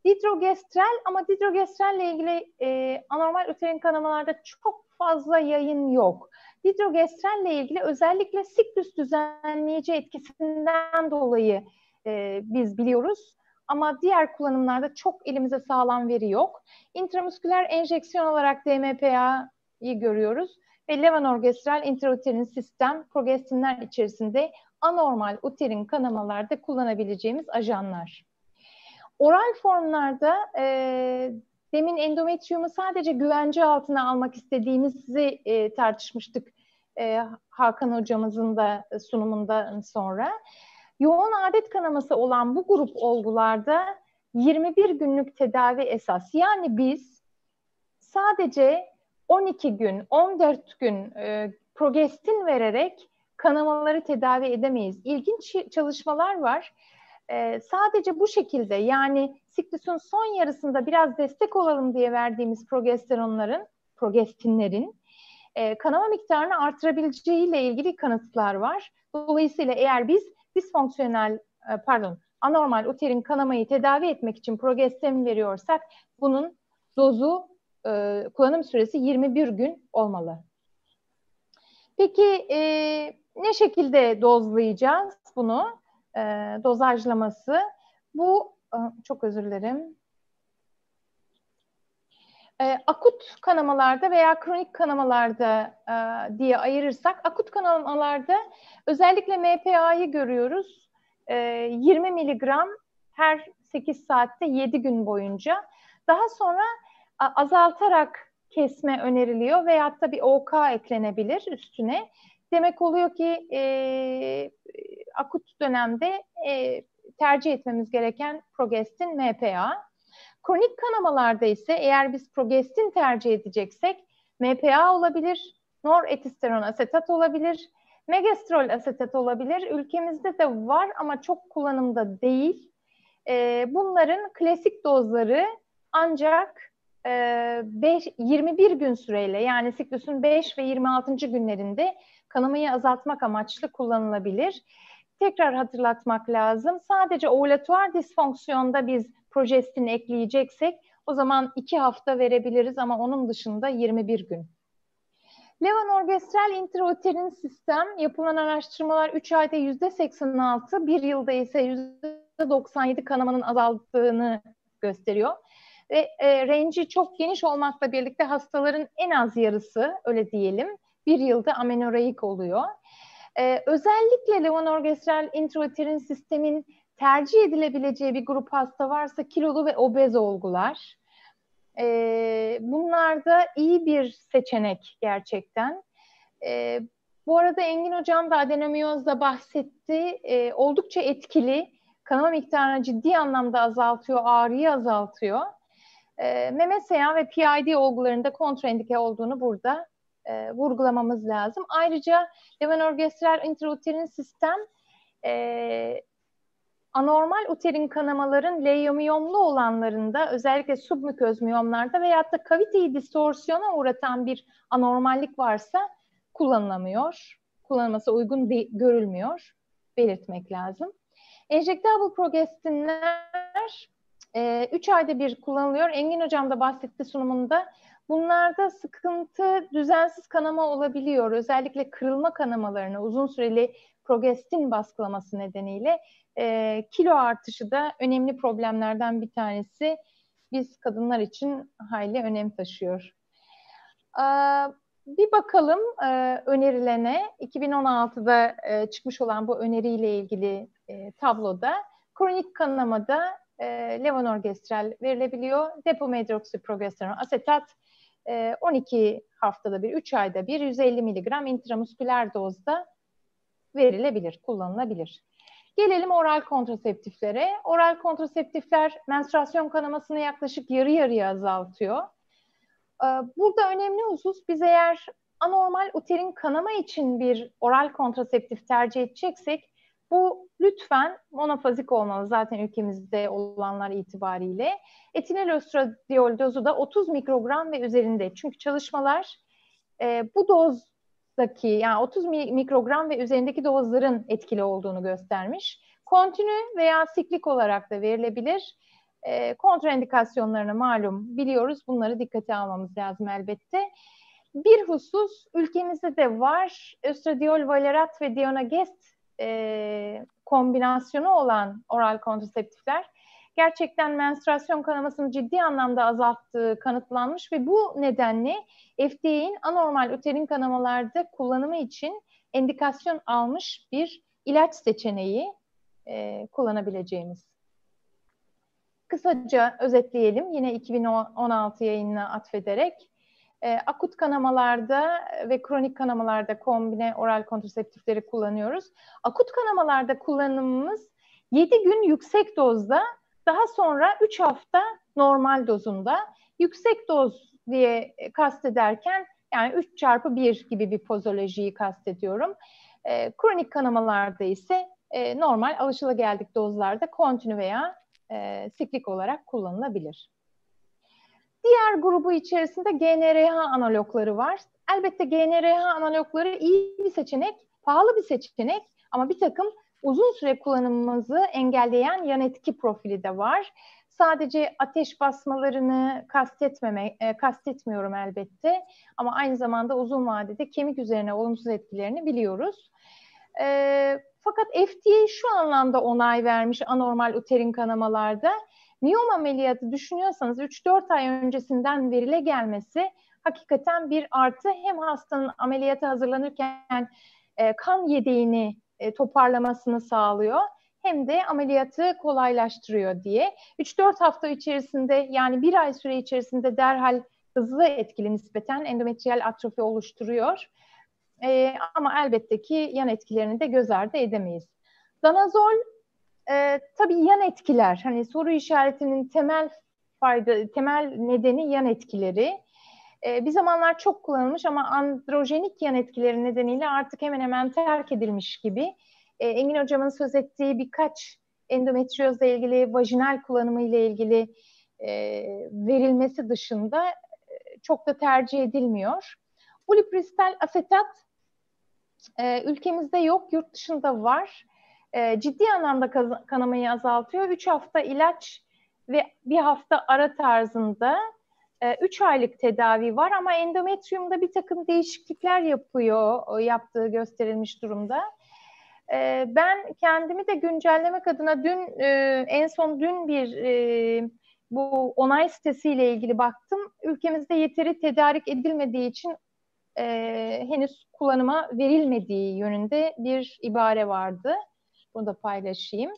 Didrogestrel ama ile ilgili e, anormal uterin kanamalarda çok fazla yayın yok. ile ilgili özellikle siklus düzenleyici etkisinden dolayı e, biz biliyoruz ama diğer kullanımlarda çok elimize sağlam veri yok. Intramusküler enjeksiyon olarak DMPA'yı görüyoruz ve levonorgestrel intrauterin sistem progestinler içerisinde anormal uterin kanamalarda kullanabileceğimiz ajanlar. Oral formlarda e, demin endometriyumu sadece güvence altına almak istediğimizi e, tartışmıştık e, Hakan hocamızın da sunumundan sonra. Yoğun adet kanaması olan bu grup olgularda 21 günlük tedavi esas. Yani biz sadece 12 gün, 14 gün e, progestin vererek kanamaları tedavi edemeyiz. İlginç çalışmalar var. E, sadece bu şekilde yani siklusun son yarısında biraz destek olalım diye verdiğimiz progesteronların, progestinlerin e, kanama miktarını artırabileceğiyle ilgili kanıtlar var. Dolayısıyla eğer biz disfonksiyonel e, pardon anormal uterin kanamayı tedavi etmek için progesterin veriyorsak bunun dozu e, kullanım süresi 21 gün olmalı. Peki e, ne şekilde dozlayacağız bunu? dozajlaması bu çok özür dilerim. E, akut kanamalarda veya kronik kanamalarda e, diye ayırırsak akut kanamalarda özellikle MPA'yı görüyoruz. E, 20 miligram her 8 saatte 7 gün boyunca. Daha sonra a, azaltarak kesme öneriliyor veyahut da bir OK eklenebilir üstüne. Demek oluyor ki e, akut dönemde e, tercih etmemiz gereken progestin MPA. Kronik kanamalarda ise eğer biz progestin tercih edeceksek MPA olabilir, noretisteron asetat olabilir, megestrol asetat olabilir. Ülkemizde de var ama çok kullanımda değil. Ee, bunların klasik dozları ancak e, 21 gün süreyle yani siklusun 5 ve 26. günlerinde kanamayı azaltmak amaçlı kullanılabilir. Tekrar hatırlatmak lazım. Sadece ovulatuar disfonksiyonda biz projesini ekleyeceksek o zaman iki hafta verebiliriz ama onun dışında 21 gün. Levan orgestral intrauterin sistem yapılan araştırmalar 3 ayda %86, 1 yılda ise %97 kanamanın azaldığını gösteriyor. Ve e, range'i çok geniş olmakla birlikte hastaların en az yarısı öyle diyelim bir yılda amenoreik oluyor. Ee, özellikle levonorgestral intrauterin sistemin Tercih edilebileceği bir grup hasta varsa kilolu ve obez olgular. E, bunlar da iyi bir seçenek gerçekten. E, bu arada Engin Hocam da adenomiyozla bahsetti. E, oldukça etkili. Kanama miktarını ciddi anlamda azaltıyor, ağrıyı azaltıyor. E, meme seyan ve PID olgularında kontraindike olduğunu burada e, vurgulamamız lazım. Ayrıca levonorgestrel intrauterin sistem e, Anormal uterin kanamaların leiyomiyomlu olanlarında özellikle submüköz miyomlarda veyahut da kaviteyi distorsiyona uğratan bir anormallik varsa kullanılamıyor. Kullanılması uygun de- görülmüyor. Belirtmek lazım. Enjektabl progestinler 3 e, ayda bir kullanılıyor. Engin Hocam da bahsetti sunumunda Bunlarda sıkıntı düzensiz kanama olabiliyor. Özellikle kırılma kanamalarına uzun süreli progestin baskılaması nedeniyle e, kilo artışı da önemli problemlerden bir tanesi. Biz kadınlar için hayli önem taşıyor. Ee, bir bakalım e, önerilene 2016'da e, çıkmış olan bu öneriyle ilgili e, tabloda kronik kanamada e, levonorgestrel verilebiliyor. Depomedroksiprogesteron asetat 12 ee, haftada bir, 3 ayda bir 150 miligram intramusküler dozda verilebilir, kullanılabilir. Gelelim oral kontraseptiflere. Oral kontraseptifler menstruasyon kanamasını yaklaşık yarı yarıya azaltıyor. Ee, burada önemli husus biz eğer anormal uterin kanama için bir oral kontraseptif tercih edeceksek bu lütfen monofazik olmalı zaten ülkemizde olanlar itibariyle. Etinil östradiol dozu da 30 mikrogram ve üzerinde. Çünkü çalışmalar e, bu dozdaki yani 30 mikrogram ve üzerindeki dozların etkili olduğunu göstermiş. Kontinü veya siklik olarak da verilebilir. E, kontraindikasyonlarını malum biliyoruz. Bunları dikkate almamız lazım elbette. Bir husus ülkemizde de var. Östradiol valerat ve dionagest e, kombinasyonu olan oral kontraseptifler gerçekten menstruasyon kanamasını ciddi anlamda azalttığı kanıtlanmış ve bu nedenle FDA'in anormal uterin kanamalarda kullanımı için endikasyon almış bir ilaç seçeneği e, kullanabileceğimiz. Kısaca özetleyelim yine 2016 yayınına atfederek e, akut kanamalarda e, ve kronik kanamalarda kombine oral kontraseptifleri kullanıyoruz. Akut kanamalarda kullanımımız 7 gün yüksek dozda, daha sonra 3 hafta normal dozunda. Yüksek doz diye e, kastederken yani 3 çarpı 1 gibi bir pozolojiyi kastediyorum. E, kronik kanamalarda ise e, normal alışılageldik dozlarda kontinü veya e, siklik olarak kullanılabilir. Diğer grubu içerisinde GNRH analogları var. Elbette GNRH analogları iyi bir seçenek, pahalı bir seçenek ama bir takım uzun süre kullanımımızı engelleyen yan etki profili de var. Sadece ateş basmalarını kastetmeme, e, kastetmiyorum elbette ama aynı zamanda uzun vadede kemik üzerine olumsuz etkilerini biliyoruz. E, fakat FDA şu anlamda onay vermiş anormal uterin kanamalarda Miyom ameliyatı düşünüyorsanız 3-4 ay öncesinden verile gelmesi hakikaten bir artı. Hem hastanın ameliyata hazırlanırken e, kan yediğini e, toparlamasını sağlıyor hem de ameliyatı kolaylaştırıyor diye. 3-4 hafta içerisinde yani bir ay süre içerisinde derhal hızlı etkili nispeten endometriyal atrofi oluşturuyor. E, ama elbette ki yan etkilerini de göz ardı edemeyiz. Danazol e, tabii yan etkiler. Hani soru işaretinin temel fayda, temel nedeni yan etkileri. E, bir zamanlar çok kullanılmış ama androjenik yan etkileri nedeniyle artık hemen hemen terk edilmiş gibi. E, Engin Hocam'ın söz ettiği birkaç endometriozla ilgili, vajinal kullanımı ile ilgili e, verilmesi dışında e, çok da tercih edilmiyor. Ulipristal asetat e, ülkemizde yok, yurt dışında var e, ciddi anlamda kanamayı azaltıyor. 3 hafta ilaç ve bir hafta ara tarzında 3 e, aylık tedavi var ama endometriyumda bir takım değişiklikler yapıyor yaptığı gösterilmiş durumda. E, ben kendimi de güncellemek adına dün e, en son dün bir e, bu onay sitesiyle ilgili baktım. Ülkemizde yeteri tedarik edilmediği için e, henüz kullanıma verilmediği yönünde bir ibare vardı. Bunu da paylaşayım.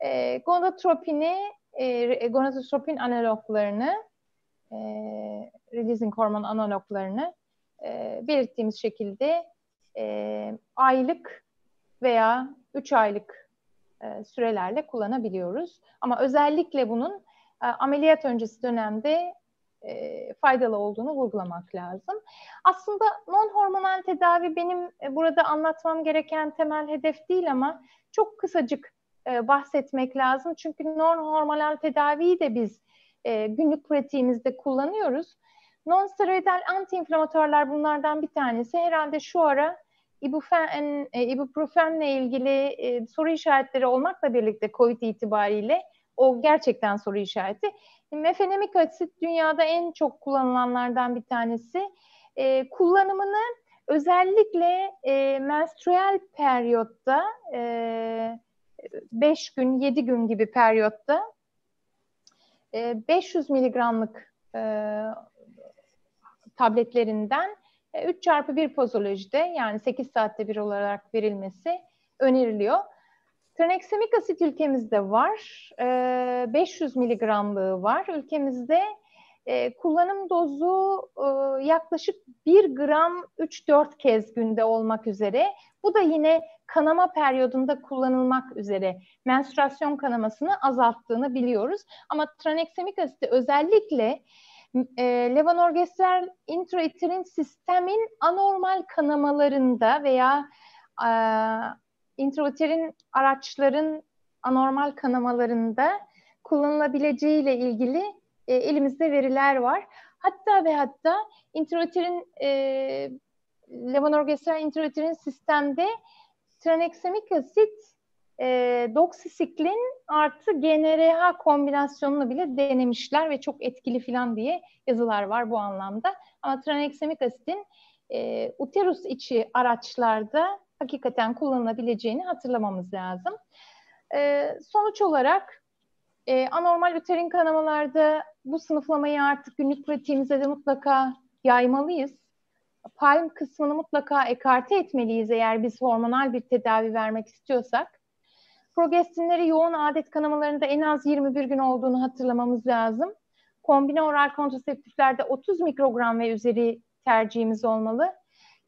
E, gonadotropini, e, e, gonadotropin analoglarını, e, releasing hormon analoglarını e, belirttiğimiz şekilde e, aylık veya 3 aylık e, sürelerle kullanabiliyoruz. Ama özellikle bunun e, ameliyat öncesi dönemde e, faydalı olduğunu vurgulamak lazım. Aslında non-hormonal tedavi benim e, burada anlatmam gereken temel hedef değil ama çok kısacık e, bahsetmek lazım. Çünkü non-hormonal tedaviyi de biz e, günlük pratiğimizde kullanıyoruz. Non-steroidal antiinflamatörler bunlardan bir tanesi. Herhalde şu ara ibuprofen, e, ibuprofenle ilgili e, soru işaretleri olmakla birlikte COVID itibariyle o gerçekten soru işareti. Mefenemik asit dünyada en çok kullanılanlardan bir tanesi. E, kullanımını özellikle e, menstrüel periyotta 5 e, gün 7 gün gibi periyotta e, 500 miligramlık e, tabletlerinden 3 e, çarpı 1 pozolojide yani 8 saatte bir olarak verilmesi öneriliyor. Tranexamik asit ülkemizde var. E, ee, 500 miligramlığı var. Ülkemizde e, kullanım dozu e, yaklaşık 1 gram 3-4 kez günde olmak üzere. Bu da yine kanama periyodunda kullanılmak üzere menstruasyon kanamasını azalttığını biliyoruz. Ama tranexamik asit özellikle e, levonorgestrel intrauterin sistemin anormal kanamalarında veya e, intrauterin araçların anormal kanamalarında kullanılabileceğiyle ilgili e, elimizde veriler var. Hatta ve hatta intrauterin e, levonorgestrel intrauterin sistemde traneksemik asit e, doksisiklin artı GNRH kombinasyonunu bile denemişler ve çok etkili falan diye yazılar var bu anlamda. Ama traneksemik asitin e, uterus içi araçlarda hakikaten kullanılabileceğini hatırlamamız lazım. E, sonuç olarak e, anormal üterin kanamalarda bu sınıflamayı artık günlük pratiğimize de mutlaka yaymalıyız. Palm kısmını mutlaka ekarte etmeliyiz eğer biz hormonal bir tedavi vermek istiyorsak. Progestinleri yoğun adet kanamalarında en az 21 gün olduğunu hatırlamamız lazım. Kombine oral kontraseptiflerde 30 mikrogram ve üzeri tercihimiz olmalı.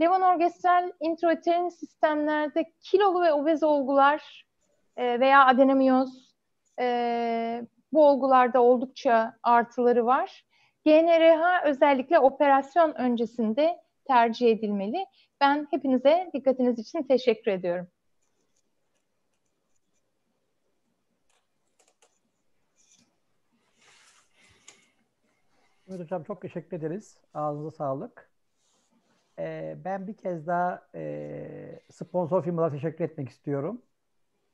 Levonorgestral introüterin sistemlerde kilolu ve obez olgular e, veya adenomiyoz e, bu olgularda oldukça artıları var. GNRH özellikle operasyon öncesinde tercih edilmeli. Ben hepinize dikkatiniz için teşekkür ediyorum. Hocam çok teşekkür ederiz. Ağzınıza sağlık e, ben bir kez daha e, sponsor firmalara teşekkür etmek istiyorum.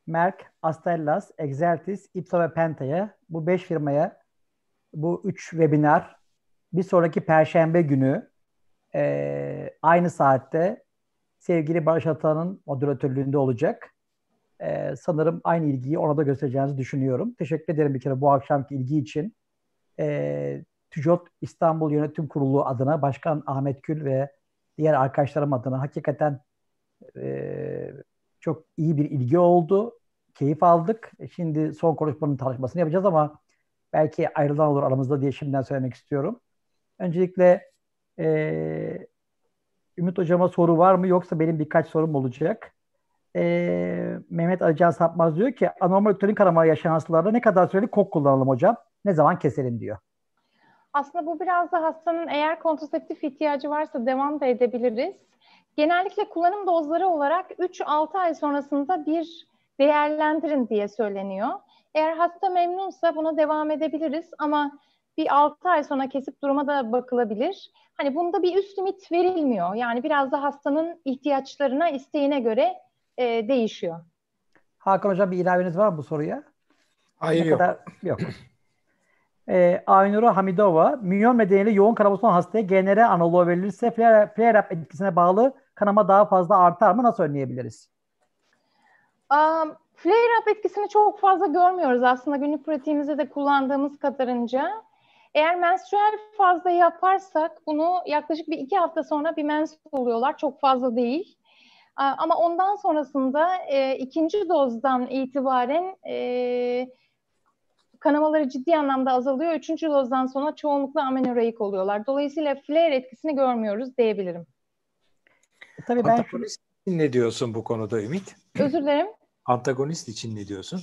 Merck, Astellas, Exertis, Ipsa ve Penta'ya bu beş firmaya bu üç webinar bir sonraki Perşembe günü e, aynı saatte sevgili Barış Atan'ın moderatörlüğünde olacak. E, sanırım aynı ilgiyi ona da göstereceğinizi düşünüyorum. Teşekkür ederim bir kere bu akşamki ilgi için. E, TÜCOT İstanbul Yönetim Kurulu adına Başkan Ahmet Kül ve diğer arkadaşlarım adına hakikaten e, çok iyi bir ilgi oldu. Keyif aldık. E, şimdi son konuşmanın tartışmasını yapacağız ama belki ayrılan olur aramızda diye şimdiden söylemek istiyorum. Öncelikle e, Ümit Hocama soru var mı yoksa benim birkaç sorum olacak. E, Mehmet Alican Sapmaz diyor ki anormal ötörün kanamaya yaşayan hastalarda ne kadar süreli kok kullanalım hocam? Ne zaman keselim diyor. Aslında bu biraz da hastanın eğer kontraseptif ihtiyacı varsa devam da edebiliriz. Genellikle kullanım dozları olarak 3-6 ay sonrasında bir değerlendirin diye söyleniyor. Eğer hasta memnunsa buna devam edebiliriz ama bir 6 ay sonra kesip duruma da bakılabilir. Hani bunda bir üst limit verilmiyor. Yani biraz da hastanın ihtiyaçlarına, isteğine göre e, değişiyor. Hakan Hocam bir ilaveniz var mı bu soruya? Hayır ne yok. Kadar... Yok e, Aynura Hamidova, minyon nedeniyle yoğun karabosan hastaya genere analoğu verilirse flare-up etkisine bağlı kanama daha fazla artar mı? Nasıl önleyebiliriz? Um, flare-up etkisini çok fazla görmüyoruz aslında günlük pratiğimizde de kullandığımız kadarınca. Eğer menstrüel fazla yaparsak bunu yaklaşık bir iki hafta sonra bir mens oluyorlar. Çok fazla değil. Ama ondan sonrasında e, ikinci dozdan itibaren e, kanamaları ciddi anlamda azalıyor. Üçüncü dozdan sonra çoğunlukla amenoreik oluyorlar. Dolayısıyla flare etkisini görmüyoruz diyebilirim. E, tabii ben Antagonist için ne diyorsun bu konuda Ümit? *clears throat* Özür dilerim. Antagonist için ne diyorsun?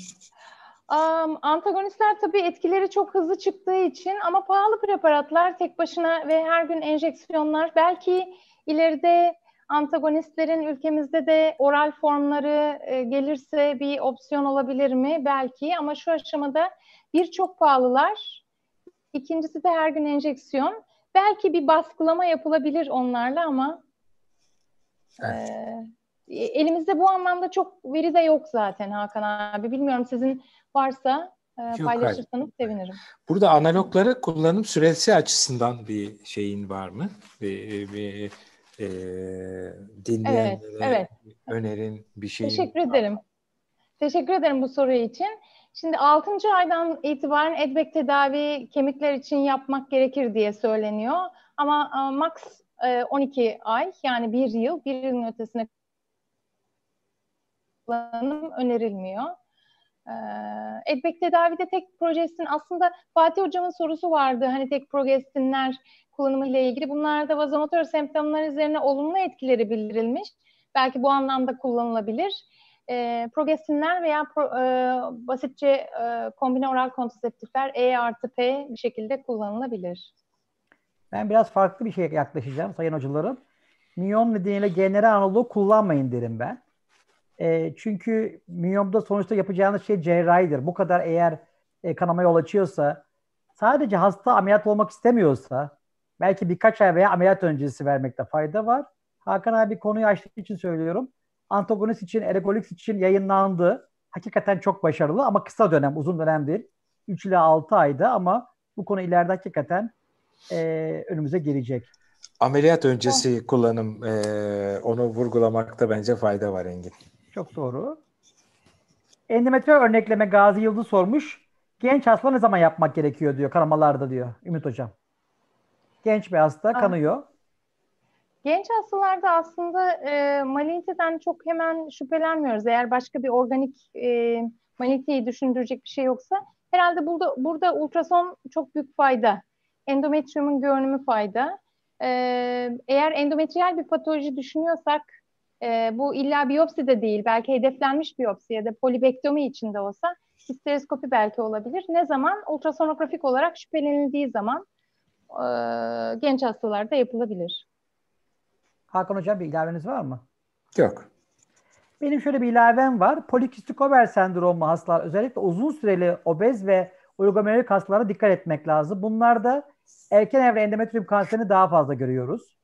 Um, antagonistler tabii etkileri çok hızlı çıktığı için ama pahalı preparatlar tek başına ve her gün enjeksiyonlar belki ileride antagonistlerin ülkemizde de oral formları e, gelirse bir opsiyon olabilir mi? Belki ama şu aşamada bir çok pahalılar. İkincisi de her gün enjeksiyon. Belki bir baskılama yapılabilir onlarla ama evet. E, e, elimizde bu anlamda çok veri de yok zaten Hakan abi. Bilmiyorum sizin varsa e, paylaşırsanız hayır. sevinirim. Burada analogları kullanım süresi açısından bir şeyin var mı? Bir, e, bir e, dinleyenlere evet, evet. önerin bir şey. Teşekkür ederim. Teşekkür ederim bu soru için. Şimdi 6. aydan itibaren edbek tedavi kemikler için yapmak gerekir diye söyleniyor. Ama e, max 12 e, ay yani bir yıl, bir yılın ötesine kullanım önerilmiyor. E, edbek tedavide tek progestin aslında Fatih Hocam'ın sorusu vardı. Hani tek progestinler kullanımı ile ilgili. Bunlarda vazomotor semptomlar üzerine olumlu etkileri bildirilmiş. Belki bu anlamda kullanılabilir e, progestinler veya pro, e, basitçe e, kombine oral kontraseptifler E artı P bir şekilde kullanılabilir. Ben biraz farklı bir şeye yaklaşacağım sayın hocalarım. Miyom nedeniyle general analog kullanmayın derim ben. E, çünkü miyomda sonuçta yapacağınız şey cerrahidir. Bu kadar eğer e, kanama yol açıyorsa, sadece hasta ameliyat olmak istemiyorsa, belki birkaç ay veya ameliyat öncesi vermekte fayda var. Hakan abi konuyu açtığı için söylüyorum. Antagonist için, Ergolix için yayınlandı. Hakikaten çok başarılı ama kısa dönem, uzun dönem değil. 3 ile 6 ayda ama bu konu ileride hakikaten e, önümüze gelecek. Ameliyat öncesi ha. kullanım e, onu vurgulamakta bence fayda var Engin. Çok doğru. Endometre örnekleme Gazi Yıldız sormuş. Genç hasta ne zaman yapmak gerekiyor diyor kanamalarda diyor Ümit Hocam. Genç bir hasta kanıyor. Aa. Genç hastalarda aslında e, maligniteden çok hemen şüphelenmiyoruz. Eğer başka bir organik e, malignityyi düşündürecek bir şey yoksa herhalde burada burada ultrason çok büyük fayda. Endometriumun görünümü fayda. E, eğer endometriyal bir patoloji düşünüyorsak e, bu illa biyopsi de değil. Belki hedeflenmiş biyopsi ya da polibektomi içinde olsa histeroskopi belki olabilir. Ne zaman? Ultrasonografik olarak şüphelenildiği zaman e, genç hastalarda yapılabilir. Hakan Hocam bir ilaveniz var mı? Yok. Benim şöyle bir ilavem var. Polikistik over sendromu hastalar özellikle uzun süreli obez ve oligomerik hastalara dikkat etmek lazım. Bunlarda erken evre endometrium kanserini daha fazla görüyoruz.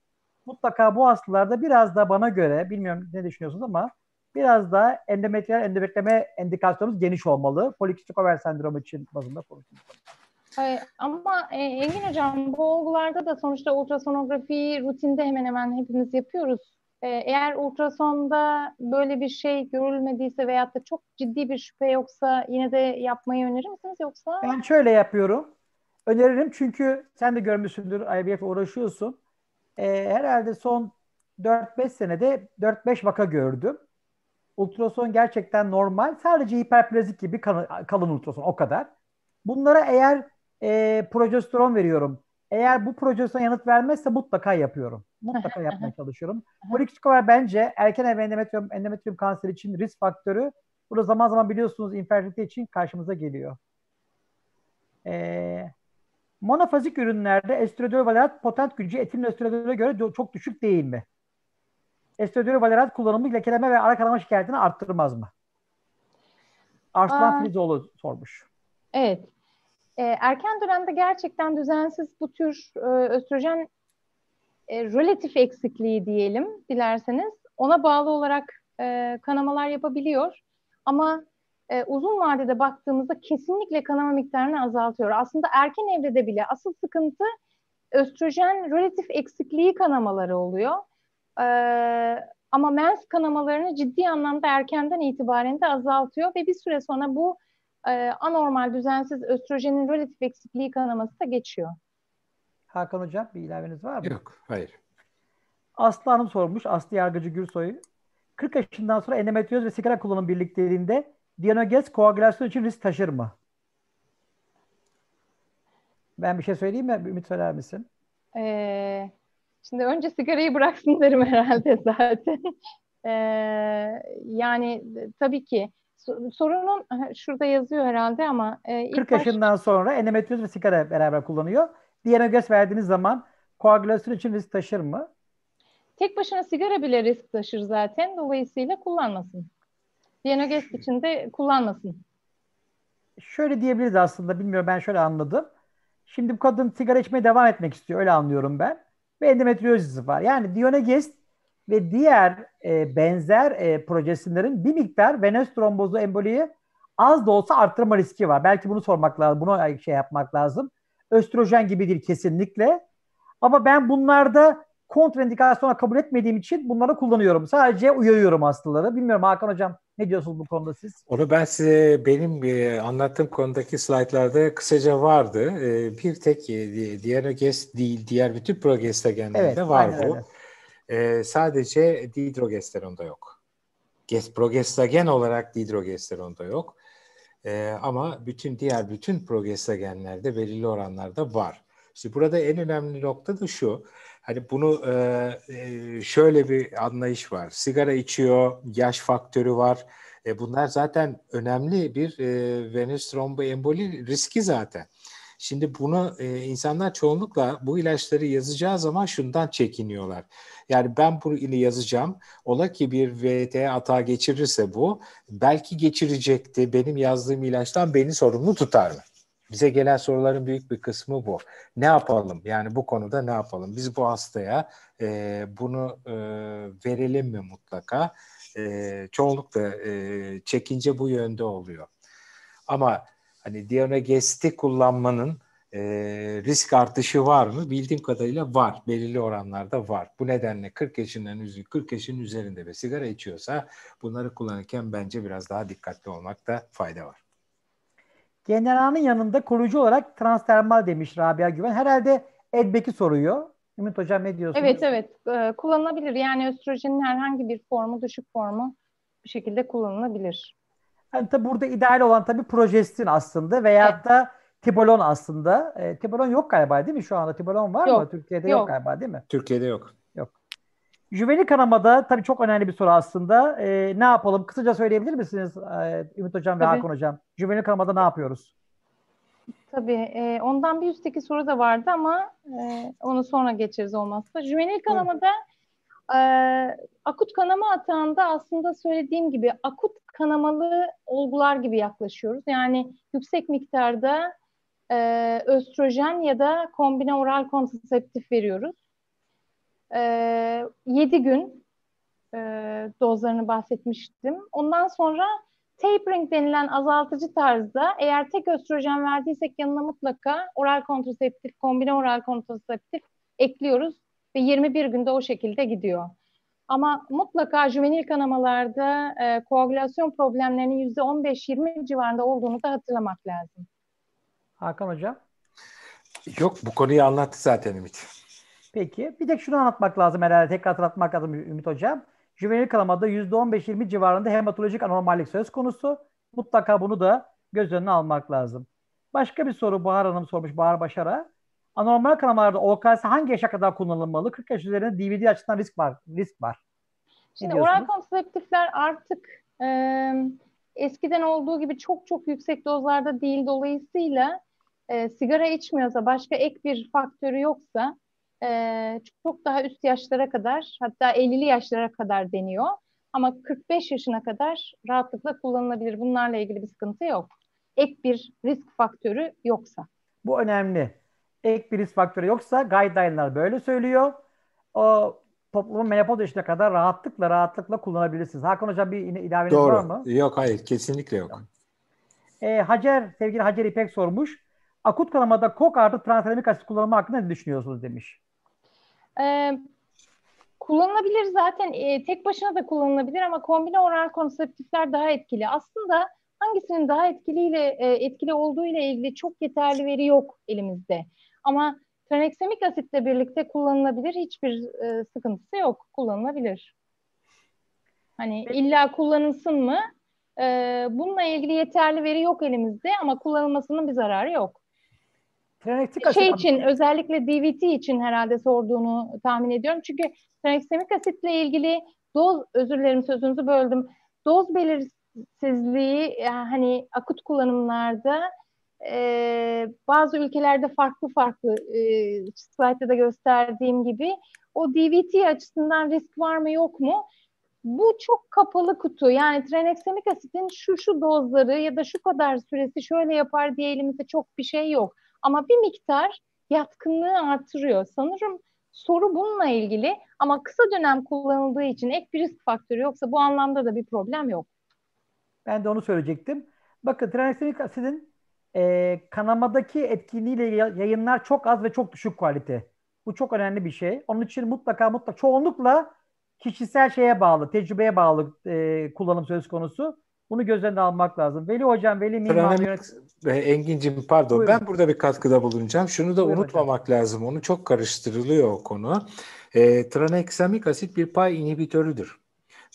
Mutlaka bu hastalarda biraz da bana göre, bilmiyorum ne düşünüyorsunuz ama biraz daha endometriyal endometriyeme endikasyonumuz geniş olmalı. Polikistik over sendromu için bazında konuşuyoruz. Ee, ama e, Engin Hocam bu olgularda da sonuçta ultrasonografi rutinde hemen hemen hepimiz yapıyoruz. Ee, eğer ultrasonda böyle bir şey görülmediyse veyahut da çok ciddi bir şüphe yoksa yine de yapmayı önerir misiniz yoksa? Ben şöyle yapıyorum. Öneririm çünkü sen de görmüşsündür IVF uğraşıyorsun. Ee, herhalde son 4-5 senede 4-5 vaka gördüm. Ultrason gerçekten normal. Sadece hiperplezik gibi kalın, kalın ultrason o kadar. Bunlara eğer e, progesteron veriyorum. Eğer bu progesteron yanıt vermezse mutlaka yapıyorum. Mutlaka *laughs* yapmaya çalışıyorum. Polikistikolar bence erken ev endometrium, endometrium kanseri için risk faktörü. Bu da zaman zaman biliyorsunuz infertilite için karşımıza geliyor. Ee, monofazik ürünlerde estradiol valerat potent gücü etil estradiole göre çok düşük değil mi? Estradiol valerat kullanımı lekeleme ve ara kanama şikayetini arttırmaz mı? Arslan Frizoğlu sormuş. Evet. E, erken dönemde gerçekten düzensiz bu tür e, östrojen e, relatif eksikliği diyelim dilerseniz ona bağlı olarak e, kanamalar yapabiliyor. Ama e, uzun vadede baktığımızda kesinlikle kanama miktarını azaltıyor. Aslında erken evrede bile asıl sıkıntı östrojen relatif eksikliği kanamaları oluyor. E, ama mens kanamalarını ciddi anlamda erkenden itibaren de azaltıyor ve bir süre sonra bu e, anormal düzensiz östrojenin relatif eksikliği kanaması da geçiyor. Hakan Hocam bir ilaveniz var mı? Yok, hayır. Aslı Hanım sormuş, Aslı Yargıcı Gürsoy. 40 yaşından sonra endometrioz ve sigara kullanımı birlikteliğinde diyanogenez koagülasyon için risk taşır mı? Ben bir şey söyleyeyim mi? Ümit söyler misin? Ee, şimdi önce sigarayı bıraksın derim herhalde zaten. Ee, *laughs* yani tabii ki sorunun şurada yazıyor herhalde ama e, ilk 40 baş... yaşından sonra endometrioz ve sigara beraber kullanıyor. Diğerine verdiğiniz zaman koagülasyon için risk taşır mı? Tek başına sigara bile risk taşır zaten. Dolayısıyla kullanmasın. Diyanogest için de kullanmasın. Şöyle diyebiliriz aslında. Bilmiyorum ben şöyle anladım. Şimdi bu kadın sigara içmeye devam etmek istiyor. Öyle anlıyorum ben. Ve endometriozisi var. Yani Dionegest ve diğer e, benzer e, projeksiyonların bir miktar venöz trombozu emboliyi az da olsa arttırma riski var. Belki bunu sormak lazım, bunu şey yapmak lazım. Östrojen gibidir kesinlikle. Ama ben bunlarda kontraindikasyona kabul etmediğim için bunları kullanıyorum. Sadece uyarıyorum hastaları. Bilmiyorum Hakan Hocam ne diyorsunuz bu konuda siz? Onu ben size benim e, anlattığım konudaki slaytlarda kısaca vardı. E, bir tek e, diğer değil, diğer bütün progestagenlerde evet, var bu. Öyle e, sadece dihidrogesteronda yok. Progestagen olarak dihidrogesteronda yok. E, ama bütün diğer bütün progestagenlerde belirli oranlarda var. İşte burada en önemli nokta da şu. Hani bunu e, e şöyle bir anlayış var. Sigara içiyor, yaş faktörü var. E, bunlar zaten önemli bir e, venöz tromboemboli riski zaten. Şimdi bunu e, insanlar çoğunlukla bu ilaçları yazacağı zaman şundan çekiniyorlar. Yani ben bunu ile yazacağım. Ola ki bir VT hata geçirirse bu belki geçirecekti. Benim yazdığım ilaçtan beni sorumlu tutar mı? Bize gelen soruların büyük bir kısmı bu. Ne yapalım? Yani bu konuda ne yapalım? Biz bu hastaya e, bunu e, verelim mi mutlaka? E, çoğunlukla e, çekince bu yönde oluyor. Ama hani Diyonagestik kullanmanın e, risk artışı var mı? Bildiğim kadarıyla var. Belirli oranlarda var. Bu nedenle 40 yaşından 40 yaşın üzerinde ve sigara içiyorsa bunları kullanırken bence biraz daha dikkatli olmakta fayda var. General'ın yanında koruyucu olarak transtermal demiş Rabia Güven. Herhalde Edbek'i soruyor. Ümit Hocam ne diyorsunuz? Evet evet ee, kullanılabilir. Yani östrojenin herhangi bir formu düşük formu bir şekilde kullanılabilir. Yani tabi burada ideal olan tabi projestin aslında veyahut evet. da Tibolon aslında. E, Tibolon yok galiba değil mi şu anda? Tibolon var yok. mı? Türkiye'de yok. yok galiba değil mi? Türkiye'de yok. Yok. Jüveli kanamada tabii çok önemli bir soru aslında. E, ne yapalım? Kısaca söyleyebilir misiniz e, Ümit Hocam tabii. ve Hakan Hocam? Jüveli kanamada ne yapıyoruz? Tabii. E, ondan bir üstteki soru da vardı ama e, onu sonra geçeriz olmazsa. Jüvenil kanamada e, akut kanama atağında aslında söylediğim gibi akut kanamalı olgular gibi yaklaşıyoruz. Yani yüksek miktarda e, östrojen ya da kombine oral kontraseptif veriyoruz. E, 7 gün e, dozlarını bahsetmiştim. Ondan sonra tapering denilen azaltıcı tarzda eğer tek östrojen verdiysek yanına mutlaka oral kontraseptif, kombine oral kontraseptif ekliyoruz ve 21 günde o şekilde gidiyor. Ama mutlaka juvenil kanamalarda e, koagülasyon problemlerinin %15-20 civarında olduğunu da hatırlamak lazım. Hakan Hocam? Yok bu konuyu anlattı zaten Ümit. Peki. Bir de şunu anlatmak lazım herhalde. Tekrar hatırlatmak lazım Ümit Hocam. Juvenil kanamada %15-20 civarında hematolojik anormallik söz konusu. Mutlaka bunu da göz önüne almak lazım. Başka bir soru Bahar Hanım sormuş Bahar Başar'a. Anormal kanamalarda OKS hangi yaşa kadar kullanılmalı? 40 yaş üzerinde DVD açısından risk var. Risk var. Şimdi oral kontraseptifler artık e, eskiden olduğu gibi çok çok yüksek dozlarda değil. Dolayısıyla e, sigara içmiyorsa başka ek bir faktörü yoksa e, çok daha üst yaşlara kadar hatta 50'li yaşlara kadar deniyor. Ama 45 yaşına kadar rahatlıkla kullanılabilir. Bunlarla ilgili bir sıkıntı yok. Ek bir risk faktörü yoksa. Bu önemli. Ek bir risk faktörü yoksa guideline'lar böyle söylüyor. O toplumun menopoz yaşına kadar rahatlıkla rahatlıkla kullanabilirsiniz. Hakan Hocam bir ilave Doğru. var mı? Doğru. Yok hayır kesinlikle yok. E, Hacer, sevgili Hacer İpek sormuş akut kanamada kok artı transeramik asit kullanımı hakkında ne düşünüyorsunuz demiş. Ee, kullanılabilir zaten e, tek başına da kullanılabilir ama kombine oral konseptifler daha etkili. Aslında hangisinin daha etkiliyle e, etkili olduğu ile ilgili çok yeterli veri yok elimizde. Ama traneksemik asitle birlikte kullanılabilir hiçbir e, sıkıntısı yok. Kullanılabilir. Hani illa kullanılsın mı? E, bununla ilgili yeterli veri yok elimizde ama kullanılmasının bir zararı yok. Treneksik asit. Şey için özellikle DVT için herhalde sorduğunu tahmin ediyorum. Çünkü treneksemik asitle ilgili doz özür dilerim sözünüzü böldüm. Doz belirsizliği yani e, hani akut kullanımlarda e, bazı ülkelerde farklı farklı e, slaytta da gösterdiğim gibi o DVT açısından risk var mı yok mu? Bu çok kapalı kutu. Yani treneksemik asitin şu şu dozları ya da şu kadar süresi şöyle yapar diye elimizde çok bir şey yok ama bir miktar yatkınlığı artırıyor. Sanırım soru bununla ilgili ama kısa dönem kullanıldığı için ek bir risk faktörü yoksa bu anlamda da bir problem yok. Ben de onu söyleyecektim. Bakın tranexamik asidin e, kanamadaki etkinliğiyle yayınlar çok az ve çok düşük kalite. Bu çok önemli bir şey. Onun için mutlaka mutlaka çoğunlukla kişisel şeye bağlı, tecrübeye bağlı e, kullanım söz konusu. Bunu göz önüne almak lazım. Veli Hocam, Veli Mimar yönet... Engin'cim pardon Buyurun. ben burada bir katkıda bulunacağım. Şunu da Buyurun unutmamak hocam. lazım. Onu çok karıştırılıyor o konu. E, traneksamik asit bir pay inhibitörüdür.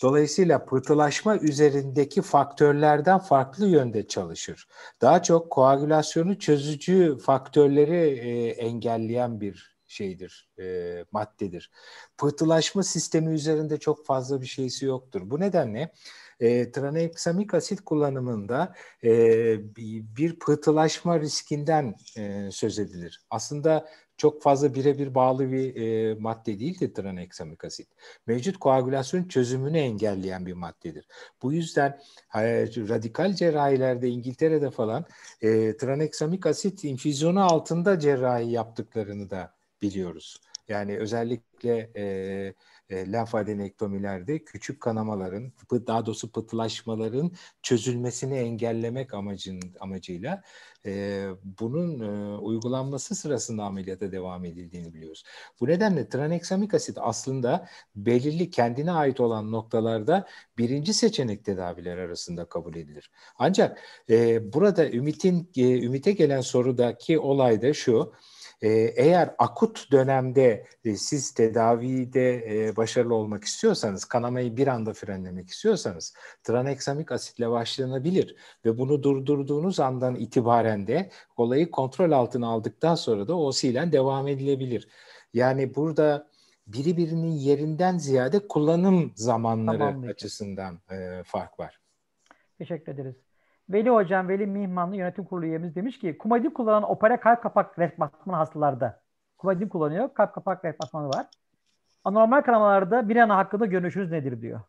Dolayısıyla pıhtılaşma üzerindeki faktörlerden farklı yönde çalışır. Daha çok koagülasyonu çözücü faktörleri e, engelleyen bir şeydir, e, maddedir. Pıhtılaşma sistemi üzerinde çok fazla bir şeysi yoktur. Bu nedenle e, traneksamik asit kullanımında e, bir pıhtılaşma riskinden e, söz edilir. Aslında çok fazla birebir bağlı bir e, madde değildir traneksamik asit. Mevcut koagülasyon çözümünü engelleyen bir maddedir. Bu yüzden e, radikal cerrahilerde İngiltere'de falan e, traneksamik asit infüzyonu altında cerrahi yaptıklarını da biliyoruz. Yani özellikle e, e, lenf adenektomilerde küçük kanamaların, daha doğrusu pıtılaşmaların çözülmesini engellemek amacın, amacıyla e, bunun e, uygulanması sırasında ameliyata devam edildiğini biliyoruz. Bu nedenle traneksamik asit aslında belirli kendine ait olan noktalarda birinci seçenek tedaviler arasında kabul edilir. Ancak e, burada Ümit'in e, Ümit'e gelen sorudaki olay da şu. Ee, eğer akut dönemde e, siz tedavide e, başarılı olmak istiyorsanız, kanamayı bir anda frenlemek istiyorsanız traneksamik asitle başlanabilir ve bunu durdurduğunuz andan itibaren de olayı kontrol altına aldıktan sonra da o OSİ'yle devam edilebilir. Yani burada biri birinin yerinden ziyade kullanım zamanları açısından e, fark var. Teşekkür ederiz. Veli Hocam, Veli Mihmanlı yönetim kurulu üyemiz demiş ki kumadin kullanan opera kalp kapak res basmanı hastalarda. Kumadin kullanıyor, kalp kapak res var. Anormal kanamalarda bir ana hakkında görüşünüz nedir diyor.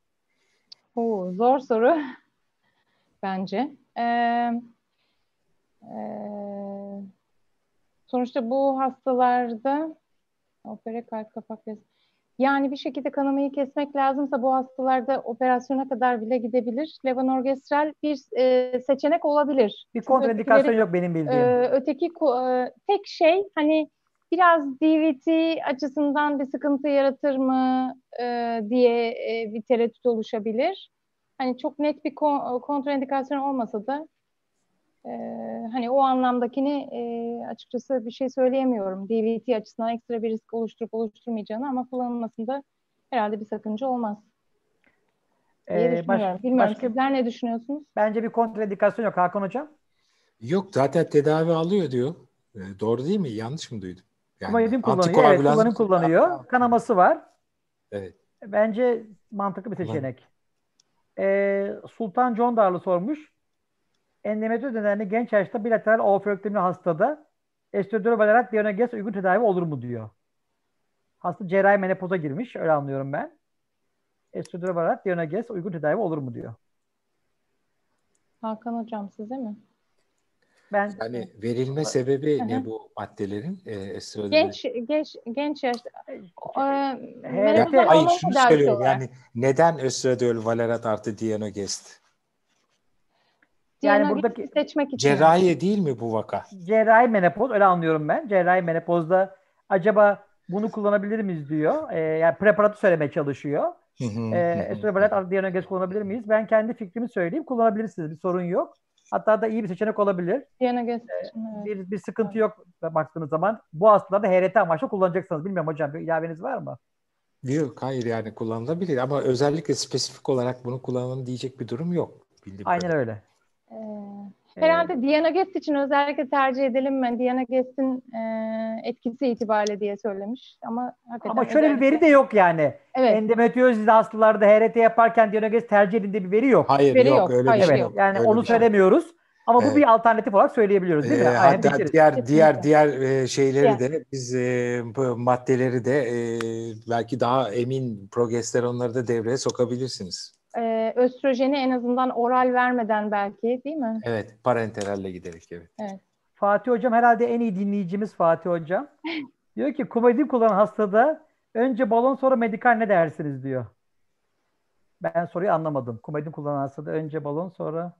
Oo, zor soru *laughs* bence. Ee, e, sonuçta bu hastalarda opera kalp kapak resmi yani bir şekilde kanamayı kesmek lazımsa bu hastalarda operasyona kadar bile gidebilir. Levonorgestrel bir e, seçenek olabilir. Bir kontradikasyon yok benim bildiğim. E, öteki e, tek şey hani biraz DVT açısından bir sıkıntı yaratır mı e, diye e, bir tereddüt oluşabilir. Hani çok net bir kontraindikasyon olmasa da ee, hani o anlamdakini e, açıkçası bir şey söyleyemiyorum. DVT açısından ekstra bir risk oluşturup oluşturmayacağını ama kullanılmasında herhalde bir sakınca olmaz. Ee, baş, Bilmiyorum başka, sizler ne düşünüyorsunuz? Bence bir kontradikasyon yok Hakan Hocam. Yok zaten tedavi alıyor diyor. E, doğru değil mi? Yanlış mı duydum? Yani, yedim kullanıyor. Evet, kullanım kullanıyor. Kanaması var. Evet. Bence mantıklı bir seçenek. Ee, Sultan John Darlı sormuş endometriyoz nedenli genç yaşta bilateral ovarföröktemli hastada estrojen diyanogens uygun tedavi olur mu diyor. Hasta cerrahi menopoza girmiş. Öyle anlıyorum ben. Estrojen diyanogens uygun tedavi olur mu diyor. Hakan Hocam size mi? Ben yani verilme sebebi Hı-hı. ne bu maddelerin? E, estrojen. Genç genç genç yaş. E, Hayır şunu söylüyorum yani neden östradiol valerat artı diyanogest? Yani buradaki seçmek için. Cerrahiye değil mi bu vaka? Cerrahi menopoz öyle anlıyorum ben. Cerrahi menopozda acaba bunu kullanabilir miyiz diyor. E, yani preparatı söylemeye çalışıyor. e, ee, Estropreparat artı kullanabilir miyiz? Ben kendi fikrimi söyleyeyim. Kullanabilirsiniz. Bir sorun yok. Hatta da iyi bir seçenek olabilir. Diyanögez ee, bir, bir sıkıntı yok baktığınız zaman. Bu hastalarda HRT amaçlı kullanacaksınız. Bilmiyorum hocam bir ilaveniz var mı? Yok hayır yani kullanılabilir ama özellikle spesifik olarak bunu kullanalım diyecek bir durum yok. Bildiğim Aynen böyle. öyle. Ee, herhalde ee, Diana Guest için özellikle tercih edelim mi? Diana Guest'in e, etkisi itibariyle diye söylemiş. Ama ama şöyle bir veri de yok yani. Evet. Endometriozis hastalarda HRT yaparken Diana Guest tercih edildiği bir veri yok. Hayır veri yok, yok. öyle bir şey yok. Yani öyle onu şey. söylemiyoruz. Ama evet. bu bir alternatif olarak söyleyebiliyoruz değil mi? E, hatta Aynen. diğer Kesinlikle. diğer diğer e, şeyleri yeah. de biz e, maddeleri de e, belki daha emin progesteronları da devreye sokabilirsiniz e, östrojeni en azından oral vermeden belki değil mi? Evet, parenterelle giderek evet. evet. Fatih Hocam herhalde en iyi dinleyicimiz Fatih Hocam. diyor ki kumodin kullanan hastada önce balon sonra medikal ne dersiniz diyor. Ben soruyu anlamadım. Kumodin kullanan hastada önce balon sonra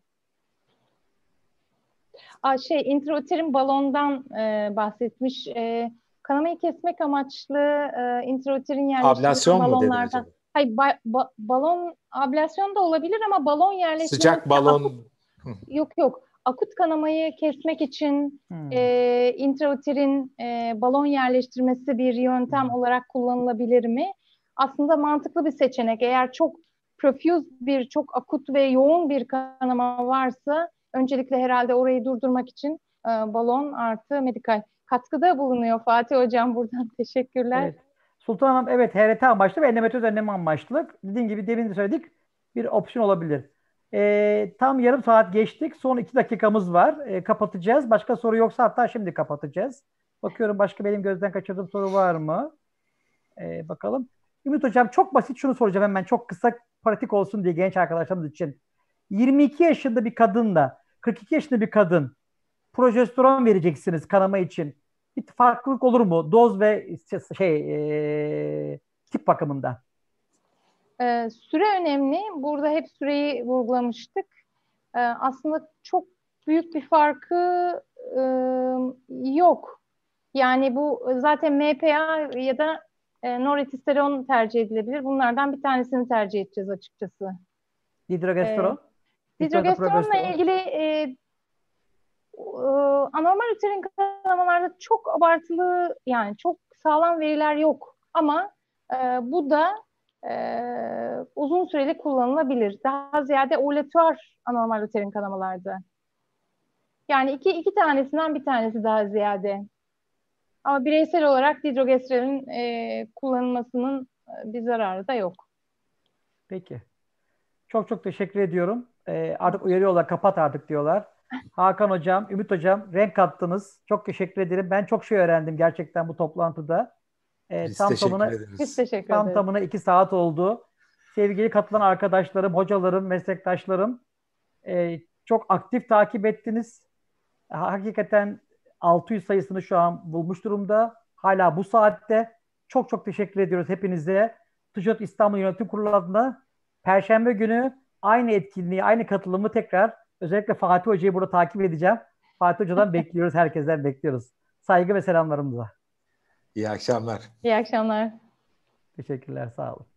Aa, şey intrauterin balondan e, bahsetmiş. E, kanamayı kesmek amaçlı e, intrauterin yerleştirilmiş balonlardan. Mı Hayır ba- ba- balon ablasyon da olabilir ama balon yerleşmesi... Sıcak balon... Akut, yok yok. Akut kanamayı kesmek için hmm. e, intrauterin e, balon yerleştirmesi bir yöntem hmm. olarak kullanılabilir mi? Aslında mantıklı bir seçenek. Eğer çok profuse bir, çok akut ve yoğun bir kanama varsa öncelikle herhalde orayı durdurmak için e, balon artı medikal katkıda bulunuyor Fatih Hocam buradan *laughs* teşekkürler. Evet. Sultanım evet HRT amaçlı ve endometrioz önlemi amaçlı. Dediğim gibi demin de söyledik bir opsiyon olabilir. E, tam yarım saat geçtik. Son iki dakikamız var. E, kapatacağız. Başka soru yoksa hatta şimdi kapatacağız. Bakıyorum başka benim gözden kaçırdığım soru var mı? E, bakalım. Ümit Hocam çok basit şunu soracağım hemen çok kısa pratik olsun diye genç arkadaşlarımız için. 22 yaşında bir kadınla 42 yaşında bir kadın progesteron vereceksiniz kanama için bir farklılık olur mu doz ve şey e, tip bakımında? Ee, süre önemli. Burada hep süreyi vurgulamıştık. Ee, aslında çok büyük bir farkı e, yok. Yani bu zaten MPA ya da e, noretisteron tercih edilebilir. Bunlardan bir tanesini tercih edeceğiz açıkçası. Hidrogesteron? Ee, hidrogesteronla ilgili e, ee, anormal uterin kanamalarda çok abartılı yani çok sağlam veriler yok ama e, bu da e, uzun süreli kullanılabilir. Daha ziyade oletuar anormal uterin kanamalarda. Yani iki, iki tanesinden bir tanesi daha ziyade. Ama bireysel olarak didrogestrelin e, kullanılmasının e, bir zararı da yok. Peki. Çok çok teşekkür ediyorum. E, artık uyarıyorlar kapat artık diyorlar. Hakan Hocam, Ümit Hocam renk kattınız. Çok teşekkür ederim. Ben çok şey öğrendim gerçekten bu toplantıda. Ee, Biz tam teşekkür tamına, Biz teşekkür tam ederiz. tamına iki saat oldu. Sevgili katılan arkadaşlarım, hocalarım, meslektaşlarım e, çok aktif takip ettiniz. Hakikaten 600 sayısını şu an bulmuş durumda. Hala bu saatte. Çok çok teşekkür ediyoruz hepinize. Tujot İstanbul Yönetim Kurulu'nda Perşembe günü aynı etkinliği, aynı katılımı tekrar Özellikle Fatih Hoca'yı burada takip edeceğim. Fatih Hoca'dan bekliyoruz, herkesten bekliyoruz. Saygı ve selamlarımıza. İyi akşamlar. İyi akşamlar. Teşekkürler, sağ olun.